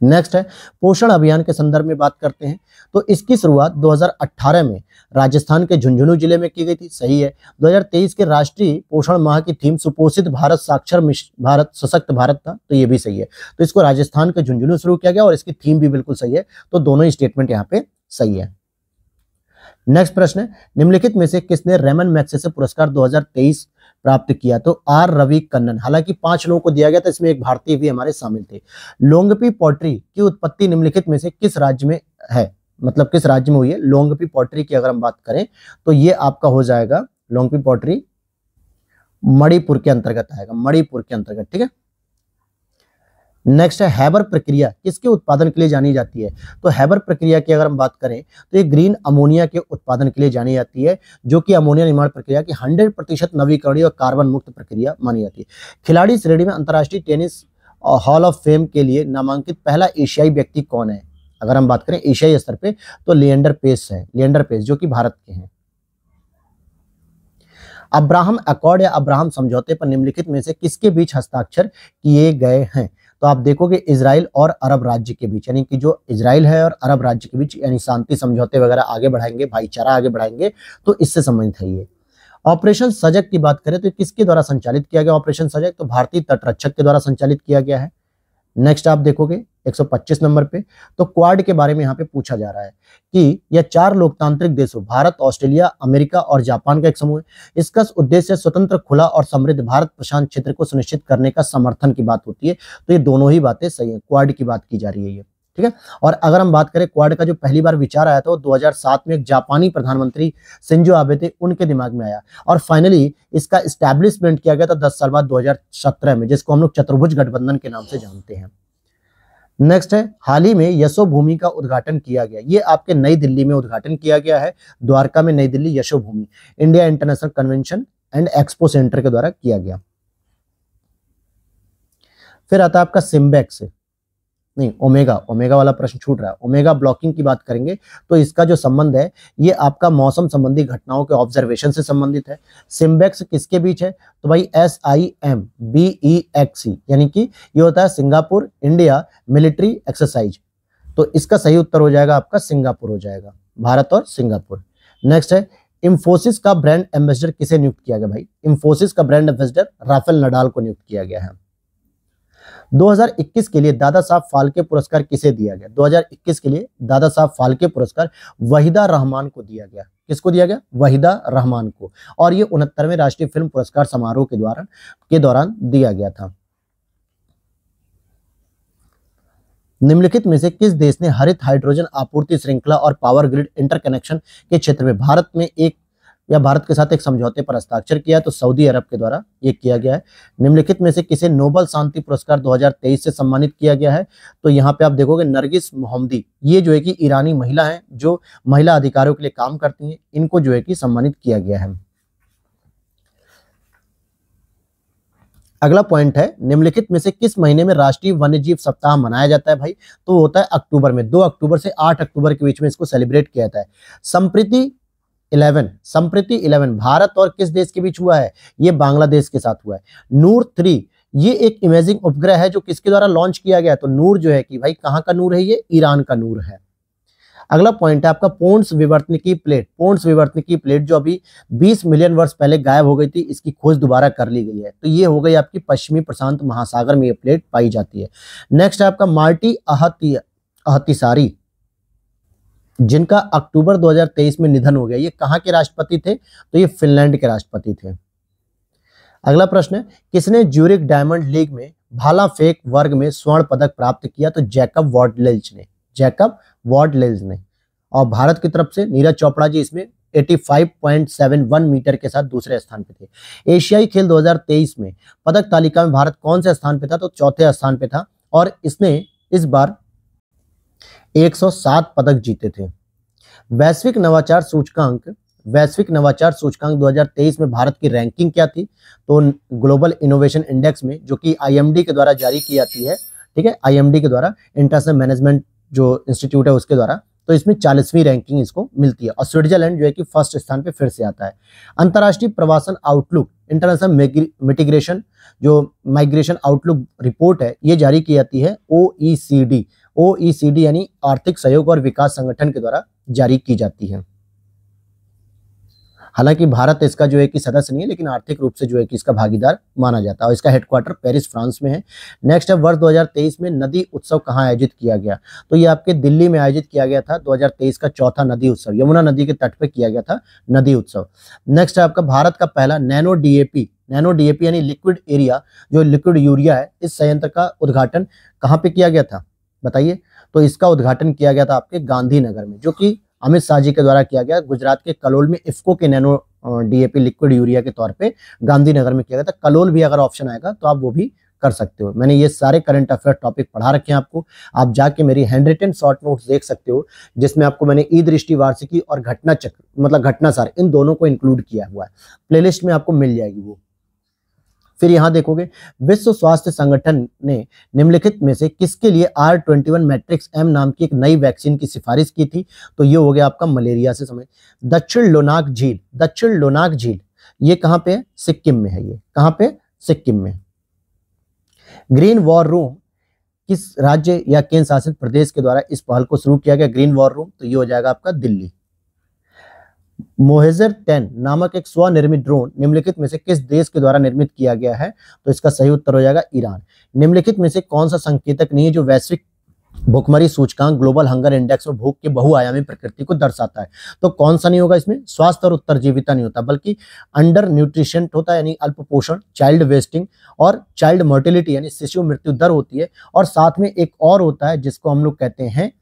नेक्स्ट है पोषण अभियान के संदर्भ में बात करते हैं तो इसकी शुरुआत 2018 में राजस्थान के झुंझुनू जिले में की गई थी सही है 2023 के राष्ट्रीय पोषण माह की थीम सुपोषित भारत साक्षर भारत सशक्त भारत था तो ये भी सही है तो इसको राजस्थान के झुंझुनू शुरू किया गया और इसकी थीम भी बिल्कुल सही है तो दोनों स्टेटमेंट यहाँ पे सही है नेक्स्ट प्रश्न निम्नलिखित में से किसने रेमन मैक्से पुरस्कार दो प्राप्त किया तो आर रवि कन्नन हालांकि पांच लोगों को दिया गया था इसमें एक भारतीय भी हमारे शामिल थे लोंगपी पोट्री की उत्पत्ति निम्नलिखित में से किस राज्य में है मतलब किस राज्य में हुई है लोंगपी पोट्री की अगर हम बात करें तो ये आपका हो जाएगा लोंगपी पोट्री मणिपुर के अंतर्गत आएगा मणिपुर के अंतर्गत ठीक है नेक्स्ट है हैबर प्रक्रिया किसके उत्पादन के लिए जानी जाती है तो हैबर प्रक्रिया की अगर हम बात करें तो ये ग्रीन अमोनिया के उत्पादन के लिए जानी जाती है जो कि अमोनिया निर्माण प्रक्रिया की 100 प्रतिशत नवीकरणीय और कार्बन मुक्त प्रक्रिया मानी जाती है खिलाड़ी श्रेणी में अंतर्राष्ट्रीय टेनिस हॉल ऑफ फेम के लिए नामांकित पहला एशियाई व्यक्ति कौन है अगर हम बात करें एशियाई स्तर पर तो लियंडर पेस है लियंडर पेस जो कि भारत के हैं अब्राहम अकॉर्ड या अब्राहम समझौते पर निम्नलिखित में से किसके बीच हस्ताक्षर किए गए हैं तो आप देखोगे इसराइल और अरब राज्य के बीच यानी कि जो इसराइल है और अरब राज्य के बीच यानी शांति समझौते वगैरह आगे बढ़ाएंगे भाईचारा आगे बढ़ाएंगे तो इससे संबंधित है ये ऑपरेशन सजग की बात करें तो किसके द्वारा संचालित किया गया ऑपरेशन सजग तो भारतीय तटरक्षक के द्वारा संचालित किया गया है नेक्स्ट आप देखोगे 125 नंबर पे तो क्वाड के बारे में यहाँ पे पूछा जा रहा है कि यह चार लोकतांत्रिक देशों भारत ऑस्ट्रेलिया अमेरिका और जापान का एक समूह है इसका उद्देश्य स्वतंत्र खुला और समृद्ध भारत प्रशांत क्षेत्र को सुनिश्चित करने का समर्थन की बात होती है तो ये दोनों ही बातें सही है क्वाड की बात की जा रही है ये ठीक है और अगर हम बात करें क्वाड का जो पहली बार विचार आया था वो दो में एक जापानी प्रधानमंत्री सिंजो आबे थे उनके दिमाग में आया और फाइनली इसका स्टैब्लिशमेंट किया गया था दस साल बाद दो में जिसको हम लोग चतुर्भुज गठबंधन के नाम से जानते हैं नेक्स्ट है हाल ही में यशो भूमि का उद्घाटन किया गया ये आपके नई दिल्ली में उद्घाटन किया गया है द्वारका में Nai Delhi Yashobhoomi India international convention and expo centre के द्वारा किया गया फिर आता है आपका सिम्बेक्स नहीं ओमेगा ओमेगा वाला प्रश्न छूट रहा है ओमेगा ब्लॉकिंग की बात करेंगे तो इसका जो संबंध है ये आपका मौसम संबंधी घटनाओं के ऑब्जर्वेशन से संबंधित है सिम्बेक्स किसके बीच है तो भाई S I M B E X यानी कि ये होता है सिंगापुर इंडिया मिलिट्री एक्सरसाइज तो इसका सही उत्तर हो जाएगा आपका सिंगापुर हो जाएगा भारत और सिंगापुर नेक्स्ट है इम्फोसिस का ब्रांड एम्बेसडर किसे नियुक्त किया गया भाई इम्फोसिस का ब्रांड एम्बेसडर राफेल नडाल को नियुक्त किया गया है 2021 के लिए दादा साहब फालके पुरस्कार किसे दिया गया 2021 के लिए दादा साहब फालके पुरस्कार वहीदा रहमान को दिया गया किसको दिया गया वहीदा रहमान को और ये उनहत्तरवें राष्ट्रीय फिल्म पुरस्कार समारोह के द्वारा के दौरान दिया गया था निम्नलिखित में से किस देश ने हरित हाइड्रोजन आपूर्ति श्रृंखला और पावर ग्रिड इंटरकनेक्शन के क्षेत्र में भारत में एक या भारत के साथ एक समझौते पर हस्ताक्षर किया तो सऊदी अरब के द्वारा ये किया गया है निम्नलिखित में से किसे नोबल शांति पुरस्कार 2023 से सम्मानित किया गया है तो यहाँ पे आप देखोगे नरगिस मोहम्मदी ये जो है कि ईरानी महिला हैं जो महिला अधिकारों के लिए काम करती हैं इनको जो है कि सम्मानित किया गया है अगला पॉइंट है निम्नलिखित में से किस महीने में राष्ट्रीय वन्यजीव सप्ताह मनाया जाता है भाई तो होता है अक्टूबर में दो अक्टूबर से आठ अक्टूबर के बीच में इसको सेलिब्रेट किया जाता है संप्रति इलेवन संप्रति इलेवन भारत और किस देश के बीच हुआ है ये बांग्लादेश के साथ हुआ है नूर थ्री ये एक इमेजिंग उपग्रह है जो किसके द्वारा लॉन्च किया गया तो नूर जो है कि भाई कहाँ का नूर है ये ईरान का नूर है अगला पॉइंट है आपका पोन्स विवर्तनिकी प्लेट पोन्स विवर्तनिकी प्लेट जो अभी 20 मिलियन वर्ष पहले गायब हो गई थी इसकी खोज दोबारा कर ली गई है तो ये हो गई आपकी पश्चिमी प्रशांत महासागर में ये प्लेट पाई जाती है नेक्स्ट है आपका मार्टी अहती अहतिसारी जिनका अक्टूबर 2023 में निधन हो गया ये कहाँ के राष्ट्रपति थे तो ये फिनलैंड के राष्ट्रपति थे अगला प्रश्न है किसने ज्यूरिक डायमंड लीग में भाला फेक वर्ग में स्वर्ण पदक प्राप्त किया तो जैकब वॉर्डलेल्ज ने जैकब वॉर्डलेल्ज ने और भारत की तरफ से नीरज चोपड़ा जी इसमें 85.71 मीटर के साथ दूसरे स्थान पे थे एशियाई खेल 2023 में पदक तालिका में भारत कौन से स्थान पे था तो चौथे स्थान पे था और इसने इस बार 107 पदक जीते थे वैश्विक नवाचार सूचकांक वैश्विक नवाचार सूचकांक 2023 में भारत की रैंकिंग क्या थी तो ग्लोबल इनोवेशन इंडेक्स में जो कि आईएमडी के द्वारा जारी की जाती है ठीक है आईएमडी के द्वारा इंटरनेशनल मैनेजमेंट जो इंस्टीट्यूट है उसके द्वारा तो इसमें चालीसवीं रैंकिंग इसको मिलती है और स्विट्जरलैंड जो है कि फर्स्ट स्थान पर फिर से आता है अंतर्राष्ट्रीय प्रवासन आउटलुक इंटरनेशनल मिटिग्रेशन जो माइग्रेशन आउटलुक रिपोर्ट है ये जारी की जाती है ओ ओ e यानी आर्थिक सहयोग और विकास संगठन के द्वारा जारी की जाती है हालांकि भारत इसका जो है कि सदस्य नहीं है लेकिन आर्थिक रूप से जो है कि इसका भागीदार माना जाता है और इसका हेडक्वार्टर पेरिस फ्रांस में है नेक्स्ट है वर्ष 2023 में नदी उत्सव कहाँ आयोजित किया गया तो ये आपके दिल्ली में आयोजित किया गया था 2023 का चौथा नदी उत्सव यमुना नदी के तट पर किया गया था नदी उत्सव नेक्स्ट है आपका भारत का पहला नैनो डीएपी नैनो डीएपी यानी लिक्विड एरिया जो लिक्विड यूरिया है इस संयंत्र का उद्घाटन कहाँ पे किया गया था बताइए तो इसका उद्घाटन किया गया था आपके गांधीनगर में जो कि अमित शाह जी के द्वारा किया गया गुजरात के कलोल में इफ्को के नैनो डीएपी लिक्विड यूरिया के तौर पे गांधीनगर में किया गया था कलोल भी अगर ऑप्शन आएगा तो आप वो भी कर सकते हो मैंने ये सारे करंट अफेयर टॉपिक पढ़ा रखे हैं आपको आप जाके मेरी हैंड रिटन शॉर्ट नोट्स देख सकते हो जिसमें आपको मैंने ई दृष्टि वार्षिकी और घटना चक्र मतलब घटना सार इन दोनों को इंक्लूड किया हुआ है प्लेलिस्ट में आपको मिल जाएगी वो फिर यहाँ देखोगे विश्व स्वास्थ्य संगठन ने निम्नलिखित में से किसके लिए R twenty one matrix M नाम की एक नई वैक्सीन की सिफारिश की थी तो ये हो गया आपका मलेरिया से समय दक्षिण लोनाक झील दक्षिण लोनाक झील ये कहाँ पे है सिक्किम में है ये कहाँ पे सिक्किम में ग्रीन वॉर रूम किस राज्य या केंद्र शासित प्रदेश के द्वारा इस पहल को शुरू किया गया ग्रीन वॉर रूम तो ये हो जाएगा आपका दिल्ली मोहेजर टेन नामक एक स्वनिर्मित ड्रोन निम्नलिखित में से किस देश के द्वारा निर्मित किया गया है तो इसका सही उत्तर हो जाएगा ईरान निम्नलिखित में से कौन सा संकेतक नहीं है जो वैश्विक भुखमरी सूचकांक ग्लोबल हंगर इंडेक्स और भूख के बहुआयामी प्रकृति को दर्शाता है तो कौन सा नहीं होगा इसमें स्वास्थ्य और उत्तरजीविता नहीं होता बल्कि अंडर न्यूट्रिशन होता है यानी अल्प पोषण चाइल्ड वेस्टिंग और चाइल्ड मोर्टिलिटी यानी शिशु मृत्यु दर होती है और साथ में एक और होता है जिसको हम लोग कहते हैं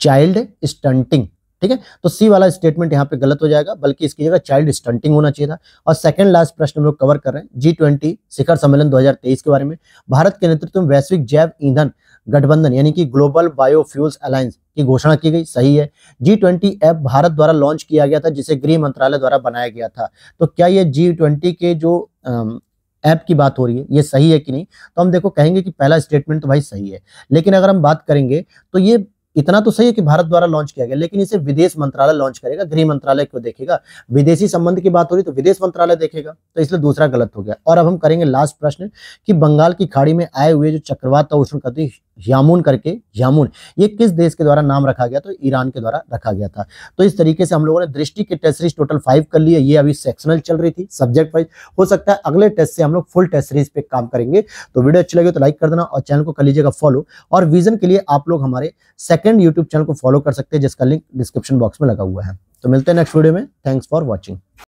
चाइल्ड स्टंटिंग ठीक है तो सी वाला स्टेटमेंट यहाँ पे गलत हो जाएगा बल्कि इसकी जगह चाइल्ड स्टंटिंग होना चाहिए था और सेकंड लास्ट प्रश्न हम लोग कवर कर रहे हैं जी ट्वेंटी शिखर सम्मेलन 2023 के बारे में भारत के नेतृत्व में वैश्विक जैव ईंधन गठबंधन यानी कि ग्लोबल बायोफ्यूल्स अलायंस की घोषणा की गई सही है जी ट्वेंटी ऐप भारत द्वारा लॉन्च किया गया था जिसे गृह मंत्रालय द्वारा बनाया गया था तो क्या ये जी ट्वेंटी के जो ऐप की बात हो रही है ये सही है कि नहीं तो हम देखो कहेंगे कि पहला स्टेटमेंट तो भाई सही है लेकिन अगर हम बात करेंगे तो ये इतना तो सही है कि भारत द्वारा लॉन्च किया गया लेकिन इसे विदेश मंत्रालय लॉन्च करेगा गृह मंत्रालय क्यों देखेगा विदेशी संबंध की बात हो रही तो विदेश मंत्रालय देखेगा तो इसलिए दूसरा गलत हो गया और अब हम करेंगे लास्ट प्रश्न कि बंगाल की खाड़ी में आए हुए जो चक्रवात था उष्णकटी यामून करके यामून ये किस देश के द्वारा नाम रखा गया तो ईरान के द्वारा रखा गया था तो इस तरीके से हम लोगों ने दृष्टि के टेस्ट सीरीज टोटल फाइव कर लिए ये अभी सेक्शनल चल रही थी सब्जेक्ट वाइज हो सकता है अगले टेस्ट से हम लोग फुल टेस्ट सीरीज पे काम करेंगे तो वीडियो अच्छी लगे तो लाइक कर देना और चैनल को कर लीजिएगा फॉलो और विजन के लिए आप लोग हमारे सेकंड यूट्यूब चैनल को फॉलो कर सकते हैं जिसका लिंक डिस्क्रिप्शन बॉक्स में लगा हुआ है तो मिलते हैं नेक्स्ट वीडियो में थैंक्स फॉर वॉचिंग